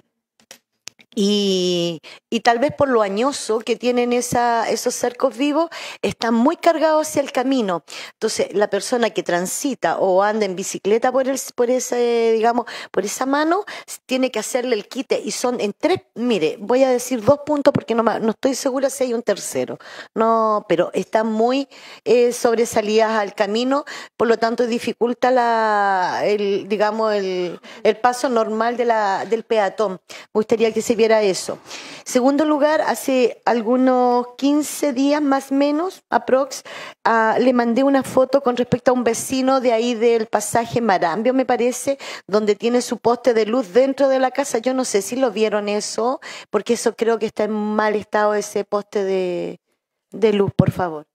y, y, tal vez por lo añoso que tienen esa, esos cercos vivos, están muy cargados hacia el camino. Entonces, la persona que transita o anda en bicicleta por, el, por, ese, digamos, por esa mano, tiene que hacerle el quite. Y son en tres, mire, voy a decir dos puntos porque no, no estoy segura si hay un tercero. No, pero están muy eh, sobresalidas al camino, por lo tanto dificulta la, el, digamos, el, el paso normal de la, del peatón. Me gustaría que se viera eso. Segundo lugar, hace algunos 15 días más o menos, aprox, ah, le mandé una foto con respecto a un vecino de ahí del pasaje Marambio, me parece, donde tiene su poste de luz dentro de la casa. Yo no sé si lo vieron eso, porque eso creo que está en mal estado ese poste de, luz, por favor.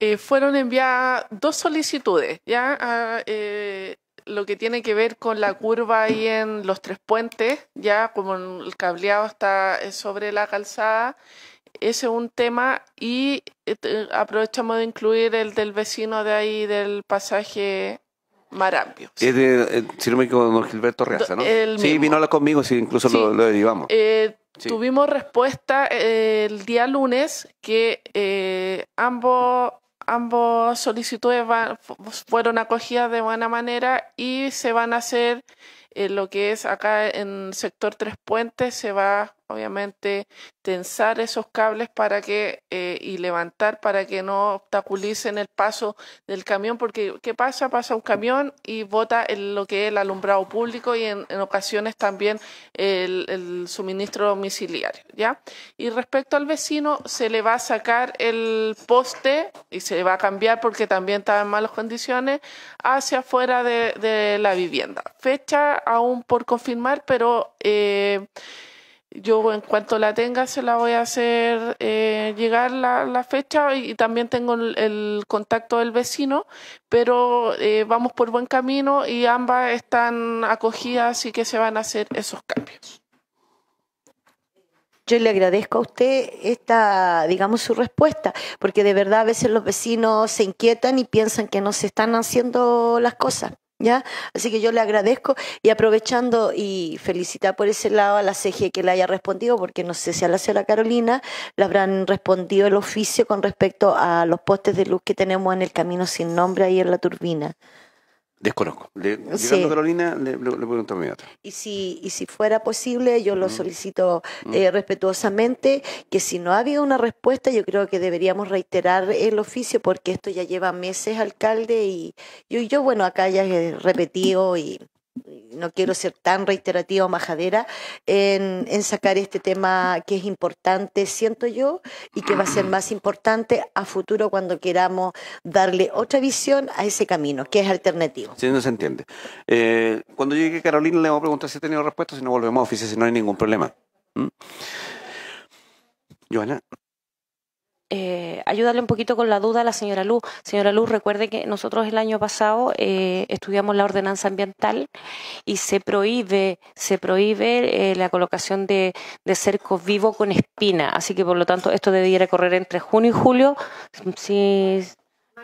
Eh, fueron enviadas dos solicitudes, ¿ya? Ah, eh, lo que tiene que ver con la curva ahí en los tres puentes, ya como el cableado está eh, sobre la calzada, ese es un tema y eh, aprovechamos de incluir el del vecino de ahí del pasaje Marambio. Es de, eh, si Gilberto Reaza, ¿no? sí, vino a conmigo, sí, incluso Lo, lo, derivamos. Tuvimos respuesta el día lunes que eh, ambos ambos solicitudes fueron acogidas de buena manera y se van a hacer eh, lo que es acá en sector Tres Puentes, se va obviamente tensar esos cables para que eh, y levantar para que no obstaculicen el paso del camión porque qué pasa pasa un camión y bota en lo que es el alumbrado público y en, ocasiones también el, suministro domiciliario ya y respecto al vecino se le va a sacar el poste y se va a cambiar porque también está en malas condiciones hacia afuera de, la vivienda fecha aún por confirmar pero eh, yo en cuanto la tenga se la voy a hacer eh, llegar la, fecha y, también tengo el, contacto del vecino, pero eh, vamos por buen camino y ambas están acogidas y que se van a hacer esos cambios. Yo le agradezco a usted esta, digamos, su respuesta, porque de verdad a veces los vecinos se inquietan y piensan que no se están haciendo las cosas. ¿Ya? Así que yo le agradezco y aprovechando y felicitar por ese lado a la CG que le haya respondido, porque no sé si a la señora Carolina le habrán respondido el oficio con respecto a los postes de luz que tenemos en el camino sin nombre ahí en la turbina. Desconozco. Le, Carolina, le, pregunto Y si, y si fuera posible, yo lo solicito eh, respetuosamente, que si no ha habido una respuesta, yo creo que deberíamos reiterar el oficio, porque esto ya lleva meses, alcalde, y yo, yo bueno, acá ya he repetido y no quiero ser tan reiterativa o majadera, en, sacar este tema que es importante, siento yo, y que va a ser más importante a futuro cuando queramos darle otra visión a ese camino, que es alternativo. Sí, no se entiende. Eh, cuando llegue Carolina le vamos a preguntar si ha tenido respuesta, si no volvemos a oficina, si no hay ningún problema. ¿Mm? Joana. Eh, ayudarle un poquito con la duda a la señora Luz. Señora Luz, recuerde que nosotros el año pasado eh, estudiamos la ordenanza ambiental y se prohíbe, se prohíbe eh, la colocación de, de cercos vivos con espina. Así que, por lo tanto, esto debiera correr entre junio y julio. Si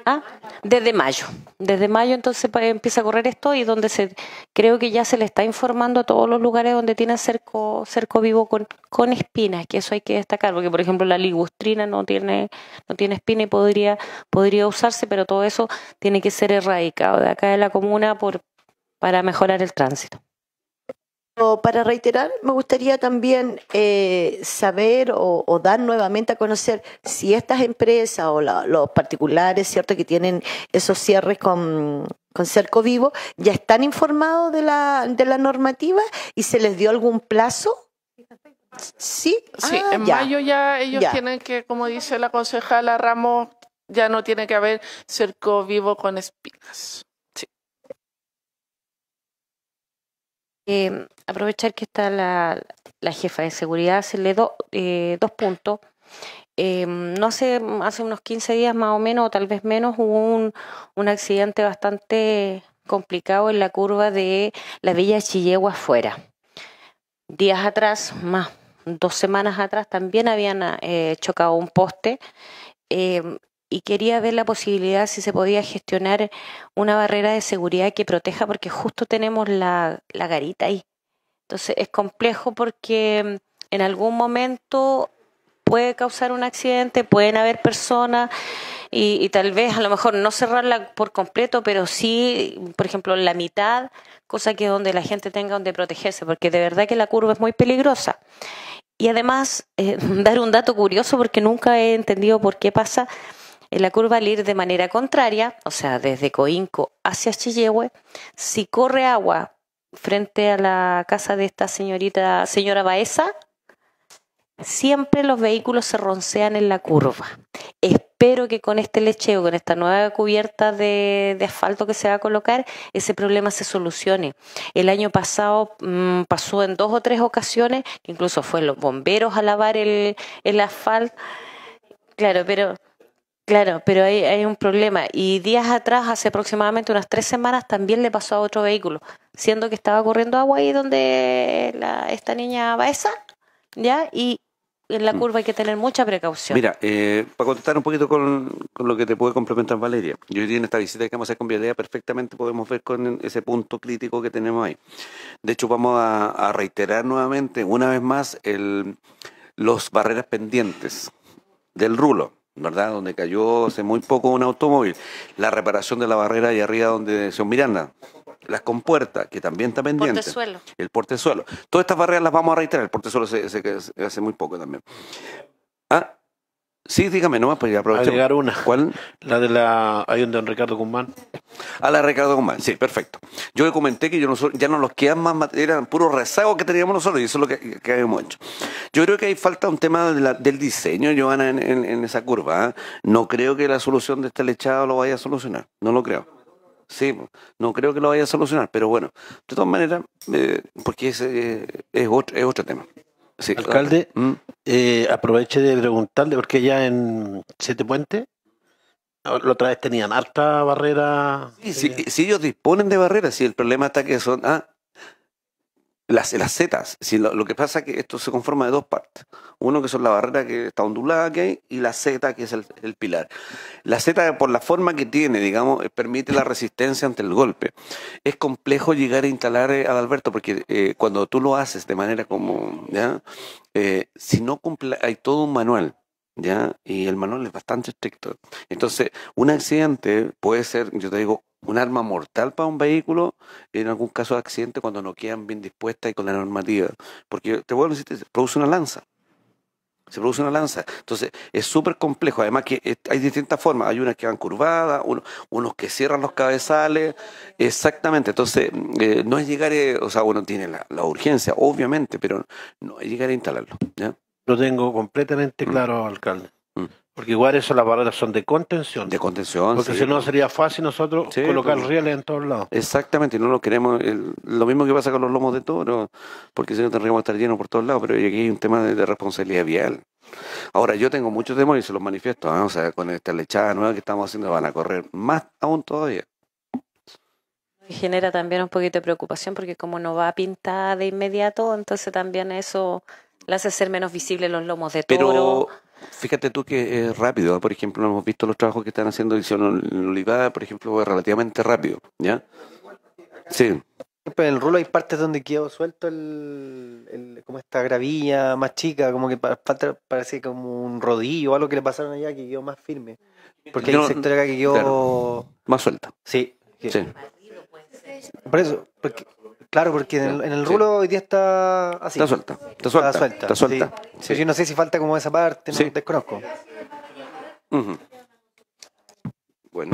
¿Ah? Desde mayo. Desde mayo entonces empieza a correr esto y donde se creo que ya se le está informando a todos los lugares donde tiene cerco, cerco vivo con, con espinas, que eso hay que destacar, porque por ejemplo la ligustrina no tiene, no tiene espina y podría, podría usarse, pero todo eso tiene que ser erradicado de acá de la comuna por, para mejorar el tránsito para reiterar, me gustaría también eh, saber o, dar nuevamente a conocer si estas empresas o los particulares, ¿cierto?, que tienen esos cierres con, cerco vivo, ¿ya están informados de la, de la normativa y se les dio algún plazo? Sí, ah, en mayo ya ellos tienen que, como dice la concejala Ramos, ya no tiene que haber cerco vivo con espinas. Eh, aprovechar que está la, jefa de seguridad, hacerle do, eh, dos puntos. Eh, no hace, hace unos 15 días más o menos, o tal vez menos, hubo un, un accidente bastante complicado en la curva de la Villa Chillegua afuera. Días atrás, más dos semanas atrás, también habían eh, chocado un poste y quería ver la posibilidad si se podía gestionar una barrera de seguridad que proteja porque justo tenemos la, garita ahí. Entonces es complejo porque mm, en algún momento puede causar un accidente, pueden haber personas y, tal vez a lo mejor no cerrarla por completo, pero sí, por ejemplo, la mitad, cosa que donde la gente tenga donde protegerse, porque de verdad que la curva es muy peligrosa. Y además, eh, dar un dato curioso porque nunca he entendido por qué pasa en la curva al ir de manera contraria, o sea, desde Coinco hacia Chillehue, si corre agua frente a la casa de esta señorita, señora Baeza, siempre los vehículos se roncean en la curva. Espero que con este lecheo, con esta nueva cubierta de, asfalto que se va a colocar, ese problema se solucione. El año pasado mm, pasó en dos o tres ocasiones, incluso fue los bomberos a lavar el, el asfalto. Claro, pero Claro, pero hay, hay un problema. Y días atrás, hace aproximadamente unas tres semanas, también le pasó a otro vehículo, siendo que estaba corriendo agua ahí donde esta niña va esa, ¿ya? Y, en la mm. curva hay que tener mucha precaución. Mira, eh, para contestar un poquito con, lo que te puede complementar Valeria, yo hoy en esta visita que vamos a hacer con perfectamente podemos ver con ese punto crítico que tenemos ahí. De hecho, vamos a, reiterar nuevamente, una vez más, los barreras pendientes del rulo. ¿verdad? Donde cayó hace muy poco un automóvil. La reparación de la barrera ahí arriba donde Señor Miranda. Las compuertas, que también está pendiente. Portezuelo. El portezuelo. Todas estas barreras las vamos a reiterar. El portezuelo se, se, se hace muy poco también. ¿Ah? Sí, dígame nomás, pues aprovechar. llegar una. ¿Cuál? La de la. Hay un don Ricardo Guzmán. A ah, la Ricardo Guzmán, sí, perfecto. Yo le comenté que yo no, ya no nos quedan más materias, eran puros que teníamos nosotros y eso es lo que, hemos habíamos hecho. Yo creo que hay falta un tema del diseño, Joana, en, esa curva. ¿ah? No creo que la solución de este lechado lo vaya a solucionar, no lo creo. Sí, no creo que lo vaya a solucionar, pero bueno, de todas maneras, eh, porque ese eh, es, es otro tema. Alcalde, ah, mm. eh, aproveche de preguntarle, porque ya en Siete Puentes, la otra vez tenían alta barrera. Sí, sí, ellos disponen de barreras, si el problema está que son, ah, las, las Si lo, que pasa es que esto se conforma de dos partes. Uno que son la barrera que está ondulada que y la zeta que es el, pilar. La zeta por la forma que tiene, digamos, eh, permite la resistencia ante el golpe. Es complejo llegar a instalar eh, a Alberto porque eh, cuando tú lo haces de manera como, ¿ya? si no cumple, hay todo un manual. ¿Ya? Y el manual es bastante estricto. Entonces, un accidente puede ser, yo te digo, un arma mortal para un vehículo, en algún caso de accidente, cuando no quedan bien dispuestas y con la normativa. Porque te vuelvo a decir, se produce una lanza. Se produce una lanza. Entonces, es súper complejo. Además que eh, hay distintas formas. Hay unas que van curvadas, unos, que cierran los cabezales. Exactamente. Entonces, mm, eh, no es llegar, a... Eh, o sea, uno tiene la, urgencia, obviamente, pero no es llegar a instalarlo. ¿ya? Lo tengo completamente mm. claro, alcalde. Mm. Porque igual eso las barreras son de contención. De contención. Porque si no sería fácil nosotros colocar rieles en todos lados. Exactamente, y no lo queremos. lo mismo que pasa con los lomos de toro, porque si no tendríamos que estar llenos por todos lados, pero aquí hay un tema de, responsabilidad vial. Ahora, yo tengo muchos temores y se los manifiesto, ¿ah? o sea, con esta lechada nueva que estamos haciendo van a correr más aún todavía. Genera también un poquito de preocupación porque como no va a pintar de inmediato, entonces también eso le hace ser menos visible los lomos de toro. Pero fíjate tú que es rápido. ¿eh? Por ejemplo, hemos visto los trabajos que están haciendo Edición Olivada, por ejemplo, relativamente rápido, ¿ya? Sí. en el rulo hay partes donde quedó suelto el, como esta gravilla más chica, como que parece como un rodillo o algo que le pasaron allá que quedó más firme. Porque no, hay sector acá que quedó más suelta. Sí. sí. Por eso, Claro, porque en el, en rulo hoy día está así. Está suelta, está suelta. Yo no sé si falta como esa parte, no desconozco. Bueno.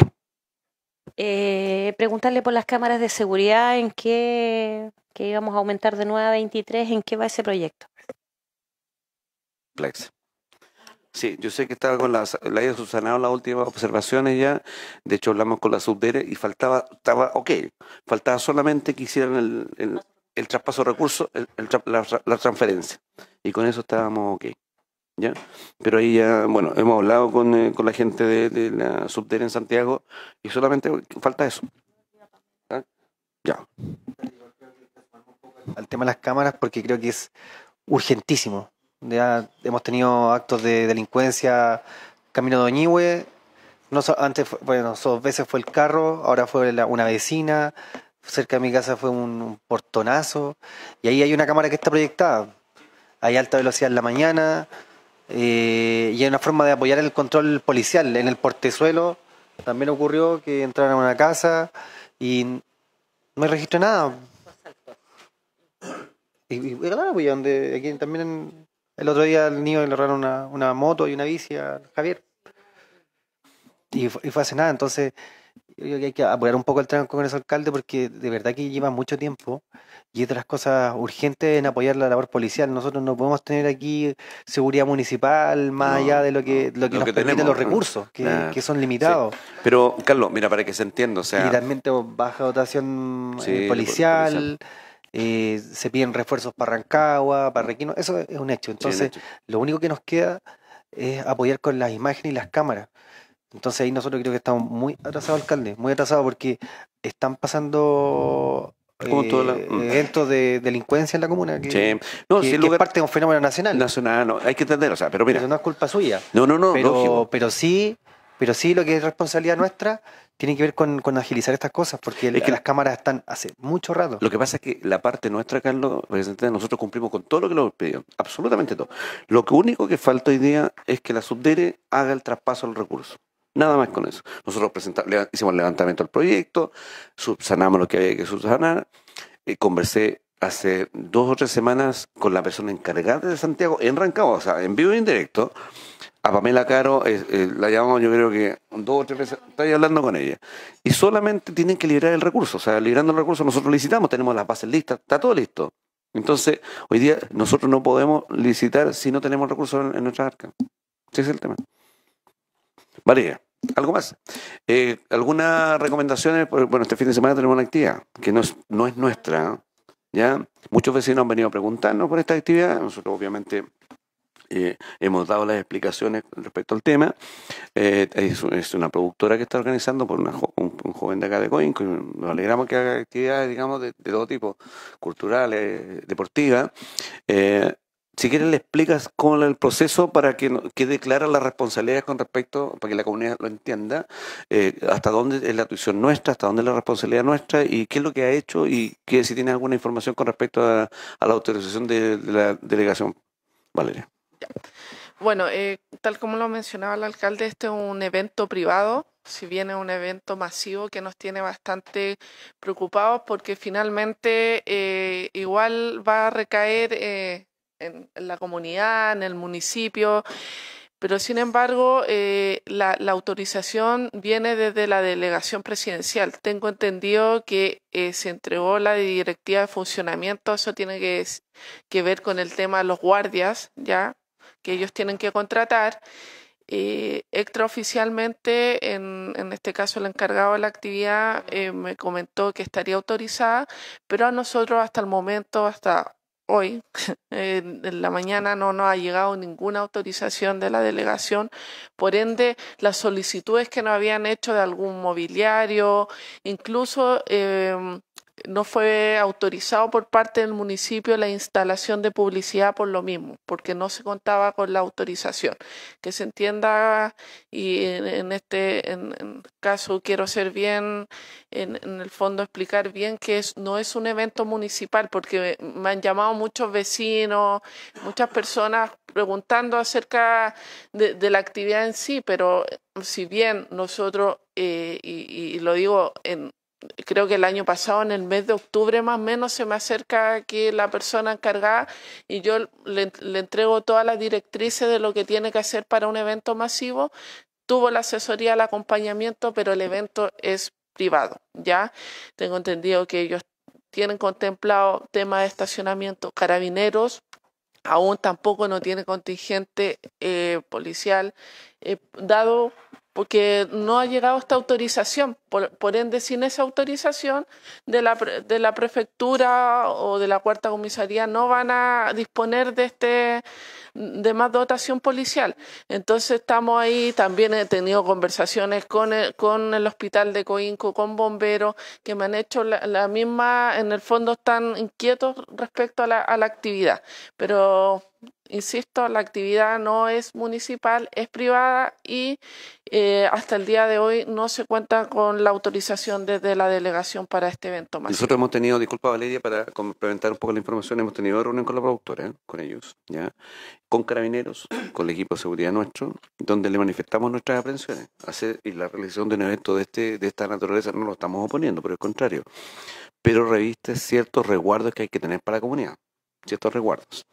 Eh, preguntarle por las cámaras de seguridad en qué que íbamos a aumentar de 9 a 23, en qué va ese proyecto. Plex. Sí, yo sé que estaba con la, la de subsanado las últimas observaciones ya. De hecho, hablamos con la subdere y faltaba, estaba, ok, faltaba solamente que hicieran el, el, traspaso de recursos, el, la, transferencia. Y con eso estábamos ok. ¿ya? Pero ahí ya, bueno, hemos hablado con, eh, con la gente de, la subdere en Santiago y solamente falta eso. ¿Ah? Ya. Al tema de las cámaras, porque creo que es urgentísimo ya hemos tenido actos de delincuencia camino de Oñigüe. antes, bueno, dos veces fue el carro, ahora fue una vecina. Cerca de mi casa fue un, portonazo. Y ahí hay una cámara que está proyectada. Hay alta velocidad en la mañana. Eh, y hay una forma de apoyar el control policial. En el portezuelo también ocurrió que entraron a una casa y no registró nada. Y, y, claro, pues, donde, aquí también en, el otro día el niño le robaron una, moto y una bici a Javier. Y, fue hace nada. Entonces, yo que hay que apoyar un poco el tren con ese alcalde porque de verdad que lleva mucho tiempo y otras cosas urgentes en apoyar la labor policial. Nosotros no podemos tener aquí seguridad municipal más allá de lo que, lo nos los pues. recursos, que, son limitados. Pero, Carlos, mira, para que se entienda, o sea... Y también baja dotación eh, policial eh, se piden refuerzos para Rancagua, para Requino, eso es un hecho. Entonces, lo único que nos queda es apoyar con las imágenes y las cámaras. Entonces ahí nosotros creo que estamos muy atrasados, alcalde, muy atrasados porque están pasando eh, mm. eventos de delincuencia en la comuna que, es parte de un fenómeno nacional. Nacional, no, hay que entender, o sea, pero mira. Eso no es culpa suya. No, no, no. Pero, pero sí, pero sí lo que es responsabilidad nuestra tiene que ver con, agilizar estas cosas, porque que las cámaras están hace mucho rato. Lo que pasa es que la parte nuestra, Carlos, nosotros cumplimos con todo lo que nos pidieron, absolutamente todo. Lo único que falta hoy día es que la subdere haga el traspaso del recurso. Nada más con eso. Nosotros presentamos, hicimos el levantamiento del proyecto, subsanamos lo que había que subsanar, y eh, conversé hace dos o tres semanas con la persona encargada de Santiago en Rancagua, o sea, en vivo e indirecto, a Pamela Caro, eh, eh, la llamamos yo creo que dos o tres veces, estoy hablando con ella. Y solamente tienen que liberar el recurso, o sea, liberando el recurso nosotros licitamos, tenemos las bases listas, está todo listo. Entonces, hoy día nosotros no podemos licitar si no tenemos recursos en, nuestra arca. Ese es el tema. Valeria, ¿algo más? Eh, ¿Algunas recomendaciones? Pues, bueno, este fin de semana tenemos una actividad que no es, no es nuestra, ¿ya? Muchos vecinos han venido a preguntarnos por esta actividad, nosotros obviamente eh, hemos dado las explicaciones respecto al tema. Eh, es, una productora que está organizando por un, joven de acá de Coin. Nos alegramos que haga actividades, digamos, de, todo tipo, culturales, deportivas. Eh, si quieres, le explicas cómo es el proceso para que quede clara las responsabilidades con respecto, para que la comunidad lo entienda, hasta dónde es la tuición nuestra, hasta dónde es la responsabilidad nuestra y qué es lo que ha hecho y que, si tiene alguna información con respecto a, la autorización de la delegación. Valeria. Bueno, eh, tal como lo mencionaba el alcalde, este es un evento privado, si bien es un evento masivo que nos tiene bastante preocupados porque finalmente eh, igual va a recaer eh, en, la comunidad, en el municipio pero sin embargo la, autorización viene desde la delegación presidencial. Tengo entendido que se entregó la directiva de funcionamiento, eso tiene que, que, ver con el tema de los guardias, ¿ya? que ellos tienen que contratar. Eh, extraoficialmente, en, en, este caso el encargado de la actividad eh, me comentó que estaría autorizada, pero a nosotros hasta el momento, hasta hoy, en la mañana, no nos ha llegado ninguna autorización de la delegación. Por ende, las solicitudes que nos habían hecho de algún mobiliario, incluso... Em, no fue autorizado por parte del municipio la instalación de publicidad por lo mismo, porque no se contaba con la autorización. Que se entienda, y en, este caso quiero ser bien, en, el fondo explicar bien que no es un evento municipal, porque me han llamado muchos vecinos, muchas personas preguntando acerca de, la actividad en sí, pero si bien nosotros, eh, y, y lo digo en, creo que el año pasado, en el mes de octubre más o menos, se me acerca aquí la persona encargada y yo le, entrego todas las directrices de lo que tiene que hacer para un evento masivo. Tuvo la asesoría, el acompañamiento, pero el evento es privado, ¿ya? Tengo entendido que ellos tienen contemplado temas de estacionamiento carabineros, aún tampoco no tiene contingente eh, policial, eh, dado porque no ha llegado esta autorización. Por, ende, sin esa autorización de la, de la prefectura o de la cuarta comisaría no van a disponer de, este, de más dotación policial. Entonces estamos ahí, también he tenido conversaciones con el, eh, con el hospital de Coinco, con bomberos, que me han hecho la, la misma, en el fondo están inquietos respecto a la, a la actividad. Pero Insisto, la actividad no es municipal, es privada y eh, hasta el día de hoy no se cuenta con la autorización desde la delegación para este evento. más. Nosotros hemos tenido, disculpa Valeria, para complementar un poco la información, hemos tenido reunión con la productora, ¿eh? con ellos, ya con carabineros, con el equipo de seguridad nuestro, donde le manifestamos nuestras aprensiones. Hacer, y la realización de un evento de, este, de esta naturaleza no lo estamos oponiendo, por el contrario. Pero reviste ciertos resguardos que hay que tener para la comunidad ciertos reguardos.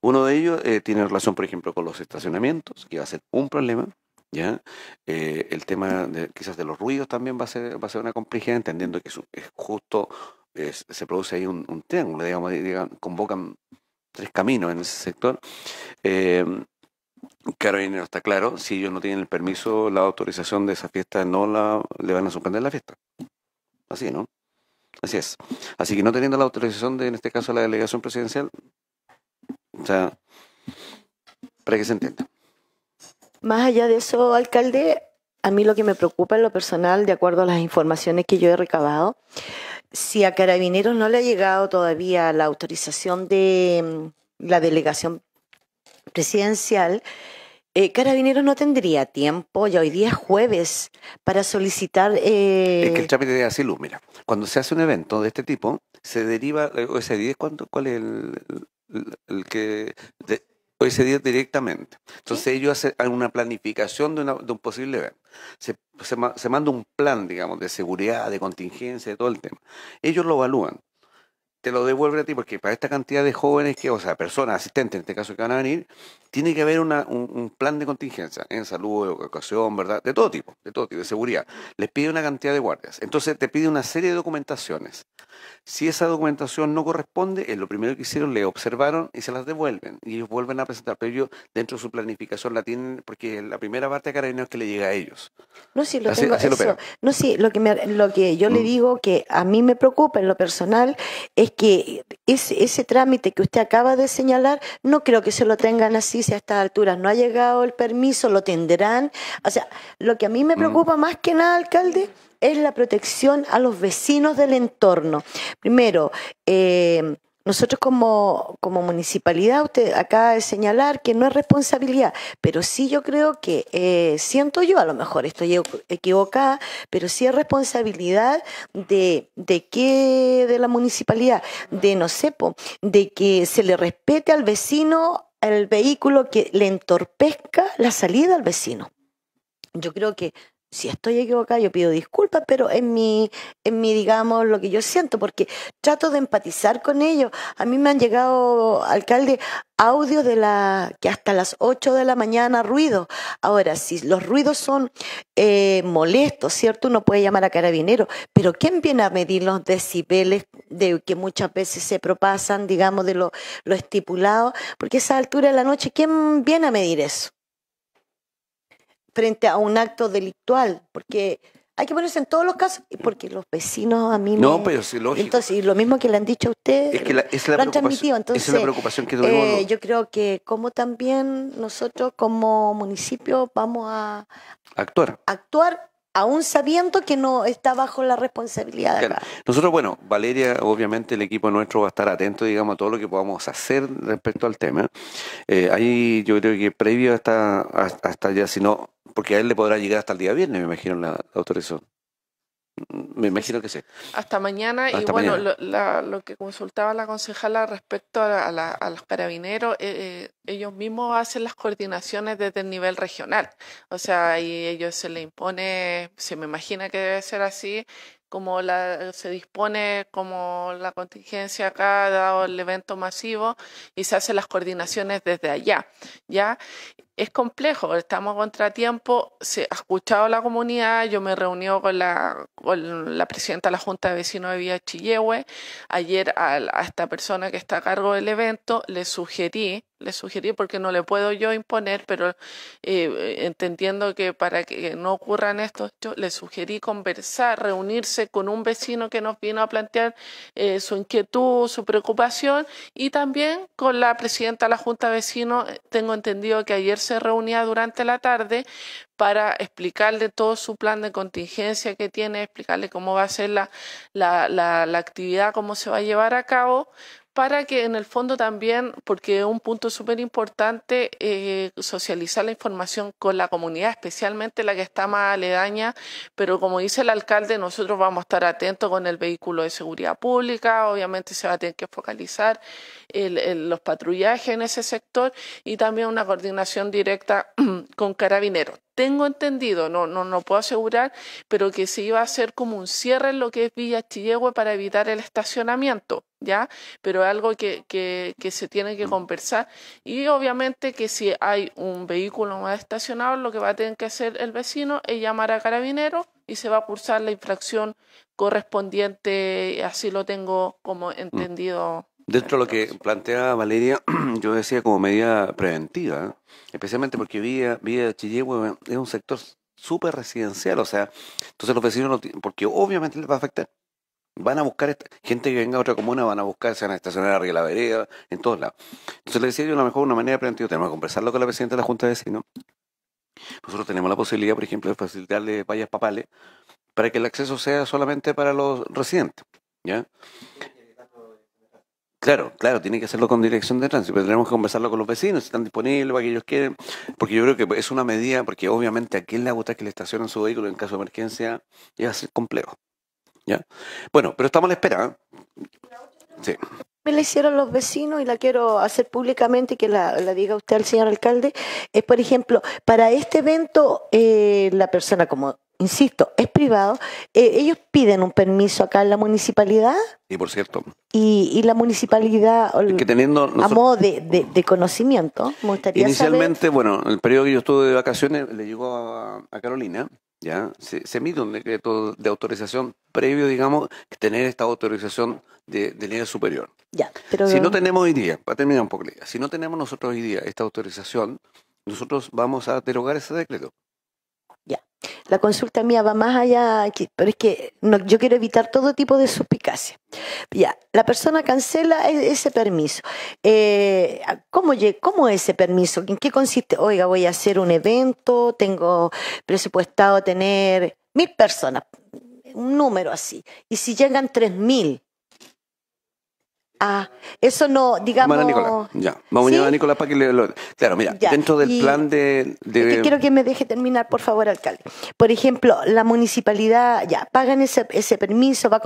Uno de ellos eh, tiene relación, por ejemplo, con los estacionamientos, que va a ser un problema. ¿ya? Eh, el tema de, quizás de los ruidos también va a ser, va a ser una complejidad, entendiendo que es, justo, se produce ahí un, triángulo, digamos, convocan tres caminos en ese sector. Eh, está claro, si ellos no tienen el permiso, la autorización de esa fiesta, no la, le van a suspender la fiesta. Así, ¿no? Así es. Así que no teniendo la autorización de, en este caso, la delegación presidencial, o sea, para que se entienda. Más allá de eso, alcalde, a mí lo que me preocupa en lo personal, de acuerdo a las informaciones que yo he recabado, si a Carabineros no le ha llegado todavía la autorización de mm, la delegación presidencial, eh, Carabineros no tendría tiempo, ya hoy día es jueves, para solicitar... Es que el eh, trámite de asilo, mira, cuando se hace un evento de este tipo, se deriva, ese eh, ¿cuál es el, que... ese día directamente. Entonces ellos hacen una planificación de, un posible evento. Se, se manda un plan, digamos, de seguridad, de contingencia, de todo el tema. Ellos lo evalúan te lo devuelve a ti, porque para esta cantidad de jóvenes, que, o sea, personas, asistentes en este caso que van a venir, tiene que haber una, un, plan de contingencia en salud, educación, ¿verdad? De todo tipo, de todo tipo, de seguridad. Les pide una cantidad de guardias. Entonces te pide una serie de documentaciones. Si esa documentación no corresponde, eh, lo primero que hicieron, le observaron y se las devuelven. Y vuelven a presentar, pero ellos dentro de su planificación la tienen, porque la primera parte de es que le llega a ellos. No, sí, lo, que, yo le mm. digo que a mí me preocupa en lo personal es que ese, trámite que usted acaba de señalar, no creo que se lo tengan así si a estas alturas no ha llegado el permiso, lo tendrán. O sea, lo que a mí me mm. preocupa más que nada, alcalde, es la protección a los vecinos del entorno. Primero, eh, nosotros como, municipalidad, usted acaba de señalar que no es responsabilidad, pero sí yo creo que, eh, siento yo, a lo mejor estoy equivocada, pero sí es responsabilidad de, de qué, de la municipalidad, de no sepo, de que se le respete al vecino el vehículo que le entorpezca la salida al vecino. Yo creo que si estoy equivocada, yo pido disculpas, pero en mi, en mi, digamos, lo que yo siento, porque trato de empatizar con ellos. A mí me han llegado, alcalde, audios de la, que hasta las 8 de la mañana ruido. Ahora, si los ruidos son eh, molestos, ¿cierto? Uno puede llamar a carabinero, pero ¿quién viene a medir los decibeles de que muchas veces se propasan, digamos, de lo, lo estipulado? Porque esa altura de la noche, ¿quién viene a medir eso? frente a un acto delictual, porque hay que ponerse en todos los casos, porque los vecinos a mí no. No, pero es lógico. Entonces, y lo mismo que le han dicho a usted, es transmitido. preocupación que eh, yo creo que como también nosotros como municipio vamos a actuar, actuar aún sabiendo que no está bajo la responsabilidad. acá. Nosotros, bueno, Valeria, obviamente el equipo nuestro va a estar atento, digamos, a todo lo que podamos hacer respecto al tema. Eh, ahí yo creo que previo hasta, hasta ya, si no, porque a él le podrá llegar hasta el día viernes, me imagino, la, la autorización. Me imagino que sí. Hasta mañana. y bueno, Lo, que consultaba la concejala respecto a, los carabineros, eh, eh, ellos mismos hacen las coordinaciones desde el nivel regional. O sea, y ellos se le impone, se me imagina que debe ser así, como la, se dispone como la contingencia acá, dado el evento masivo, y se hacen las coordinaciones desde allá, ¿ya? es complejo, estamos a contratiempo, se ha escuchado la comunidad, yo me reuní con la, con la presidenta de la Junta de Vecinos de Villa Chillehue, ayer a, esta persona que está a cargo del evento le sugerí, le sugerí porque no le puedo yo imponer, pero eh, entendiendo que para que no ocurran estos hechos, le sugerí conversar, reunirse con un vecino que nos vino a plantear eh, su inquietud, su preocupación y también con la presidenta de la Junta de Vecinos, tengo entendido que ayer se reunía durante la tarde para explicarle todo su plan de contingencia que tiene, explicarle cómo va a ser la, la, la, la actividad, cómo se va a llevar a cabo, para que en el fondo también, porque es un punto súper importante, eh, socializar la información con la comunidad, especialmente la que está más aledaña, pero como dice el alcalde, nosotros vamos a estar atentos con el vehículo de seguridad pública, obviamente se va a tener que focalizar los patrullajes en ese sector y también una coordinación directa con carabineros tengo entendido, no, no, no puedo asegurar, pero que se iba a hacer como un cierre en lo que es Villa Chillehue para evitar el estacionamiento, ¿ya? Pero es algo que, que, que se tiene que mm. conversar. Y obviamente que si hay un vehículo más estacionado, lo que va a tener que hacer el vecino es llamar a carabinero y se va a cursar la infracción correspondiente, así lo tengo como mm. entendido Dentro de lo que plantea Valeria, yo decía como medida preventiva, especialmente porque Villa, Villa Chillehue es un sector súper residencial, o sea, entonces los vecinos, no, porque obviamente les va a afectar. Van a buscar gente que venga a otra comuna, van a buscar, se van a estacionar arriba de la vereda, en todos lados. Entonces le decía yo, a lo mejor una manera preventiva, tenemos que conversarlo con la presidenta de la Junta de Vecinos. Nosotros tenemos la posibilidad, por ejemplo, de facilitarle vallas papales para que el acceso sea solamente para los residentes. ¿ya? Claro, claro, tiene que hacerlo con dirección de tránsito, pero tenemos que conversarlo con los vecinos, si están disponibles para que ellos quieren? porque yo creo que es una medida, porque obviamente aquí en la bota que le estacionan su vehículo en caso de emergencia llega a ser complejo. ¿ya? Bueno, pero estamos a la espera. ¿eh? Sí. Me la hicieron los vecinos y la quiero hacer públicamente, que la, diga usted al señor alcalde. Es, por ejemplo, para este evento, eh, la persona como insisto, es privado. Eh, ellos piden un permiso acá en la municipalidad. Y por cierto. Y, la municipalidad, que teniendo a modo de, conocimiento, me gustaría Inicialmente, bueno, el periodo que yo estuve de vacaciones le llegó a, Carolina, ya se, emite un decreto de autorización previo, digamos, que tener esta autorización de, de nivel superior. Ya, pero si no tenemos hoy día, para terminar un poco si no tenemos nosotros hoy día esta autorización, nosotros vamos a derogar ese decreto. La consulta mía va más allá, pero es que yo quiero evitar todo tipo de suspicacia. Ya, la persona cancela e, ese permiso. Eh, ¿cómo, ¿Cómo es ese permiso? ¿En qué consiste? Oiga, voy a hacer un evento, tengo presupuestado tener mil personas, un número así. Y si llegan tres mil, Ah, eso no, digamos. Vamos ya. Vamos a unir a Nicolás para que le. Claro, mira, dentro del plan de. quiero que me deje terminar, por favor, alcalde. Por ejemplo, la municipalidad, ya, pagan ese, ese permiso, va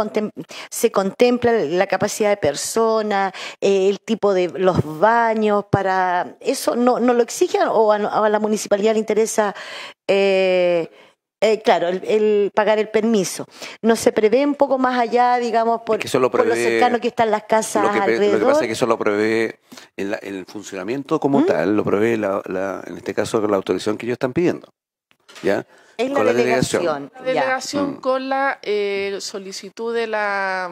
se contempla la capacidad de persona, eh, el tipo de los baños, para. ¿Eso no, no lo exigen o a, la municipalidad le interesa. Eh, eh, claro, el, pagar el permiso. No se prevé un poco más allá, digamos, por, es lo cercano que están las casas lo que, Lo que pasa es que eso lo prevé el, el funcionamiento como ¿Mm? tal, lo prevé, en este caso, la autorización que ellos están pidiendo. ¿Ya? Es la, delegación. Es la delegación con la eh, solicitud de la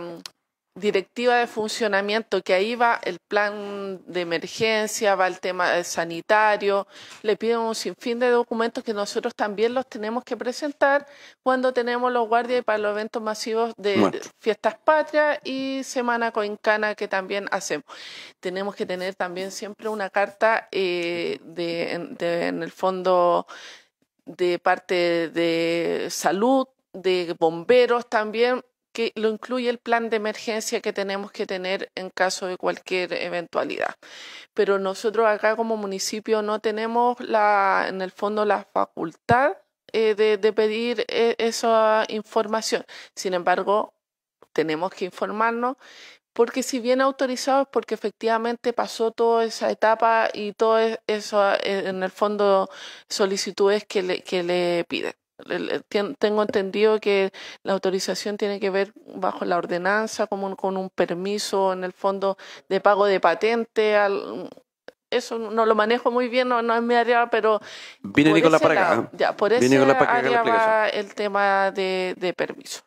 directiva de funcionamiento, que ahí va el plan de emergencia, va el tema eh, sanitario, le piden un sinfín de documentos que nosotros también los tenemos que presentar cuando tenemos los guardias para los eventos masivos de fiestas patrias y Semana Coincana que también hacemos. Tenemos que tener también siempre una carta eh, de, en el fondo de parte de salud, de bomberos también que lo incluye el plan de emergencia que tenemos que tener en caso de cualquier eventualidad. Pero nosotros acá como municipio no tenemos la, en el fondo la facultad eh, de, pedir eh, esa información. Sin embargo, tenemos que informarnos porque si bien autorizado es porque efectivamente pasó toda esa etapa y todo eso eh, en el fondo solicitudes que le, que le piden. Tengo entendido que la autorización tiene que ver bajo la ordenanza, como con un permiso en el fondo de pago de patente. eso no lo manejo muy bien, no, es mi área, pero. Viene Nicolás para Ya, por eso área el tema de, de permiso.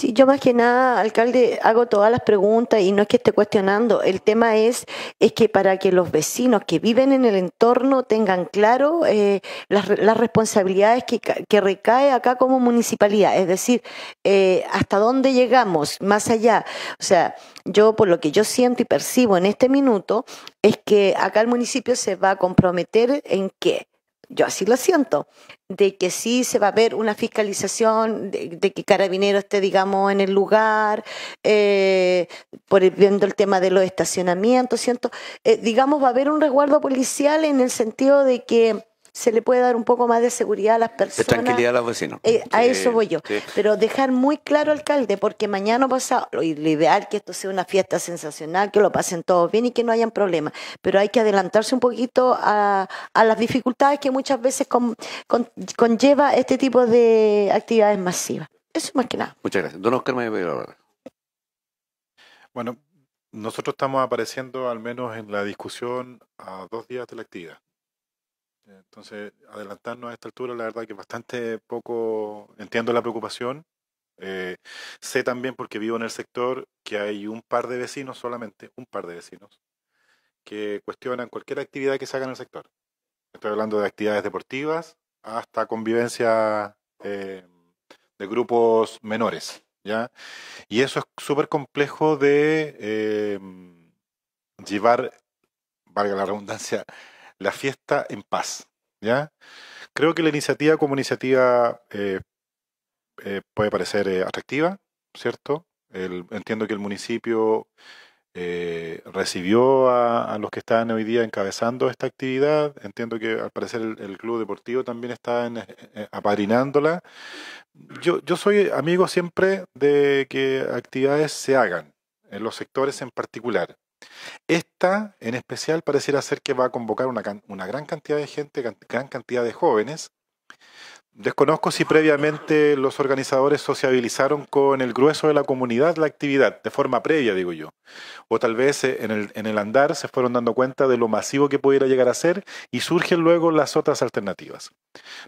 Sí, yo más que nada, alcalde, hago todas las preguntas y no es que esté cuestionando. El tema es, es que para que los vecinos que viven en el entorno tengan claro eh, las, responsabilidades que, recae acá como municipalidad. Es decir, eh, hasta dónde llegamos, más allá. O sea, yo por lo que yo siento y percibo en este minuto es que acá el municipio se va a comprometer en qué? yo así lo siento, de que sí se va a ver una fiscalización, de, que Carabinero esté, digamos, en el lugar, eh, por viendo el tema de los estacionamientos, ¿cierto? Eh, digamos, va a haber un resguardo policial en el sentido de que se le puede dar un poco más de seguridad a las personas. De tranquilidad a los vecinos. Eh, a eso voy yo. Pero dejar muy claro, alcalde, porque mañana pasa, lo, ideal que esto sea una fiesta sensacional, que lo pasen todos bien y que no hayan problemas. Pero hay que adelantarse un poquito a, las dificultades que muchas veces conlleva este tipo de actividades masivas. Eso más que nada. Muchas gracias. Don Oscar, me voy a Bueno, nosotros estamos apareciendo, al menos en la discusión, a dos días de la actividad. Entonces, adelantarnos a esta altura, la verdad que bastante poco entiendo la preocupación. Eh, sé también, porque vivo en el sector, que hay un par de vecinos solamente, un par de vecinos, que cuestionan cualquier actividad que se haga en el sector. Estoy hablando de actividades deportivas hasta convivencia eh, de grupos menores, ¿ya? Y eso es súper complejo de eh, llevar, valga la redundancia, la fiesta en paz. ¿ya? Creo que la iniciativa como iniciativa eh, eh, puede parecer eh, atractiva, ¿cierto? entiendo que el municipio recibió a, los que están hoy día encabezando esta actividad, entiendo que al parecer el, club deportivo también está apadrinándola. Yo, yo soy amigo siempre de que actividades se hagan, en los sectores en particular. Esta, en especial, pareciera ser que va a convocar una, gran cantidad de gente, gran cantidad de jóvenes. Desconozco si previamente los organizadores sociabilizaron con el grueso de la comunidad la actividad, de forma previa, digo yo. O tal vez eh, en el, en el andar se fueron dando cuenta de lo masivo que pudiera llegar a ser y surgen luego las otras alternativas.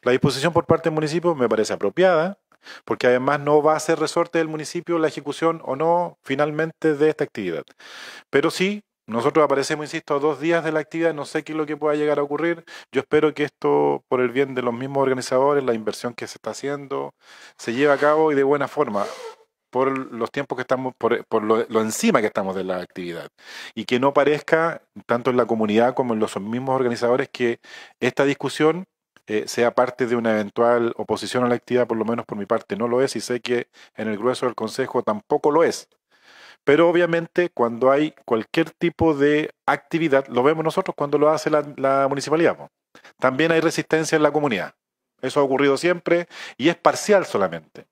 La disposición por parte del municipio me parece apropiada, porque además no va a ser resorte del municipio la ejecución o no finalmente de esta actividad. Pero sí, nosotros aparecemos, insisto, a dos días de la actividad, no sé qué es lo que pueda llegar a ocurrir. Yo espero que esto, por el bien de los mismos organizadores, la inversión que se está haciendo, se lleve a cabo y de buena forma por los tiempos que estamos, por, lo, encima que estamos de la actividad. Y que no parezca, tanto en la comunidad como en los mismos organizadores, que esta discusión eh, sea parte de una eventual oposición a la actividad, por lo menos por mi parte no lo es y sé que en el grueso del Consejo tampoco lo es. Pero obviamente cuando hay cualquier tipo de actividad, lo vemos nosotros cuando lo hace la, municipalidad. También hay resistencia en la comunidad. Eso ha ocurrido siempre y es parcial solamente.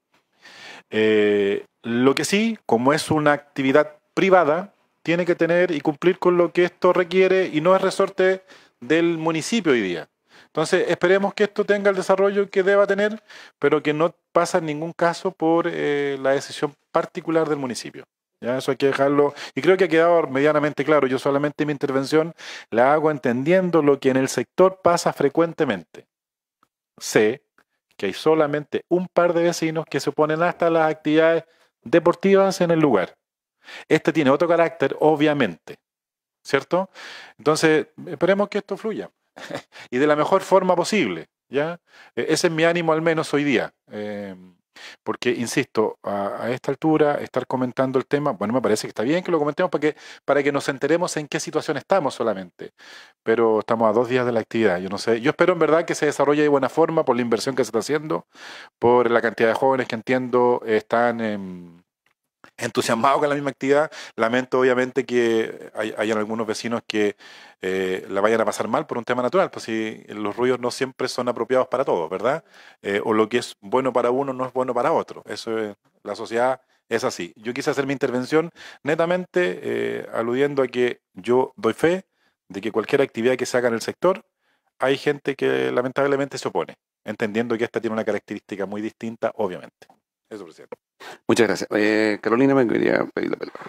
Eh, lo que sí, como es una actividad privada, tiene que tener y cumplir con lo que esto requiere y no es resorte del municipio hoy día. Entonces, esperemos que esto tenga el desarrollo que deba tener, pero que no pasa en ningún caso por eh, la decisión particular del municipio. ¿ya? Eso hay que dejarlo, y creo que ha quedado medianamente claro. Yo solamente mi intervención la hago entendiendo lo que en el sector pasa frecuentemente. Sé que hay solamente un par de vecinos que se oponen hasta las actividades deportivas en el lugar. Este tiene otro carácter, obviamente, ¿cierto? Entonces, esperemos que esto fluya. y de la mejor forma posible. ¿ya? E, ese es mi ánimo al menos hoy día. Em, porque, insisto, a, esta altura, estar comentando el tema, bueno, me parece que está bien que lo comentemos para que, para que nos enteremos en qué situación estamos solamente. Pero estamos a dos días de la actividad. Yo no sé. Yo espero en verdad que se desarrolle de buena forma por la inversión que se está haciendo, por la cantidad de jóvenes que entiendo están en entusiasmado con la misma actividad. Lamento obviamente que hay, hayan algunos vecinos que eh, la vayan a pasar mal por un tema natural, pues si los ruidos no siempre son apropiados para todos, ¿verdad? Eh, o lo que es bueno para uno no es bueno para otro. Eso es, la sociedad es así. Yo quise hacer mi intervención netamente eh, aludiendo a que yo doy fe de que cualquier actividad que se haga en el sector, hay gente que lamentablemente se opone, entendiendo que esta tiene una característica muy distinta, obviamente. Eso, cierto Muchas gracias. Eh, Carolina, me quería pedir la palabra.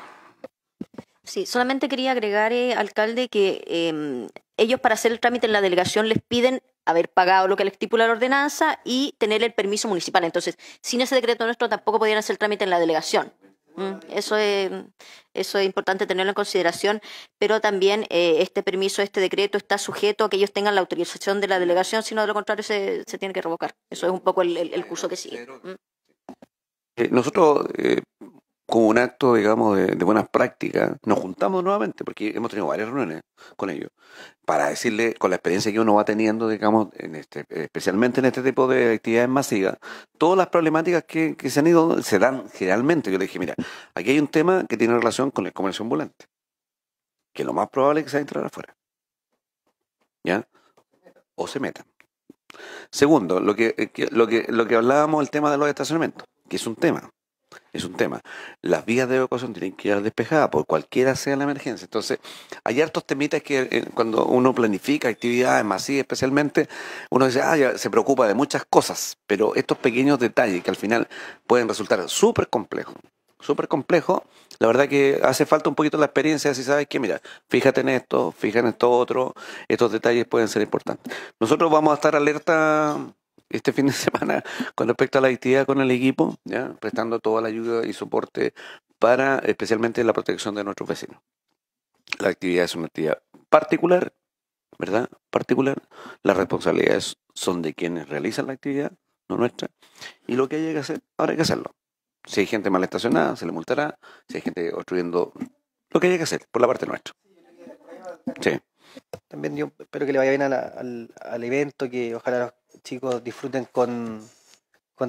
Sí, solamente quería agregar, eh, alcalde, que em, ellos para hacer el trámite en la delegación les piden haber pagado lo que estipula la ordenanza y tener el permiso municipal. Entonces, sin ese decreto nuestro tampoco podían hacer el trámite en la delegación. Mm, eso es, importante tenerlo en consideración, pero también eh, este permiso, este decreto está sujeto a que ellos tengan la autorización de la delegación, sino de lo contrario se, tiene que revocar. Eso es un poco el curso que sigue. Eh, nosotros, eh, como un acto, digamos, de, buenas prácticas, nos juntamos nuevamente, porque hemos tenido varias reuniones con ellos, para decirle, con la experiencia que uno va teniendo, digamos, en este, especialmente en este tipo de actividades masivas, todas las problemáticas que, se han ido, se dan generalmente. Yo le dije, mira, aquí hay un tema que tiene relación con el comercio ambulante, que lo más probable es que se entrar afuera. ¿Ya? O se metan. Segundo, lo que, eh, lo lo que hablábamos, el tema de los estacionamientos que es un tema. Es un tema. Las vías de evacuación tienen que ir despejadas por cualquiera sea la emergencia. Entonces, hay hartos temitas que eh, cuando uno planifica actividades masivas especialmente, uno dice, ah, ya se preocupa de muchas cosas, pero estos pequeños detalles que al final pueden resultar súper complejos, súper complejos, la verdad que hace falta un poquito la experiencia si sabes que, mira, fíjate en esto, fíjate en esto otro, estos detalles pueden ser importantes. Nosotros vamos a estar alerta este fin de semana con respecto a la actividad con el equipo, ¿ya? prestando toda la ayuda y soporte para especialmente la protección de nuestros vecinos. La actividad es una actividad particular, ¿verdad? Particular. Las responsabilidades son de quienes realizan la actividad, no nuestra. Y lo que haya que hacer, ahora hay que hacerlo. Si hay gente mal estacionada, se le multará. Si hay gente obstruyendo, lo que hay que hacer, por la parte nuestra. Sí. También yo espero que le vaya bien a al, al, evento, que ojalá los chicos disfruten con,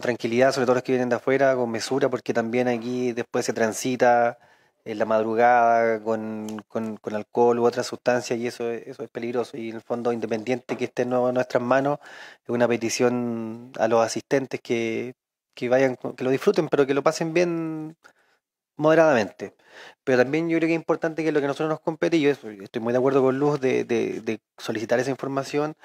tranquilidad, sobre todo los que vienen de afuera, con mesura, porque también aquí después se transita en la madrugada con, con, alcohol u otras sustancias y eso, eso es peligroso. Y en el fondo, independiente que esté en nuestras manos, es una petición a los asistentes que, que, vayan, que lo disfruten, pero que lo pasen bien moderadamente. Pero también yo creo que es importante que lo que a nosotros nos compete, y yo estoy muy de acuerdo con Luz de, de, de solicitar esa información,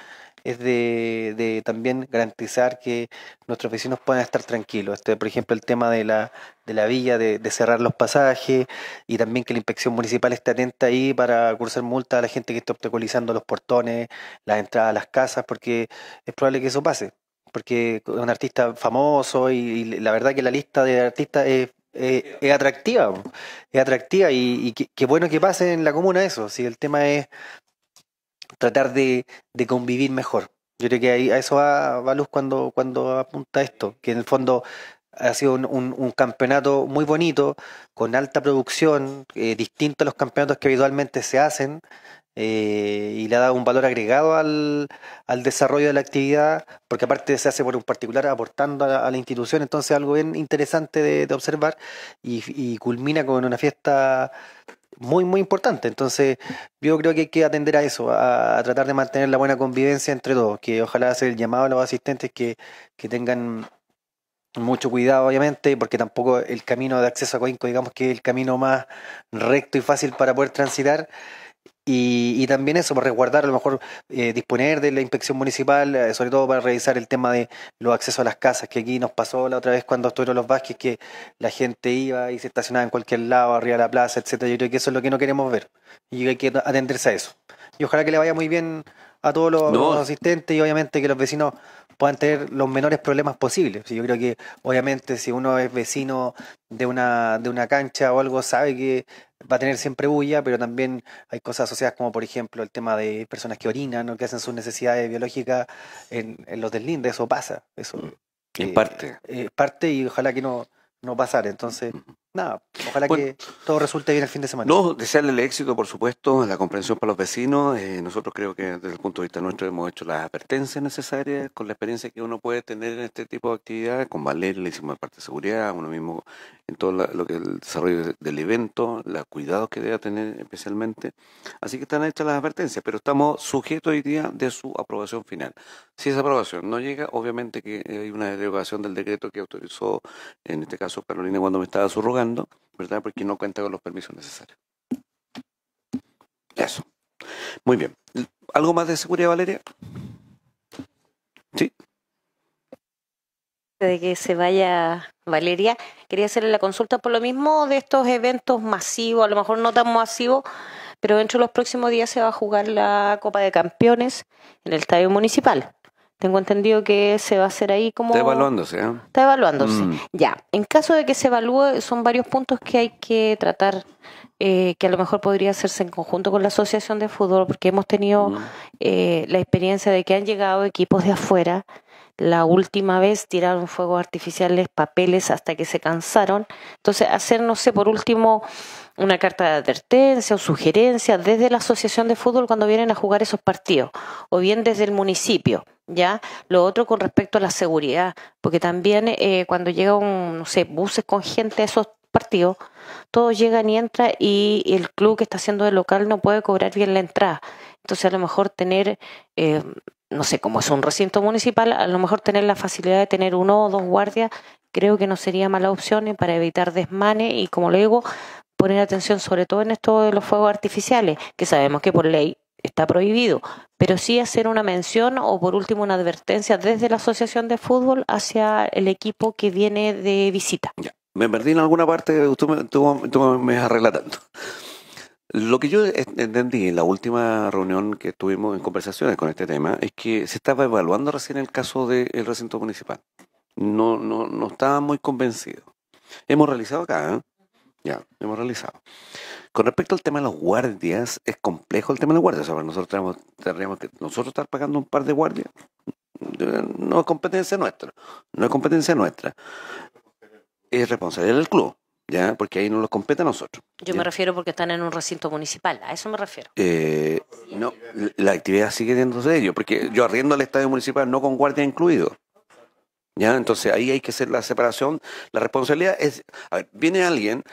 es de, también garantizar que nuestros vecinos puedan estar tranquilos. Este, por ejemplo, el tema de la, de la villa, de, cerrar los pasajes y también que la inspección municipal esté atenta ahí para cursar multa a la gente que esté obstaculizando los portones, las entradas a las casas, porque es probable que eso pase. Porque es un artista famoso y, la verdad que la lista de artistas es es atractiva, es atractiva y, y qué bueno que pase en la comuna eso, si el tema es tratar de, de convivir mejor. Yo creo que ahí, a eso va, Luz cuando, cuando apunta esto, que en el fondo ha sido un, campeonato muy bonito, con alta producción, eh, distinto a los campeonatos que habitualmente se hacen, eh, y le ha dado un valor agregado al, al, desarrollo de la actividad, porque aparte se hace por un particular aportando a la, institución, entonces algo bien interesante de, observar, y, y culmina con una fiesta muy, muy importante. Entonces, yo creo que hay que atender a eso, a, tratar de mantener la buena convivencia entre todos, que ojalá sea el llamado a los asistentes que, que tengan mucho cuidado, obviamente, porque tampoco el camino de acceso a Coinco, digamos que es el camino más recto y fácil para poder transitar. Y, también eso, para pues, resguardar, a lo mejor eh, disponer de la inspección municipal, eh, sobre todo para revisar el tema de los accesos a las casas, que aquí nos pasó la otra vez cuando estuvieron los Vázquez, que la gente iba y se estacionaba en cualquier lado, arriba de la plaza, etcétera Yo creo que eso es lo que no queremos ver y hay que atenderse a eso. Y ojalá que le vaya muy bien a todos los, los asistentes y obviamente que los vecinos puedan tener los menores problemas posibles. Yo creo que, obviamente, si uno es vecino de una, de una cancha o algo, sabe que va a tener siempre bulla, pero también hay cosas asociadas como por ejemplo el tema de personas que orinan o que hacen sus necesidades biológicas en, en los deslindes, eso pasa, eso mm, en eh, parte. Eh, parte y ojalá que no, no pasara, entonces mm, mm nada, ojalá que todo resulte bien el fin de semana. No, desearle el éxito, por supuesto, la comprensión para los vecinos. Eh, nosotros creo que desde el punto de vista nuestro hemos hecho las advertencias necesarias con la experiencia que uno puede tener en este tipo de actividades. Con valer le hicimos la parte de seguridad, uno mismo en todo lo que es el desarrollo del evento, los cuidados que debe tener especialmente. Así que están hechas las advertencias, pero estamos sujetos hoy día de su aprobación final. Si esa aprobación no llega, obviamente que hay una derogación del decreto que autorizó, en este caso Carolina, cuando me estaba surrogando ¿verdad? Porque no cuenta con los permisos necesarios. Eso. Muy bien. ¿Algo más de seguridad, Valeria? Sí. De que se vaya Valeria, quería hacerle la consulta por lo mismo de estos eventos masivos, a lo mejor no tan masivos, pero dentro de los próximos días se va a jugar la Copa de Campeones en el Estadio Municipal. Tengo entendido que se va a hacer ahí como... Está evaluándose, ¿eh? Está evaluándose. Mm. Ya, en caso de que se evalúe, son varios puntos que hay que tratar, eh, que a lo mejor podría hacerse en conjunto con la Asociación de Fútbol, porque hemos tenido mm. eh, la experiencia de que han llegado equipos de afuera. La última vez tiraron fuegos artificiales, papeles, hasta que se cansaron. Entonces, hacer, no sé, por último una carta de advertencia o sugerencia desde la asociación de fútbol cuando vienen a jugar esos partidos o bien desde el municipio. ¿Ya? Lo otro con respecto a la seguridad, porque también eh, cuando llegan, no sé, buses con gente a esos partidos, todos llegan y entran y el club que está haciendo de local no puede cobrar bien la entrada. Entonces a lo mejor tener, eh, no sé, como es un recinto municipal, a lo mejor tener la facilidad de tener uno o dos guardias creo que no sería mala opción para evitar desmanes y como le digo, poner atención sobre todo en esto de los fuegos artificiales, que sabemos que por ley está prohibido, pero sí hacer una mención o por último una advertencia desde la Asociación de Fútbol hacia el equipo que viene de visita. Ya. Me perdí en alguna parte, tú me, tú, Lo que yo entendí en la última reunión que tuvimos en conversaciones con este tema es que se estaba evaluando recién el caso del recinto municipal. No, no, no estaba muy convencido. Hemos realizado acá, ¿eh? Ya, hemos realizado. Con respecto al tema de los guardias, es complejo el tema de los guardias. nosotros tenemos, que nosotros estar pagando un par de guardias. No es competencia nuestra. No es competencia nuestra. Es responsabilidad del club. ¿ya? Porque ahí no lo compete a nosotros. Yo me refiero porque están en un recinto municipal, a eso me refiero. Eh, no, la actividad sigue siendo de ellos, porque yo arriendo el estadio municipal no con guardia incluido. ¿Ya? Entonces ahí hay que hacer la separación. La responsabilidad es, a ver, viene alguien,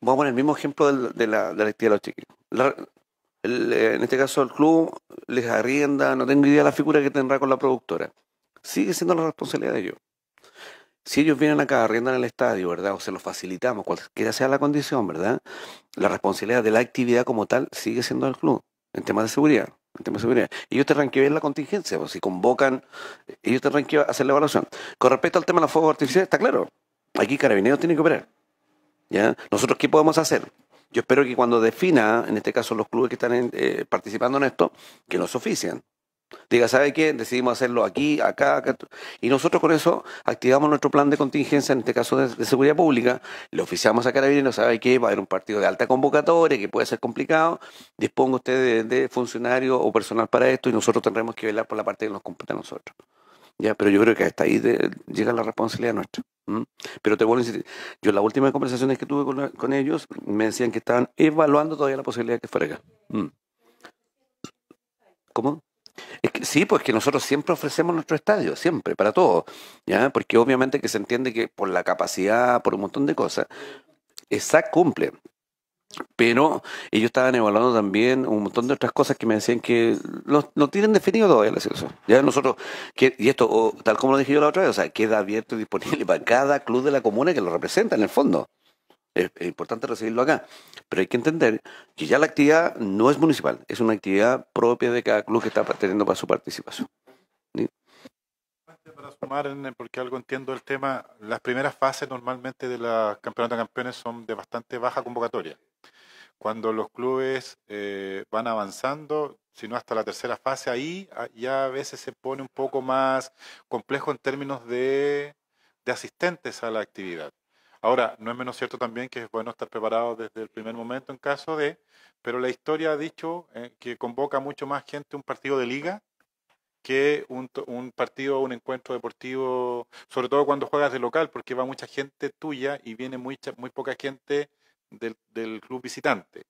vamos a poner el mismo ejemplo de, la, actividad de los chicos, eh, en este caso el club les arrienda, no tengo idea de la figura que tendrá con la productora. Sigue siendo la responsabilidad de ellos. Si ellos vienen acá, arriendan el estadio, ¿verdad? O se lo facilitamos, cualquiera sea la condición, ¿verdad? La responsabilidad de la actividad como tal sigue siendo del club en temas de seguridad en tema de seguridad. Ellos te bien la contingencia, o pues, si convocan, ellos te que hacer la evaluación. Con respecto al tema de los fuegos artificiales, está claro, aquí Carabineros tiene que operar. ¿ya? ¿Nosotros qué podemos hacer? Yo espero que cuando defina, en este caso los clubes que están eh, participando en esto, que los ofician. Diga, ¿sabe qué? Decidimos hacerlo aquí, acá, Y nosotros con eso activamos nuestro plan de contingencia, en este caso de, seguridad pública. Le oficiamos a Carabineros, ¿sabe qué? Va a haber un partido de alta convocatoria que puede ser complicado. Disponga usted de, funcionarios o personal para esto y nosotros tendremos que velar por la parte que nos compete a nosotros. Ya, pero yo creo que hasta ahí llega la responsabilidad nuestra. Pero te vuelvo a insistir, yo en las últimas conversaciones que tuve con, ellos me decían que estaban evaluando todavía la posibilidad de que fuera acá. ¿Cómo? sí, pues que nosotros siempre ofrecemos nuestro estadio, siempre, para todo, ¿ya? Porque obviamente que se entiende que por la capacidad, por un montón de cosas, esa cumple. Pero ellos estaban evaluando también un montón de otras cosas que me decían que no, tienen definido todavía la situación. Ya nosotros, y esto, tal como lo dije yo la otra vez, sea, queda abierto y disponible para cada club de la comuna que lo representa en el fondo es, importante recibirlo acá. Pero hay que entender que ya la actividad no es municipal, es una actividad propia de cada club que está teniendo para su participación. Para sumar, porque algo entiendo el tema, las primeras fases normalmente de la campeonato campeones son de bastante baja convocatoria. Cuando los clubes eh, van avanzando, sino hasta la tercera fase, ahí ya a veces se pone un poco más complejo en términos de asistentes a la actividad. Ahora, no es menos cierto también que es bueno estar preparado desde el primer momento en caso de, pero la historia ha dicho eh, que convoca mucho más gente un partido de liga que un, un partido, un encuentro deportivo, sobre todo cuando juegas de local, porque va mucha gente tuya y viene mucha, muy poca gente del, club visitante.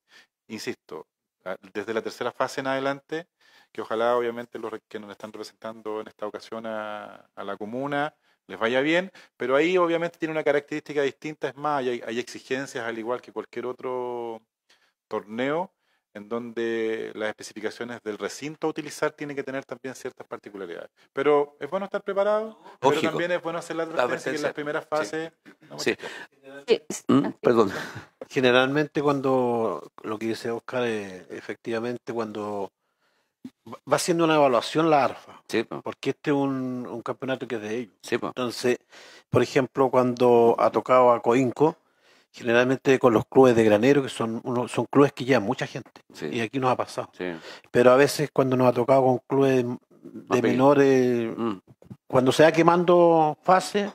Insisto, ah, desde la tercera fase en adelante, que ojalá obviamente los que nos están representando en esta ocasión a, a la comuna, les vaya bien, pero ahí obviamente tiene una característica distinta, es más, hay, exigencias al igual que cualquier otro torneo, en donde las especificaciones del recinto a utilizar tienen que tener también ciertas particularidades. Pero es bueno estar preparado, pero también es bueno hacer la advertencia que en las primeras fases... Sí. Mm, perdón. Generalmente cuando, lo que dice Oscar, es, eh, efectivamente cuando va siendo una evaluación la ARFA. Porque este es un, un, campeonato que es de ellos. Entonces, por ejemplo, cuando ha tocado a Coinco, generalmente con los clubes de granero, que son son clubes que llevan mucha gente. Y aquí nos ha pasado. Pero a veces cuando nos ha tocado con clubes de menores, mm. cuando se va quemando fase,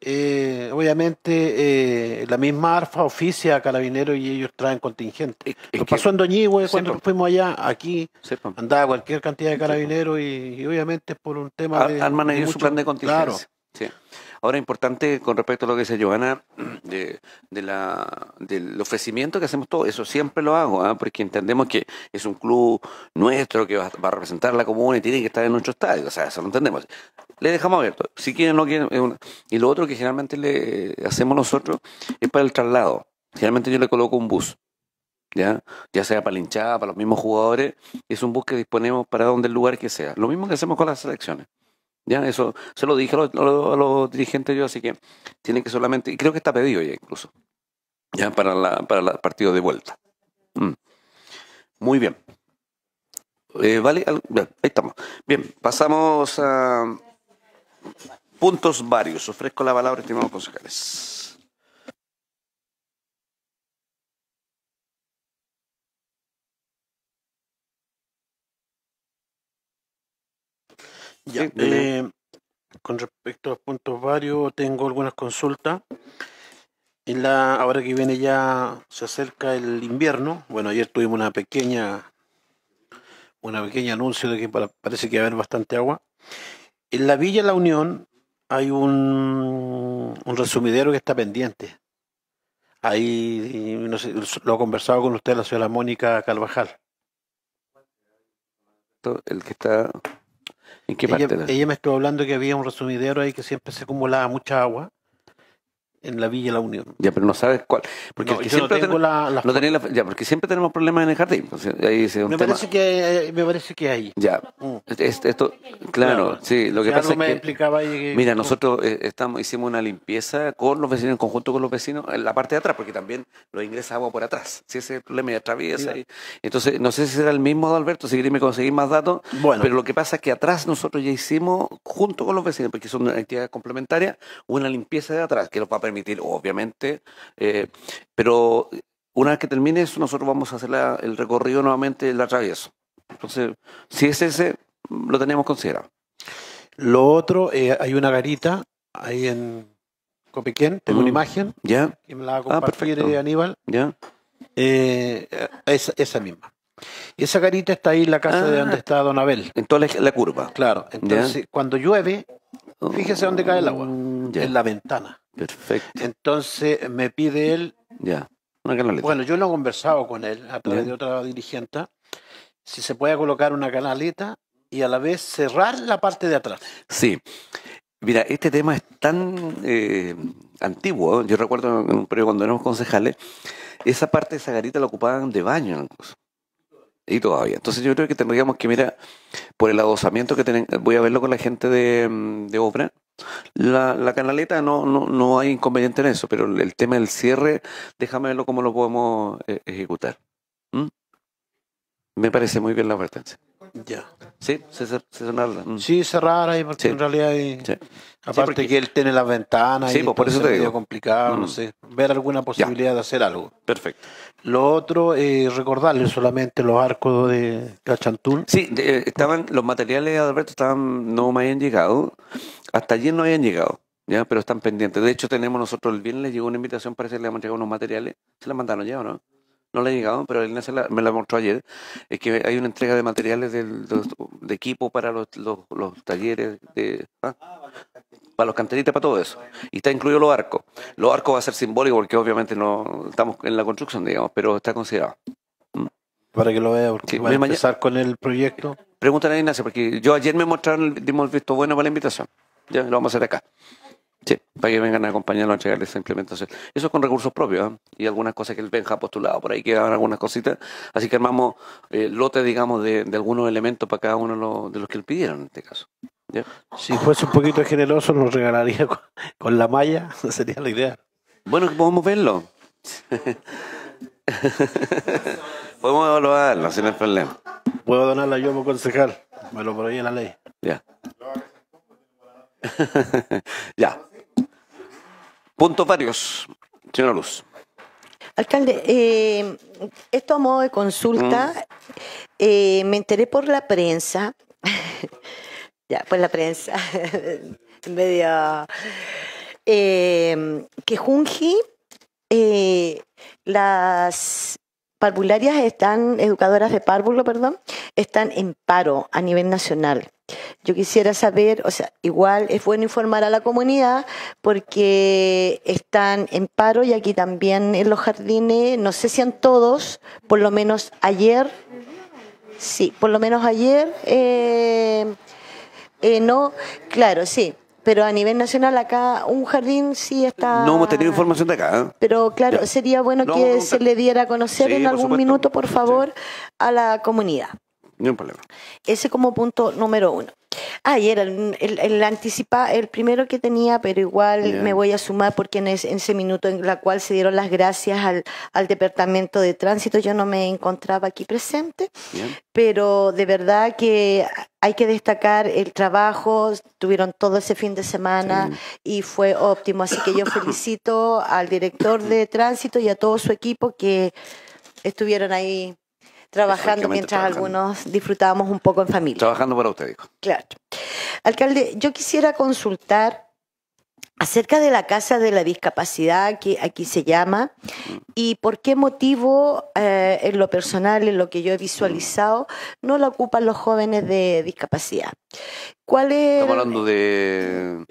eh, obviamente eh, la misma ARFA oficia a Carabineros y ellos traen contingente. Lo pasó en Doñigüe cuando fuimos allá, aquí andaba cualquier cantidad de carabineros y, obviamente por un tema de. Arman ellos su plan de contingencia. Ahora, importante con respecto a lo que dice Joana, de, del ofrecimiento que hacemos todo, eso siempre lo hago, ¿ah? porque entendemos que es un club nuestro que va, a representar la comuna y tiene que estar en nuestro estadio, o sea, eso lo entendemos. Le dejamos abierto, si quieren, o no quieren. Y lo otro que generalmente le hacemos nosotros es para el traslado. Generalmente yo le coloco un bus, ¿ya? ya sea para la hinchada, para los mismos jugadores, es un bus que disponemos para donde el lugar que sea. Lo mismo que hacemos con las selecciones. Ya, eso se lo dije a los, dirigentes yo, así que tienen que solamente, y creo que está pedido ya incluso, ya para para el partido de vuelta. Mm. Muy bien. Eh, vale, ahí estamos. Bien, pasamos a puntos varios. Ofrezco la palabra, estimados concejales. Eh, con respecto a puntos varios, tengo algunas consultas. En la, ahora que viene ya, se acerca el invierno. Bueno, ayer tuvimos una pequeña, una pequeña anuncio de que parece que va a haber bastante agua. En la Villa La Unión hay un, un resumidero que está pendiente. Ahí lo he conversado con usted, la señora Mónica Calvajal. El que está ella, ella me estuvo hablando que había un resumidero ahí que siempre se acumulaba mucha agua en la Villa La Unión. Ya, pero no sabes cuál. Porque siempre tengo la, siempre tenemos problemas en el jardín. me, Parece que, hay. Ya. Mm. Este, este, esto, claro, sí. Lo que pasa que. Eh, mira, mm. nosotros eh, estamos, hicimos una limpieza con los vecinos, en conjunto con los vecinos, en la parte de atrás, porque también lo ingresa agua por atrás. ese problema, atraviesa. entonces, no sé si será el mismo de Alberto, si queréis me conseguir más datos. Bueno. Pero lo que pasa es que atrás nosotros ya hicimos, junto con los vecinos, porque son entidad complementaria, una limpieza de atrás, que los papeles permitir, obviamente, eh, pero una vez que termine eso, nosotros vamos a hacer el recorrido nuevamente la atravieso. Entonces, si es ese, lo tenemos considerado. Lo otro, eh, hay una garita ahí en Copiquén, tengo una mm, imagen ya la va ah, eh, Aníbal. ya esa, esa misma. Esa garita está ahí en la casa de ah. donde está Don Abel. En toda la, curva. Claro. Entonces, cuando llueve, Fíjese dónde cae el agua. Mm, en la ventana. Perfecto. Entonces me pide él. Ya. Una Bueno, yo lo he conversado con él a través de otra dirigente. Si se puede colocar una canaleta y a la vez cerrar la parte de atrás. Sí. Mira, este tema es tan eh, antiguo. Yo recuerdo en un periodo cuando éramos concejales, esa parte de esa garita la ocupaban de baño y todavía. Entonces yo creo que tendríamos que mirar por el adosamiento que tienen, voy a verlo con la gente de, mm, obra. La, canaleta no, no, no hay inconveniente en eso, pero el tema del cierre, déjame verlo cómo lo podemos eh, ejecutar. ¿Mm? Me parece muy bien la advertencia. Ya. Sí, se, mm. Sí, cerrar ahí, porque en realidad hay, Aparte que él tiene las ventanas y pues, por eso complicado, no mm. sé, ver alguna posibilidad de hacer algo. Perfecto. Lo otro, es recordarles solamente los arcos de Cachantún. Sí, eh, estaban, los materiales de Alberto estaban, no me habían llegado, hasta ayer no habían llegado, ya, pero están pendientes. De hecho, tenemos nosotros el viernes, llegó una invitación, parece que le hemos llegado unos materiales, se la mandaron ya, ¿o no? no le han llegado, pero él me la mostró ayer, es que hay una entrega de materiales de, equipo para los, talleres de... ¿ah? para los canteritas, para todo eso. Y está incluido los arcos. Los arcos va a ser simbólico porque obviamente no estamos en la construcción, digamos, pero está considerado. Mm. Para que lo vea, porque a empezar con el proyecto. Pregúntale a Ignacio, porque yo ayer me mostraron, dimos el visto bueno para la invitación. Ya lo vamos a hacer acá. Sí, para que vengan a acompañarlo a entregarle esa implementación. Eso con recursos propios ¿eh? y algunas cosas que el Benja postulado. Por ahí quedan algunas cositas. Así que armamos el eh, lotes, digamos, de, algunos elementos para cada uno de los, de los que le pidieron en este caso. Si fuese un poquito generoso, nos regalaría con, la malla, sería la idea. Bueno, podemos verlo. podemos evaluarlo, sin el problema. Puedo donarla yo como concejal, me lo en la ley. Ya. ya. Puntos varios, señora Luz. Alcalde, eh, esto a modo de consulta, mm. eh, me enteré por la prensa ya, pues la prensa. Medio. Eh, que Junji, eh, las parvularias están, educadoras de párvulo, perdón, están en paro a nivel nacional. Yo quisiera saber, o sea, igual es bueno informar a la comunidad porque están en paro y aquí también en los jardines, no sé si han todos, por lo menos ayer, sí, por lo menos ayer eh, eh, no, claro, sí. Pero a nivel nacional acá un jardín sí está... No hemos tenido información de acá. ¿eh? Pero claro, sería bueno que se le diera a conocer en algún minuto, por favor, a la comunidad. Ese como punto número uno. Ah, y era el, anticipa, el primero que tenía, pero igual me voy a sumar porque en, ese minuto en la cual se dieron las gracias al, al Departamento de Tránsito, yo no me encontraba aquí presente, pero de verdad que hay que destacar el trabajo, tuvieron todo ese fin de semana y fue óptimo, así que yo felicito al director de Tránsito y a todo su equipo que estuvieron ahí trabajando mientras algunos disfrutábamos un poco en familia. Trabajando para usted, Claro. Alcalde, yo quisiera consultar acerca de la Casa de la Discapacidad, que aquí se llama, y por qué motivo, eh, en lo personal, en lo que yo he visualizado, no la ocupan los jóvenes de discapacidad. ¿Cuál es? Estamos hablando de...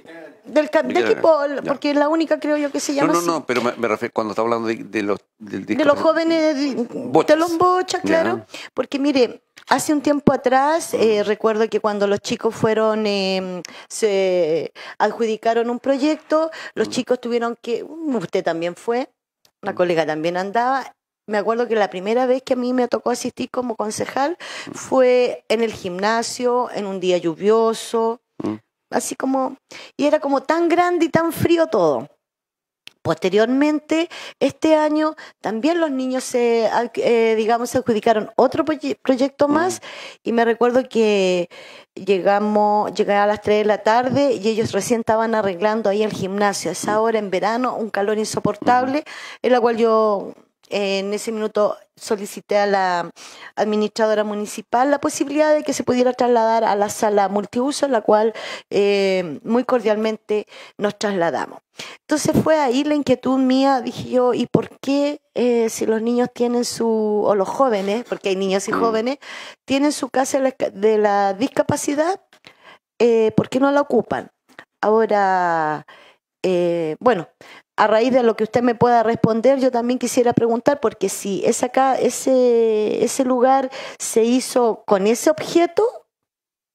Del, del porque es la única, creo yo, que se llama. No, no, no, pero me, refiero cuando está hablando de, los. de los jóvenes. De los claro. Porque mire, Hace un tiempo atrás, eh, recuerdo que cuando los chicos fueron, eh, se adjudicaron un proyecto, los chicos tuvieron que, mm, usted también fue, una colega también andaba. Me acuerdo que la primera vez que a mí me tocó asistir como concejal fue en el gimnasio, en un día lluvioso, así como, y era como tan grande y tan frío todo. Posteriormente, este año también los niños se, eh, eh, digamos, se adjudicaron otro proyecto mm. más y me recuerdo que llegamos, llegué a las 3 de la tarde y ellos recién estaban arreglando ahí el gimnasio. esa mm. hora en verano, un calor insoportable, mm. en la cual yo en ese minuto solicité a la administradora municipal la posibilidad de que se pudiera trasladar a la sala multiuso, en la cual eh, muy cordialmente nos trasladamos. Entonces fue ahí la inquietud mía, dije yo, ¿y por qué eh, si los niños tienen su, o los jóvenes, porque hay niños y mm. jóvenes, tienen su casa de la discapacidad, eh, ¿por qué no la ocupan? Ahora, bueno, a raíz de lo que usted me pueda responder, yo también quisiera preguntar, porque si es acá, ese, ese lugar se hizo con ese objeto,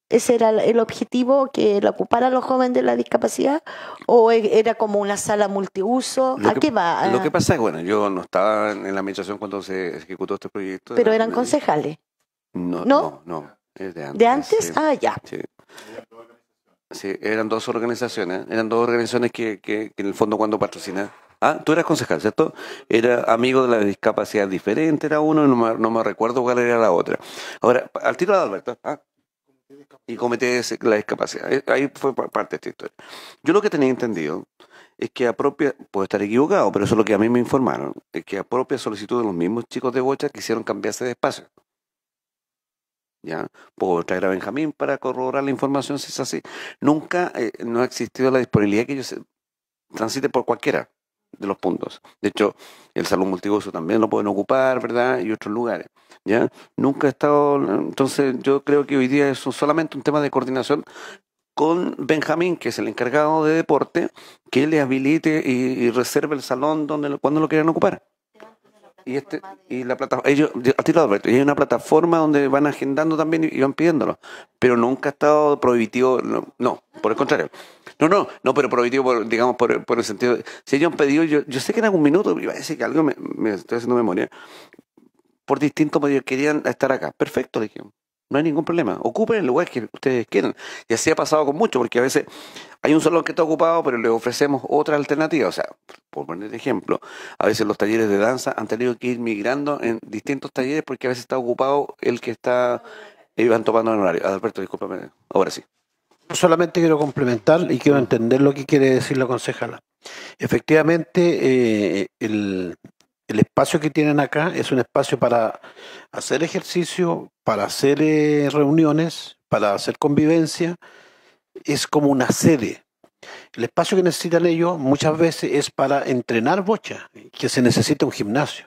ese era el objetivo que lo ocupara los jóvenes de la discapacidad o era como una sala multiuso a qué va lo que pasa es bueno yo no estaba en la administración cuando se ejecutó este proyecto pero eran concejales no no no, de antes de ah ya eran dos organizaciones, eran dos organizaciones que, que, en el fondo cuando patrocinaban. Ah, tú eras concejal, ¿cierto? Era amigo de la discapacidad diferente, era uno, no me, recuerdo cuál era la otra. Ahora, al tiro de Alberto, ¿ah? y cometí la discapacidad. Eh, ahí fue parte de esta historia. Yo lo que tenía entendido es que a propia, puedo estar equivocado, pero eso es lo que a mí me informaron, es que a propia solicitud de los mismos chicos de Bocha quisieron cambiarse de espacio. ¿ya? Puedo traer a Benjamín para corroborar la información si es así. Nunca eh, no ha existido la disponibilidad que ellos transite por cualquiera de los puntos. De hecho, el salón multigoso también lo pueden ocupar, ¿verdad? Y otros lugares, ¿ya? Nunca ha estado... Entonces, yo creo que hoy día es solamente un tema de coordinación con Benjamín, que es el encargado de deporte, que le habilite y, reserve el salón donde cuando lo quieran ocupar y este y la plataforma ellos a ti lo y hay una plataforma donde van agendando también y van pidiéndolo pero nunca ha estado prohibitivo no, por el contrario no no no pero prohibitivo digamos por, el sentido si ellos han pedido yo, sé que en algún minuto iba a decir que algo me, estoy haciendo memoria por distintos medios, querían estar acá perfecto no hay ningún problema. Ocupen el lugar que ustedes quieran. Y así ha pasado con mucho, porque a veces hay un salón que está ocupado, pero le ofrecemos otra alternativa. O sea, por poner ejemplo, a veces los talleres de danza han tenido que ir migrando en distintos talleres porque a veces está ocupado el que está. Y eh, van tomando el horario. Alberto, discúlpame. Ahora sí. Solamente quiero complementar y quiero mm. entender lo que quiere decir la concejala. Efectivamente, eh, el, el espacio que tienen acá es un espacio para hacer ejercicio, para hacer eh, reuniones, para hacer convivencia. Es como una sede. El espacio que necesitan ellos muchas veces es para entrenar bocha, que se necesita un gimnasio.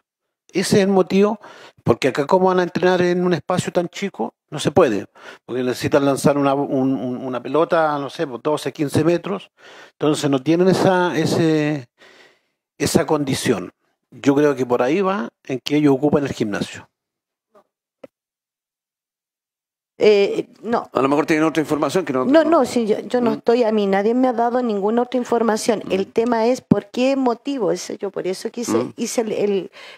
Ese es el motivo, porque acá cómo van a entrenar en un espacio tan chico, no se puede, porque necesitan lanzar una, pelota, no sé, por 12, 15 metros, entonces no tienen esa condición. Yo creo que por ahí va en que ellos ocupan el gimnasio. Eh, no. A lo mejor tienen otra información que no. No, no, yo, no estoy, a mí nadie me ha dado ninguna otra información. Mm. El tema es por qué motivo, yo por eso quise, mm. hice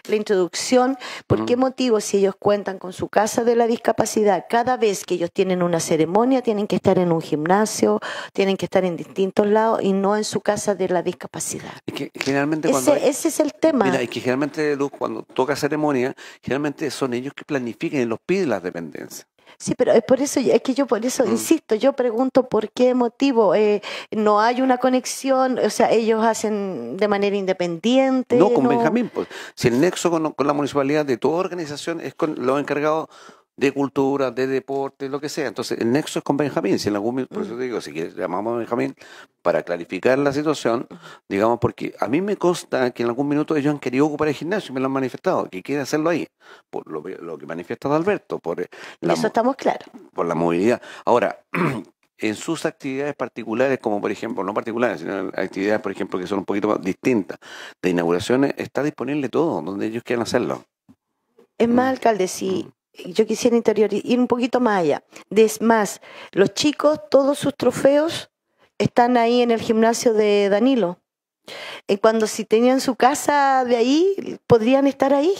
la introducción, por qué mm. motivo si ellos cuentan con su casa de la discapacidad, cada vez que ellos tienen una ceremonia tienen que estar en un gimnasio, tienen que estar en distintos lados y no en su casa de la discapacidad. ese, es el tema. Mira, que generalmente, Luz, cuando toca ceremonia, generalmente son ellos que planifiquen y los piden las dependencias. Sí, pero es por eso es que yo por eso mm. insisto, yo pregunto por qué motivo eh, no hay una conexión, o sea, ellos hacen de manera independiente. No, con Benjamín, pues, si el nexo con, con, la municipalidad de toda organización es con los encargados de cultura, de deporte, lo que sea. Entonces, el nexo es con Benjamín. Si en algún por eso mm. te digo, si quieres, llamamos a Benjamín para clarificar la situación, digamos, porque a mí me consta que en algún minuto ellos han querido ocupar el gimnasio y me lo han manifestado, que quiere hacerlo ahí, por lo, que manifiesta Alberto, por eh, eso estamos claros. Por la movilidad. Ahora, en sus actividades particulares, como por ejemplo, no particulares, sino actividades, por ejemplo, que son un poquito más distintas, de inauguraciones, está disponible todo, donde ellos quieran hacerlo. Es más, mm. alcalde, mm yo quisiera ir un poquito más allá. Es más, los chicos, todos sus trofeos están ahí en el gimnasio de Danilo. Eh, cuando si tenían su casa de ahí, podrían estar ahí.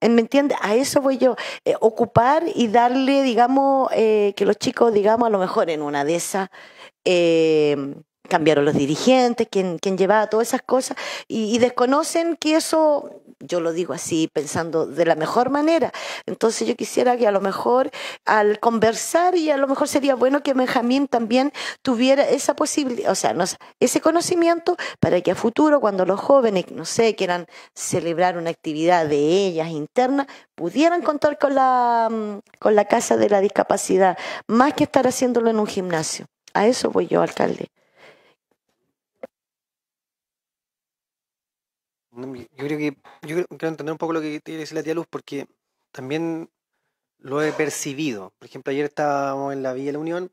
Eh, ¿Me entiendes? A eso voy yo. Eh, ocupar y darle, digamos, que los chicos, digamos, a lo mejor en una de esas, cambiaron los dirigentes, quien, quien llevaba todas esas cosas, y, y, desconocen que eso yo lo digo así pensando de la mejor manera. Entonces yo quisiera que a lo mejor al conversar y a lo mejor sería bueno que Benjamín también tuviera esa posibilidad, o sea, ese conocimiento para que a futuro cuando los jóvenes, no sé, quieran celebrar una actividad de ellas interna, pudieran contar con la, mm, con la Casa de la Discapacidad, más que estar haciéndolo en un gimnasio. A eso voy yo, alcalde. Yo creo que quiero entender un poco lo que quiere decir la tía Luz porque también lo he percibido. Por ejemplo, ayer estábamos en la Villa de la Unión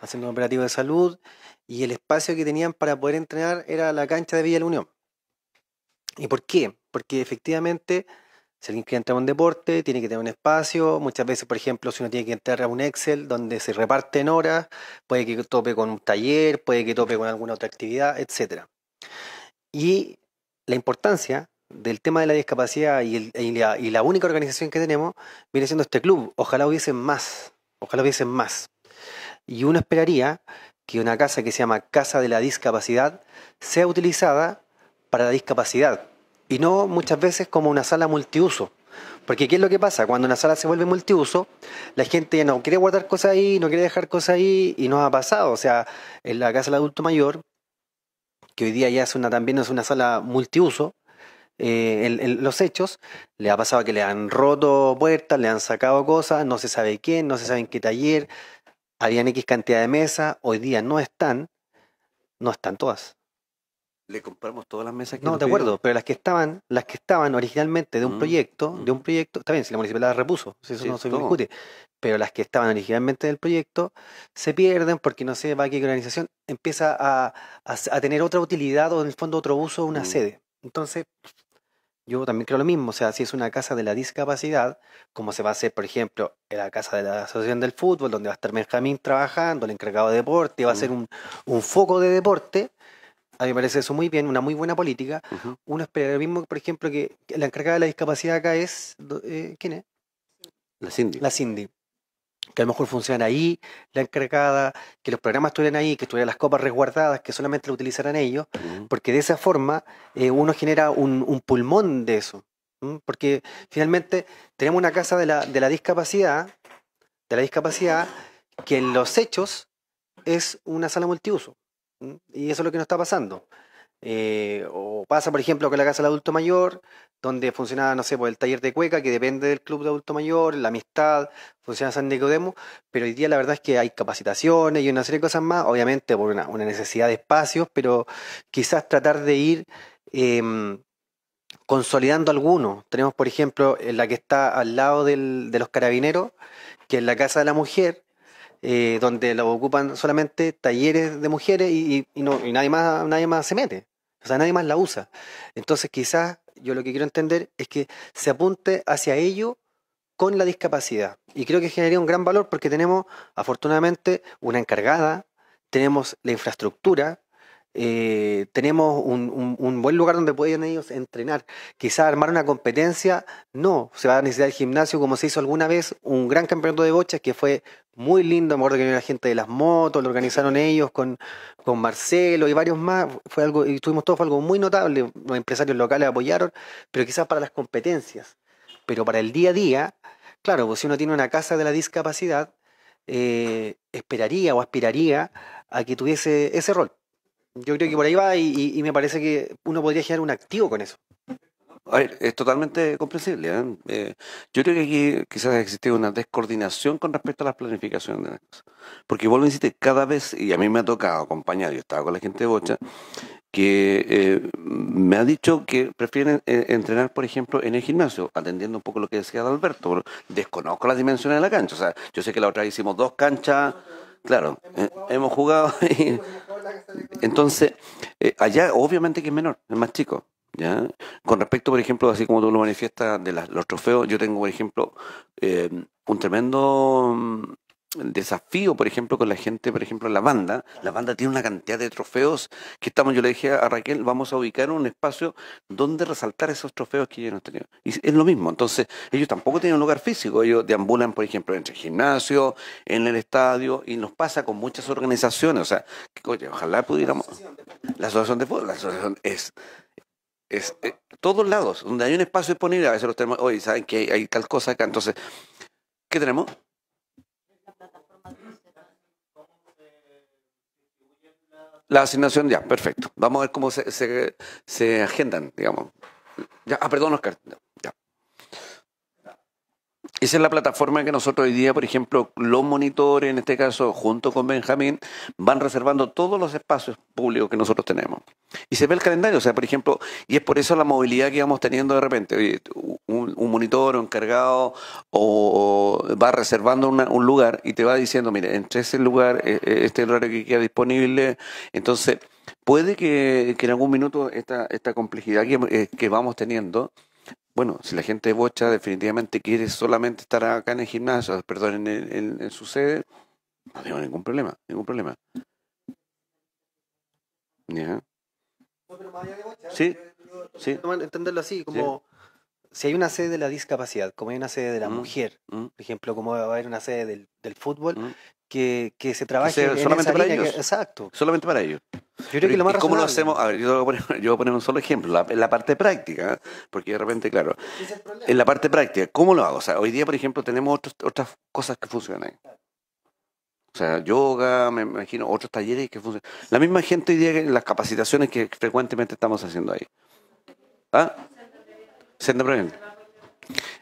haciendo un operativo de salud y el espacio que tenían para poder entrenar era la cancha de Villa la Unión. ¿Y por qué? Porque efectivamente, si alguien quiere entrar a un deporte, tiene que tener un espacio. Muchas veces, por ejemplo, si uno tiene que entrar a un Excel donde se reparten horas, puede que tope con un taller, puede que tope con alguna otra actividad, etcétera. Y la importancia del tema de la discapacidad y, y, la, única organización que tenemos viene siendo este club. Ojalá hubiesen más, ojalá hubiesen más. Y uno esperaría que una casa que se llama Casa de la Discapacidad sea utilizada para la discapacidad y no muchas veces como una sala multiuso. Porque ¿qué es lo que pasa? Cuando una sala se vuelve multiuso, la gente ya no quiere guardar cosas ahí, no quiere dejar cosas ahí y no ha pasado. O sea, en la casa del adulto mayor que hoy día ya es una, también es una sala multiuso, eh, los hechos, le ha pasado que le han roto puertas, le han sacado cosas, no se sabe quién, no se sabe en qué taller, habían X cantidad de mesas, hoy día no están, no están todas le compramos todas las mesas que No, de acuerdo, pero las que estaban, las que estaban originalmente de un mm, proyecto, mm. de un proyecto, está bien, si la municipalidad repuso, eso no se discute, pero las que estaban originalmente del proyecto se pierden porque no sé, va que organización empieza a, tener otra utilidad o en el fondo otro uso, una mm. sede. Entonces, yo también creo lo mismo, o sea, si es una casa de la discapacidad, como se va a hacer, por ejemplo, en la casa de la Asociación del Fútbol, donde va a estar Benjamín trabajando, el encargado de deporte, va a ser un, un foco de deporte, a mí me parece eso muy bien, una muy buena política. Uno espera lo mismo, por ejemplo, que la encargada de la discapacidad acá es. Eh, ¿Quién es? La Cindy. La Cindy. Que a lo mejor funciona ahí, la encargada, que los programas estuvieran ahí, que estuvieran las copas resguardadas, que solamente lo utilizaran ellos, porque de esa forma eh, uno genera un, pulmón de eso. Porque finalmente tenemos una casa de la discapacidad, de la discapacidad, que en los hechos es una sala multiuso. Y eso es lo que nos está pasando. Eh, o pasa, por ejemplo, con la casa del adulto mayor, donde funcionaba, no sé, por pues, el taller de cueca, que depende del club de adulto mayor, la amistad, funciona San Nicodemo, pero hoy día la verdad es que hay capacitaciones y una serie de cosas más, obviamente por una, necesidad de espacios, pero quizás tratar de ir em, consolidando algunos. Tenemos, por ejemplo, la que está al lado de los carabineros, que es la casa de la mujer, eh, donde la ocupan solamente talleres de mujeres y, y, no, y nadie, más, nadie más se mete. O sea, nadie más la usa. Entonces, quizás yo lo que quiero entender es que se apunte hacia ello con la discapacidad. Y creo que generaría un gran valor porque tenemos, afortunadamente, una encargada, tenemos la infraestructura, eh, tenemos un, buen lugar donde pueden ellos entrenar. quizás armar una competencia, no, se va a necesitar el gimnasio como se hizo alguna vez, un gran campeonato de bochas que fue muy lindo, me acuerdo que la gente de las motos, lo organizaron ellos con, Marcelo y varios más, fue algo, y tuvimos todo, algo muy notable, los empresarios locales apoyaron, pero quizás para las competencias, pero para el día a día, claro, pues, si uno tiene una casa de la discapacidad, eh, esperaría o aspiraría a que tuviese ese rol yo creo que por ahí va y, me parece que uno podría generar un activo con eso. A ver, es totalmente comprensible. ¿eh? Eh, yo creo que aquí quizás existe una descoordinación con respecto a las planificaciones de Porque vuelvo a insistir, cada vez, y a mí me ha tocado acompañar, yo estaba con la gente de Bocha, que eh, me ha dicho que prefieren entrenar, por ejemplo, en el gimnasio, atendiendo un poco lo que decía Alberto. Desconozco las dimensiones de la cancha. O sea, yo sé que la otra vez hicimos dos canchas, claro, hemos jugado y entonces, eh, allá obviamente que es menor, es más chico. ¿ya? Con respecto, por ejemplo, así como tú lo manifiestas de los trofeos, yo tengo, por ejemplo, eh, un tremendo mm, el desafío, por ejemplo, con la gente, por ejemplo, la banda. La banda tiene una cantidad de trofeos que estamos, yo le dije a Raquel, vamos a ubicar un espacio donde resaltar esos trofeos que ellos no tenían. Y es lo mismo, entonces ellos tampoco tienen un lugar físico, ellos deambulan, por ejemplo, entre el gimnasio, en el estadio, y nos pasa con muchas organizaciones, o sea, ojalá pudiéramos... La asociación de fútbol, la asociación es es eh, todos lados, donde hay un espacio disponible, a veces los tenemos, hoy ¿saben que hay, hay, tal cosa acá? Entonces, ¿qué tenemos? La asignación ya, perfecto. Vamos a ver cómo se, se, agendan, digamos. Ya, ah, perdón, Oscar. Esa es la plataforma que nosotros hoy día, por ejemplo, los monitores, en este caso, junto con Benjamín, van reservando todos los espacios públicos que nosotros tenemos. Y se ve el calendario, o sea, por ejemplo, y es por eso la movilidad que vamos teniendo de repente. un, monitor o encargado o, va reservando un lugar y te va diciendo, mire, entre ese lugar, e, e, este horario que queda disponible, entonces puede que, en algún minuto esta, esta complejidad que, eh, vamos teniendo bueno, si la gente de Bocha definitivamente quiere solamente estar acá en el gimnasio, perdón, en, su sede, no tengo ningún problema, ningún problema. ¿Ya? sí, Entenderlo así, como si hay una sede de la discapacidad, como hay una sede de la mm, mujer, mm. por ejemplo, como va a haber una sede del, fútbol, mm. que, se trabaje solamente para ellos. exacto. Solamente para ellos. Yo creo que lo más ¿Cómo lo hacemos? yo voy a poner, un solo ejemplo, en la parte práctica, porque de repente, claro, en la parte práctica, ¿cómo lo hago? O sea, hoy día, por ejemplo, tenemos otras cosas que funcionan. O sea, yoga, me imagino, otros talleres que funcionan. La misma gente hoy día en las capacitaciones que frecuentemente estamos haciendo ahí. ¿Ah? Siendo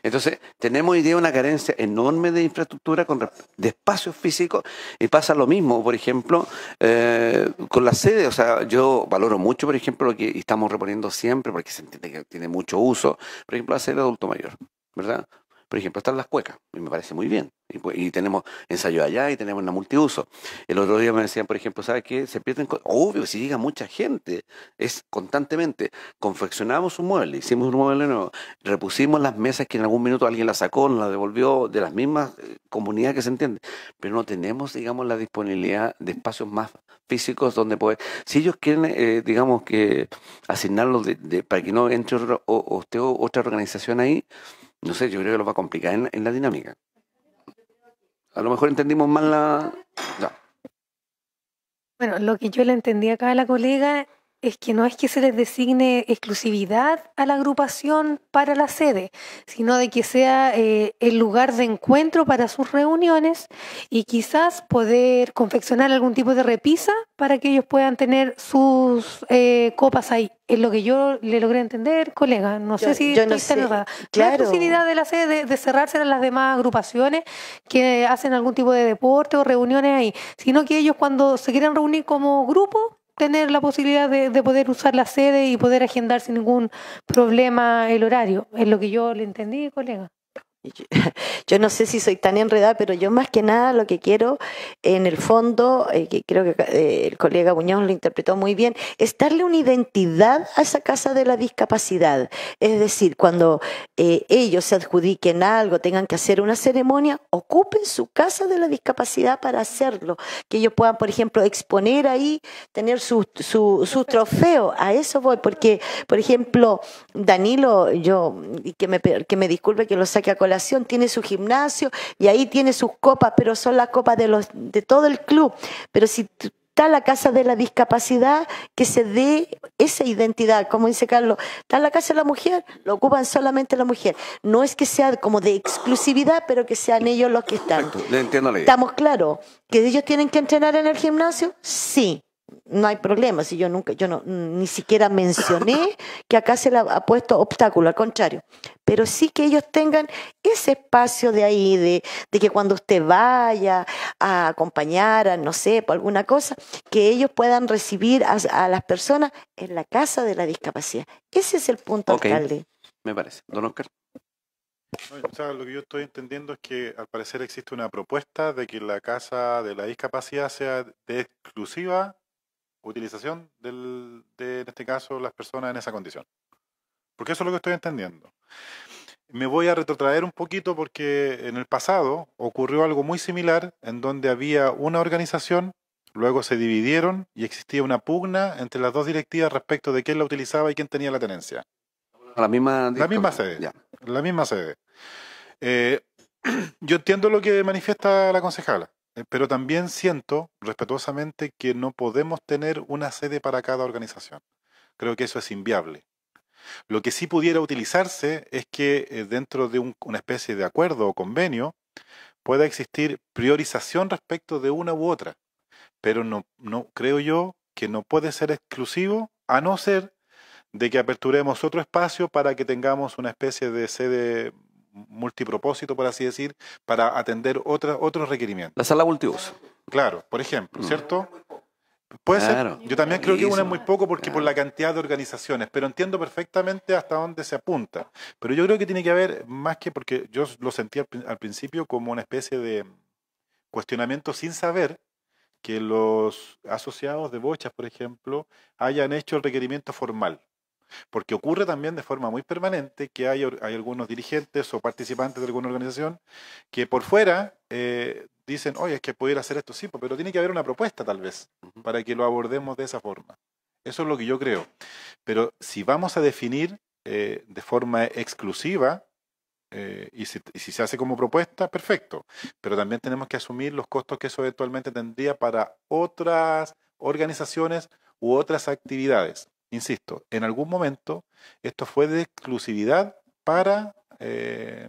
entonces, tenemos hoy día una carencia enorme de infraestructura, con, de espacios físicos, y pasa lo mismo, por ejemplo, eh, con la sede. O sea, yo valoro mucho, por ejemplo, lo que estamos reponiendo siempre, porque se entiende que tiene mucho uso, por ejemplo, la sede de adulto mayor, ¿verdad? Por ejemplo, están las cuecas, y me parece muy bien. Y, pues, tenemos ensayo allá y tenemos una multiuso. El otro día me decían, por ejemplo, ¿sabes qué? Se pierden. Obvio, si llega mucha gente, es constantemente. Confeccionamos un mueble, hicimos un mueble nuevo, repusimos las mesas que en algún minuto alguien las sacó, nos las devolvió de las mismas eh, comunidades que se entiende. Pero no tenemos, digamos, la disponibilidad de espacios más físicos donde poder. Si ellos quieren, eh, digamos, que asignarlos de, para que no entre o, otra organización ahí, no sé, yo creo que lo va a complicar en, la dinámica. A lo mejor entendimos mal la... Bueno, lo que yo le entendí acá a la colega es que no es que se les designe exclusividad a la agrupación para la sede, sino de que sea eh, el lugar de encuentro para sus reuniones y quizás poder confeccionar algún tipo de repisa para que ellos puedan tener sus eh, copas ahí. Es lo que yo le logré entender, colega. No sé si no La exclusividad de la sede de, de cerrarse a las demás agrupaciones que hacen algún tipo de deporte o reuniones ahí, sino que ellos cuando se quieran reunir como grupo tener la posibilidad de, poder usar la sede y poder agendar sin ningún problema el horario. Es lo que yo le entendí, colega. yo, no sé si soy tan enredada, pero yo más que nada lo que quiero, en el fondo, eh, que creo que eh, el colega Buñón lo interpretó muy bien, es darle una identidad a esa casa de la discapacidad. Es decir, cuando eh, ellos se adjudiquen algo, tengan que hacer una ceremonia, ocupen su casa de la discapacidad para hacerlo. Que ellos puedan, por ejemplo, exponer ahí, tener su, su, su trofeo. A eso voy, porque, por ejemplo, Danilo, yo, que me, que me disculpe que lo saque a colar tiene su gimnasio y ahí tiene sus copas, pero son las copas de, los, de todo el club. Pero si está la casa de la discapacidad, que se dé esa identidad, como dice Carlos, está la casa de la mujer, lo ocupan solamente la mujer. No es que sea como de exclusividad, pero que sean ellos los que están. ¿Estamos claros? ¿Que ellos tienen que entrenar en el gimnasio? Sí no hay problema, si yo nunca, yo no, ni siquiera mencioné que acá se le ha puesto obstáculo, al contrario, pero sí que ellos tengan ese espacio de ahí, de, que cuando usted vaya a acompañar, a, no sé, por alguna cosa, que ellos puedan recibir a, las personas en la casa de la discapacidad. Ese es el punto, alcalde. Me parece. Don Oscar. lo que yo estoy entendiendo es que al parecer existe una propuesta de que la casa de la discapacidad sea exclusiva utilización de, en este caso, las personas en esa condición. Porque eso es lo que estoy entendiendo. Me voy a retrotraer un poquito porque en el pasado ocurrió algo muy similar en donde había una organización, luego se dividieron y existía una pugna entre las dos directivas respecto de quién la utilizaba y quién tenía la tenencia. La misma, la misma sede. La misma sede. Eh, yo entiendo lo que manifiesta la concejala. Eh, pero también siento respetuosamente que no podemos tener una sede para cada organización. Creo que eso es inviable. Lo que sí pudiera utilizarse es que eh, dentro de una especie de acuerdo o convenio pueda existir priorización respecto de una u otra, pero no, no creo yo que no puede ser exclusivo a no ser de que aperturemos otro espacio para que tengamos una especie de sede multipropósito, por así decir, para atender otra, otros requerimientos. La sala multiuso. Claro, por ejemplo, mm. ¿cierto? Puede ser. Yo también creo que una es muy poco porque por la cantidad de organizaciones, pero entiendo perfectamente hasta dónde se apunta. Pero yo creo que tiene que haber más que porque yo lo sentí al, al principio como una especie de cuestionamiento sin saber que los asociados de Bochas, por ejemplo, hayan hecho el requerimiento formal. Porque ocurre también de forma muy permanente que hay, hay algunos dirigentes o participantes de alguna organización que por fuera eh, dicen, oye, es que pudiera hacer esto, sí, pues, pero tiene que haber una propuesta tal vez para que lo abordemos de esa forma. Eso es lo que yo creo. Pero si vamos a definir eh, de forma exclusiva eh, y, si, y, si, se hace como propuesta, perfecto. Pero también tenemos que asumir los costos que eso eventualmente tendría para otras organizaciones u otras actividades. Insisto, en algún momento esto fue de exclusividad para... Eh,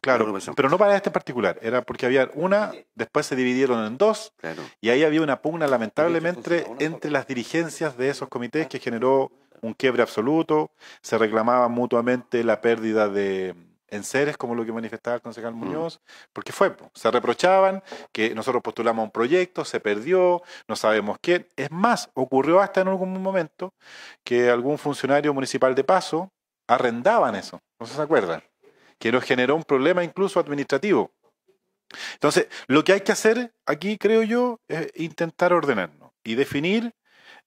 claro, pero no para este particular, era porque había una, después se dividieron en dos, y ahí había una pugna lamentablemente entre las dirigencias de esos comités ah. que generó un quiebre absoluto, se reclamaba mutuamente la pérdida de, en seres como lo que manifestaba el concejal mm. Muñoz, porque fue, se reprochaban que nosotros postulamos un proyecto, se perdió, no sabemos quién. Es más, ocurrió hasta en algún momento que algún funcionario municipal de paso arrendaban eso, no se acuerdan, que nos generó un problema incluso administrativo. Entonces, lo que hay que hacer aquí, creo yo, es intentar ordenarnos y definir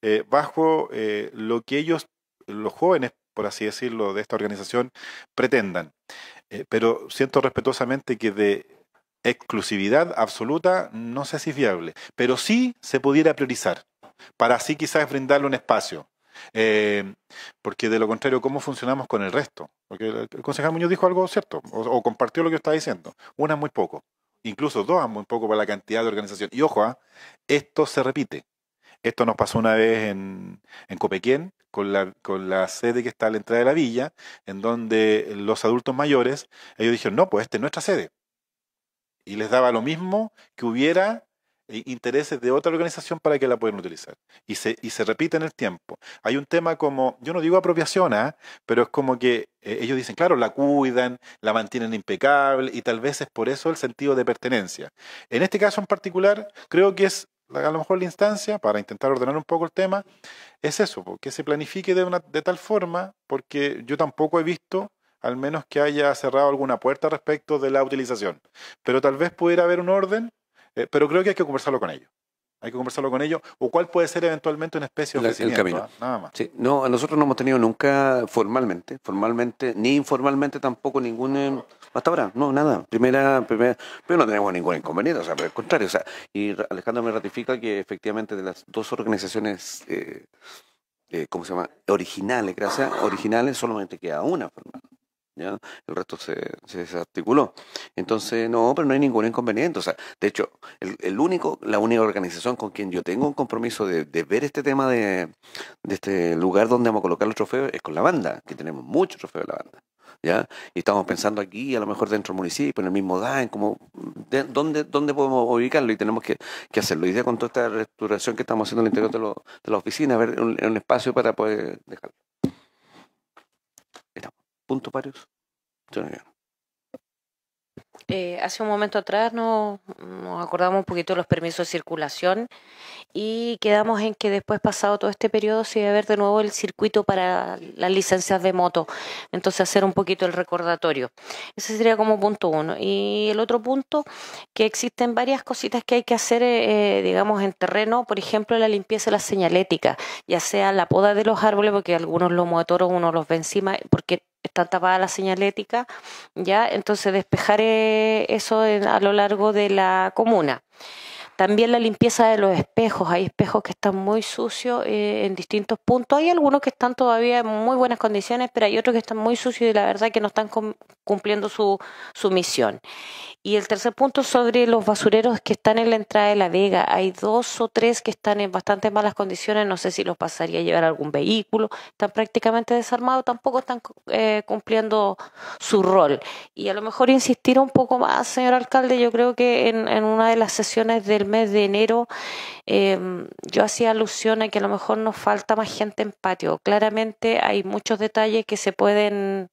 eh, bajo eh, lo que ellos, los jóvenes, por así decirlo, de esta organización pretendan. Eh, pero siento respetuosamente que de exclusividad absoluta no sé si es viable, pero sí se pudiera priorizar, para así quizás brindarle un espacio. Eh, porque de lo contrario, ¿cómo funcionamos con el resto? Porque el concejal Muñoz dijo algo cierto, o, compartió lo que yo estaba diciendo. Una muy poco, incluso dos muy poco para la cantidad de organización. Y ojo, ¿ah? esto se repite. Esto nos pasó una vez en, en Copequén, con la, con la sede que está a la entrada de la villa, en donde los adultos mayores, ellos dijeron, no, pues esta es nuestra sede. Y les daba lo mismo que hubiera eh, intereses de otra organización para que la puedan utilizar. Y se, y se repite en el tiempo. Hay un tema como, yo no digo apropiación, ¿ah? pero es como que eh, ellos dicen, claro, la cuidan, la mantienen impecable y tal vez es por eso el sentido de pertenencia. En este caso en particular, creo que es a lo mejor la instancia, para intentar ordenar un poco el tema, es eso, que se planifique de, una, de tal forma, porque yo tampoco he visto, al menos que haya cerrado alguna puerta respecto de la utilización. Pero tal vez pudiera haber un orden, eh, pero creo que hay que conversarlo con ellos. Hay que conversarlo con ellos. ¿O cuál puede ser eventualmente una especie de El camino. ¿ah? Nada más. Sí. No, nosotros no hemos tenido nunca formalmente, formalmente, ni informalmente tampoco ningún... Em, hasta ahora, no, nada. Primera, primera, pero no tenemos ningún inconveniente, o sea, al contrario. O sea, y Alejandro me ratifica que efectivamente de las dos organizaciones, eh, eh ¿cómo se llama? Originales, gracias, originales, solamente queda una, formada. Pues, ¿Ya? El resto se, desarticuló. Entonces, no, pero no hay ningún inconveniente. O sea, de hecho, el, único, la única organización con quien yo tengo un compromiso de, de ver este tema de, de, este lugar donde vamos a colocar los trofeos es con la banda, que tenemos muchos trofeos de la banda. ¿ya? Y estamos pensando aquí, a lo mejor dentro del municipio, en el mismo en como, ¿dónde, podemos ubicarlo? Y tenemos que, hacerlo. Y ya con toda esta restauración que estamos haciendo en el interior de, la oficina, a ver un, un, espacio para poder dejarlo. Estamos. ¿Punto, varios? Eh, hace un momento atrás nos, acordamos un poquito de los permisos de circulación y quedamos en que después pasado todo este periodo se iba a ver de nuevo el circuito para las licencias de moto. Entonces hacer un poquito el recordatorio. Ese sería como punto uno. Y el otro punto, que existen varias cositas que hay que hacer, eh, eh, digamos, en terreno. Por ejemplo, la limpieza de la señalética, ya sea la poda de los árboles, porque algunos los motoros uno los ve encima, porque está tapada la señalética ¿ya? Entonces despejar eso a lo largo de la comuna. También la limpieza de los espejos. Hay espejos que están muy sucios eh, en distintos puntos. Hay algunos que están todavía en muy buenas condiciones, pero hay otros que están muy sucios y la verdad que no están cumpliendo su, su misión. Y el tercer punto sobre los basureros que están en la entrada de la vega. Hay dos o tres que están en bastante malas condiciones. No sé si los pasaría a llevar algún vehículo. Están prácticamente desarmados. Tampoco están eh, cumpliendo su rol. Y a lo mejor insistir un poco más, señor alcalde. Yo creo que en una de las sesiones del mes de enero em, yo hacía alusión a que a lo mejor nos falta más gente en patio. Claramente hay muchos detalles que se pueden...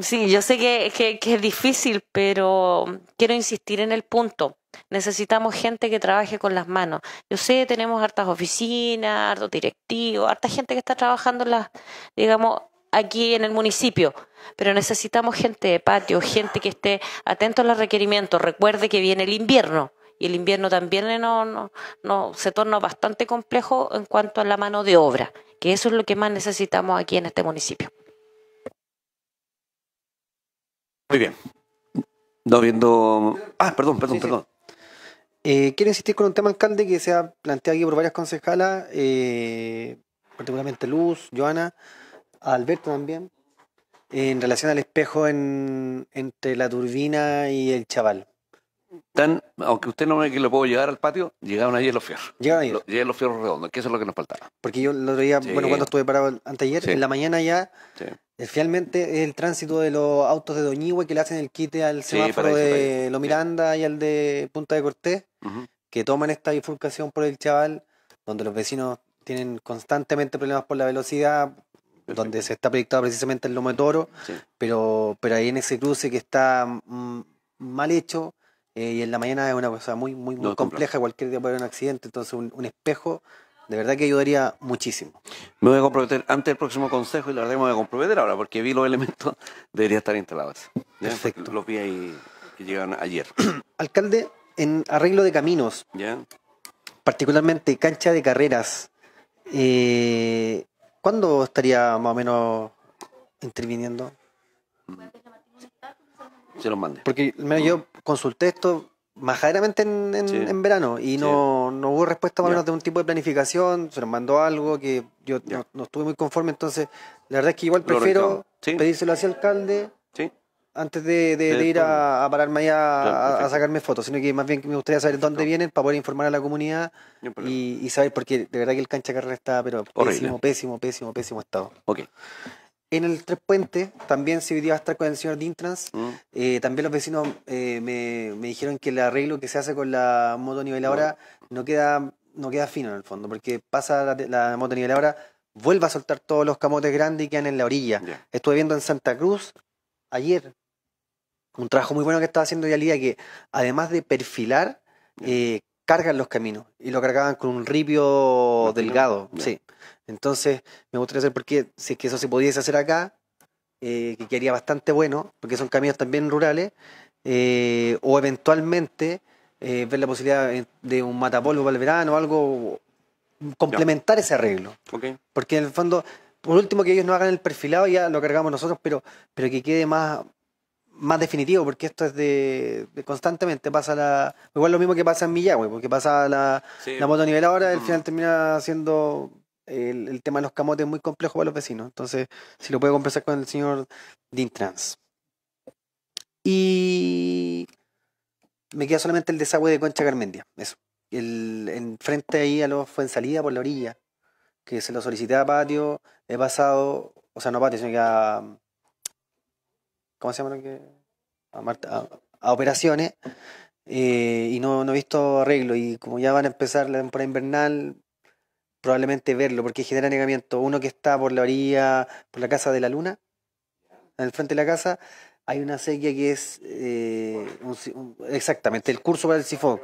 Sí, yo sé que, es difícil, pero quiero insistir en el punto. Necesitamos gente que trabaje con las manos. Yo sé, tenemos hartas oficinas, hartos directivos, harta gente que está trabajando las, digamos, aquí en el municipio, pero necesitamos gente de patio, gente que esté atento a los requerimientos. Recuerde que viene el invierno y el invierno también no, no, se torna bastante complejo en cuanto a la mano de obra, que eso es lo que más necesitamos aquí en este municipio. Muy bien. No viendo. Ah, perdón, perdón, perdón. Eh, quiero insistir con un tema, alcalde, que se ha planteado aquí por varias concejalas, eh, particularmente Luz, Joana, Alberto también, en relación al espejo entre la turbina y el chaval tan, aunque usted no ve que lo puedo llegar al patio, llegaron allí los fierros. Llegaron ahí los fierros redondos, que eso es lo que nos faltaba. Porque yo el otro día, bueno, cuando estuve parado anteayer, en la mañana ya, eh, finalmente el tránsito de los autos de Doñigüe que le hacen el quite al semáforo de Lo Miranda y al de Punta de Cortés, que toman esta bifurcación por el chaval, donde los vecinos tienen constantemente problemas por la velocidad, donde se está proyectado precisamente el lomo toro, pero, pero ahí en ese cruce que está mm, mal hecho, eh, y en la mañana es una cosa muy, muy, compleja, cualquier día puede haber un accidente, entonces un, espejo de verdad que ayudaría muchísimo. Me voy a comprometer antes del próximo consejo y la verdad me voy a comprometer ahora porque vi los elementos, debería estar instalados. Perfecto. Los vi ahí que llegaron ayer. Alcalde, en arreglo de caminos, ¿Ya? particularmente cancha de carreras, eh, ¿cuándo estaría más o menos interviniendo? Se los mande. Porque yo consulté esto majaderamente en, en, verano y no, no hubo respuesta más o menos de un tipo de planificación, se nos mandó algo que yo no, estuve muy conforme, entonces la verdad es que igual prefiero pedírselo hacia el alcalde antes de, ir a, pararme allá a, sacarme fotos, sino que más bien me gustaría saber dónde vienen para poder informar a la comunidad y, saber saber, qué de verdad que el cancha carrera está, pero pésimo, pésimo, pésimo, pésimo estado. Ok en el Tres Puentes, también se hoy a estar con el señor Dintrans, mm. eh, también los vecinos eh, me, dijeron que el arreglo que se hace con la moto niveladora no, queda no queda fino en el fondo, porque pasa la, moto niveladora, vuelve a soltar todos los camotes grandes y quedan en la orilla. Estuve viendo en Santa Cruz ayer un trabajo muy bueno que estaba haciendo día que además de perfilar, eh, cargan los caminos y lo cargaban con un ripio delgado, sí. Entonces, me gustaría saber por qué, si es que eso se pudiese hacer acá, eh, que quedaría bastante bueno, porque son caminos también rurales, eh, o eventualmente eh, ver la posibilidad de un matapolvo para el verano o algo, complementar ese arreglo. Porque en el fondo, por último, que ellos no hagan el perfilado, ya lo cargamos nosotros, pero, pero que quede más más definitivo, porque esto es de, constantemente, pasa la... Igual lo mismo que pasa en Millagüe, porque pasa la, la moto nivel ahora, al mm. final termina siendo el, tema de los camotes muy complejo para los vecinos. Entonces, si lo puedo conversar con el señor Dintrans. Y me queda solamente el desagüe de Concha Carmendia, eso. El, ahí a los fue en salida por la orilla, que se lo solicité a patio, he pasado, o sea, no a patio, sino que a, ¿cómo se llama que? A, operaciones eh, y no, he visto arreglo. Y como ya van a empezar la temporada invernal, probablemente verlo, porque genera negamiento. Uno que está por la orilla, por la casa de la luna, en el frente de la casa, hay una sequía que es eh, exactamente el curso para el sifón.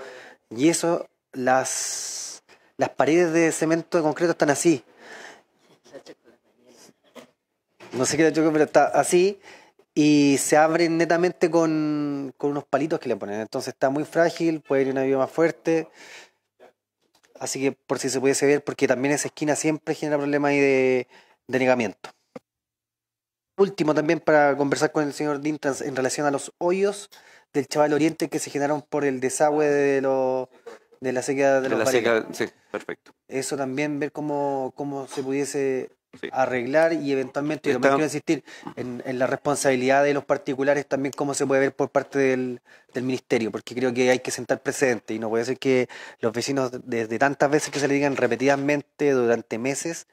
Y eso, las, las paredes de cemento de concreto están así. No sé qué le pero está así y se abren netamente con, unos palitos que le ponen. Entonces está muy frágil, puede ir una vida más fuerte. Así que por si se pudiese ver, porque también esa esquina siempre genera problemas de, de negamiento. Último también para conversar con el señor Dintrans en relación a los hoyos del Chaval Oriente que se generaron por el desagüe de los de la sequía de, la sí, perfecto. Eso también ver cómo se pudiese arreglar y eventualmente, y también quiero insistir, en, la responsabilidad de los particulares también como se puede ver por parte del, ministerio, porque creo que hay que sentar precedente y no puede ser que los vecinos desde tantas veces que se le digan repetidamente durante meses,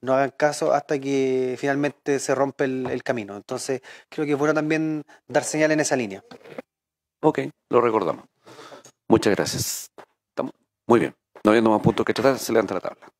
no hagan caso hasta que finalmente se rompe el, camino. Entonces, creo que es bueno también dar señal en esa línea. Ok, lo recordamos. Muchas gracias. muy bien. No habiendo más puntos que tratar, se levanta la tabla.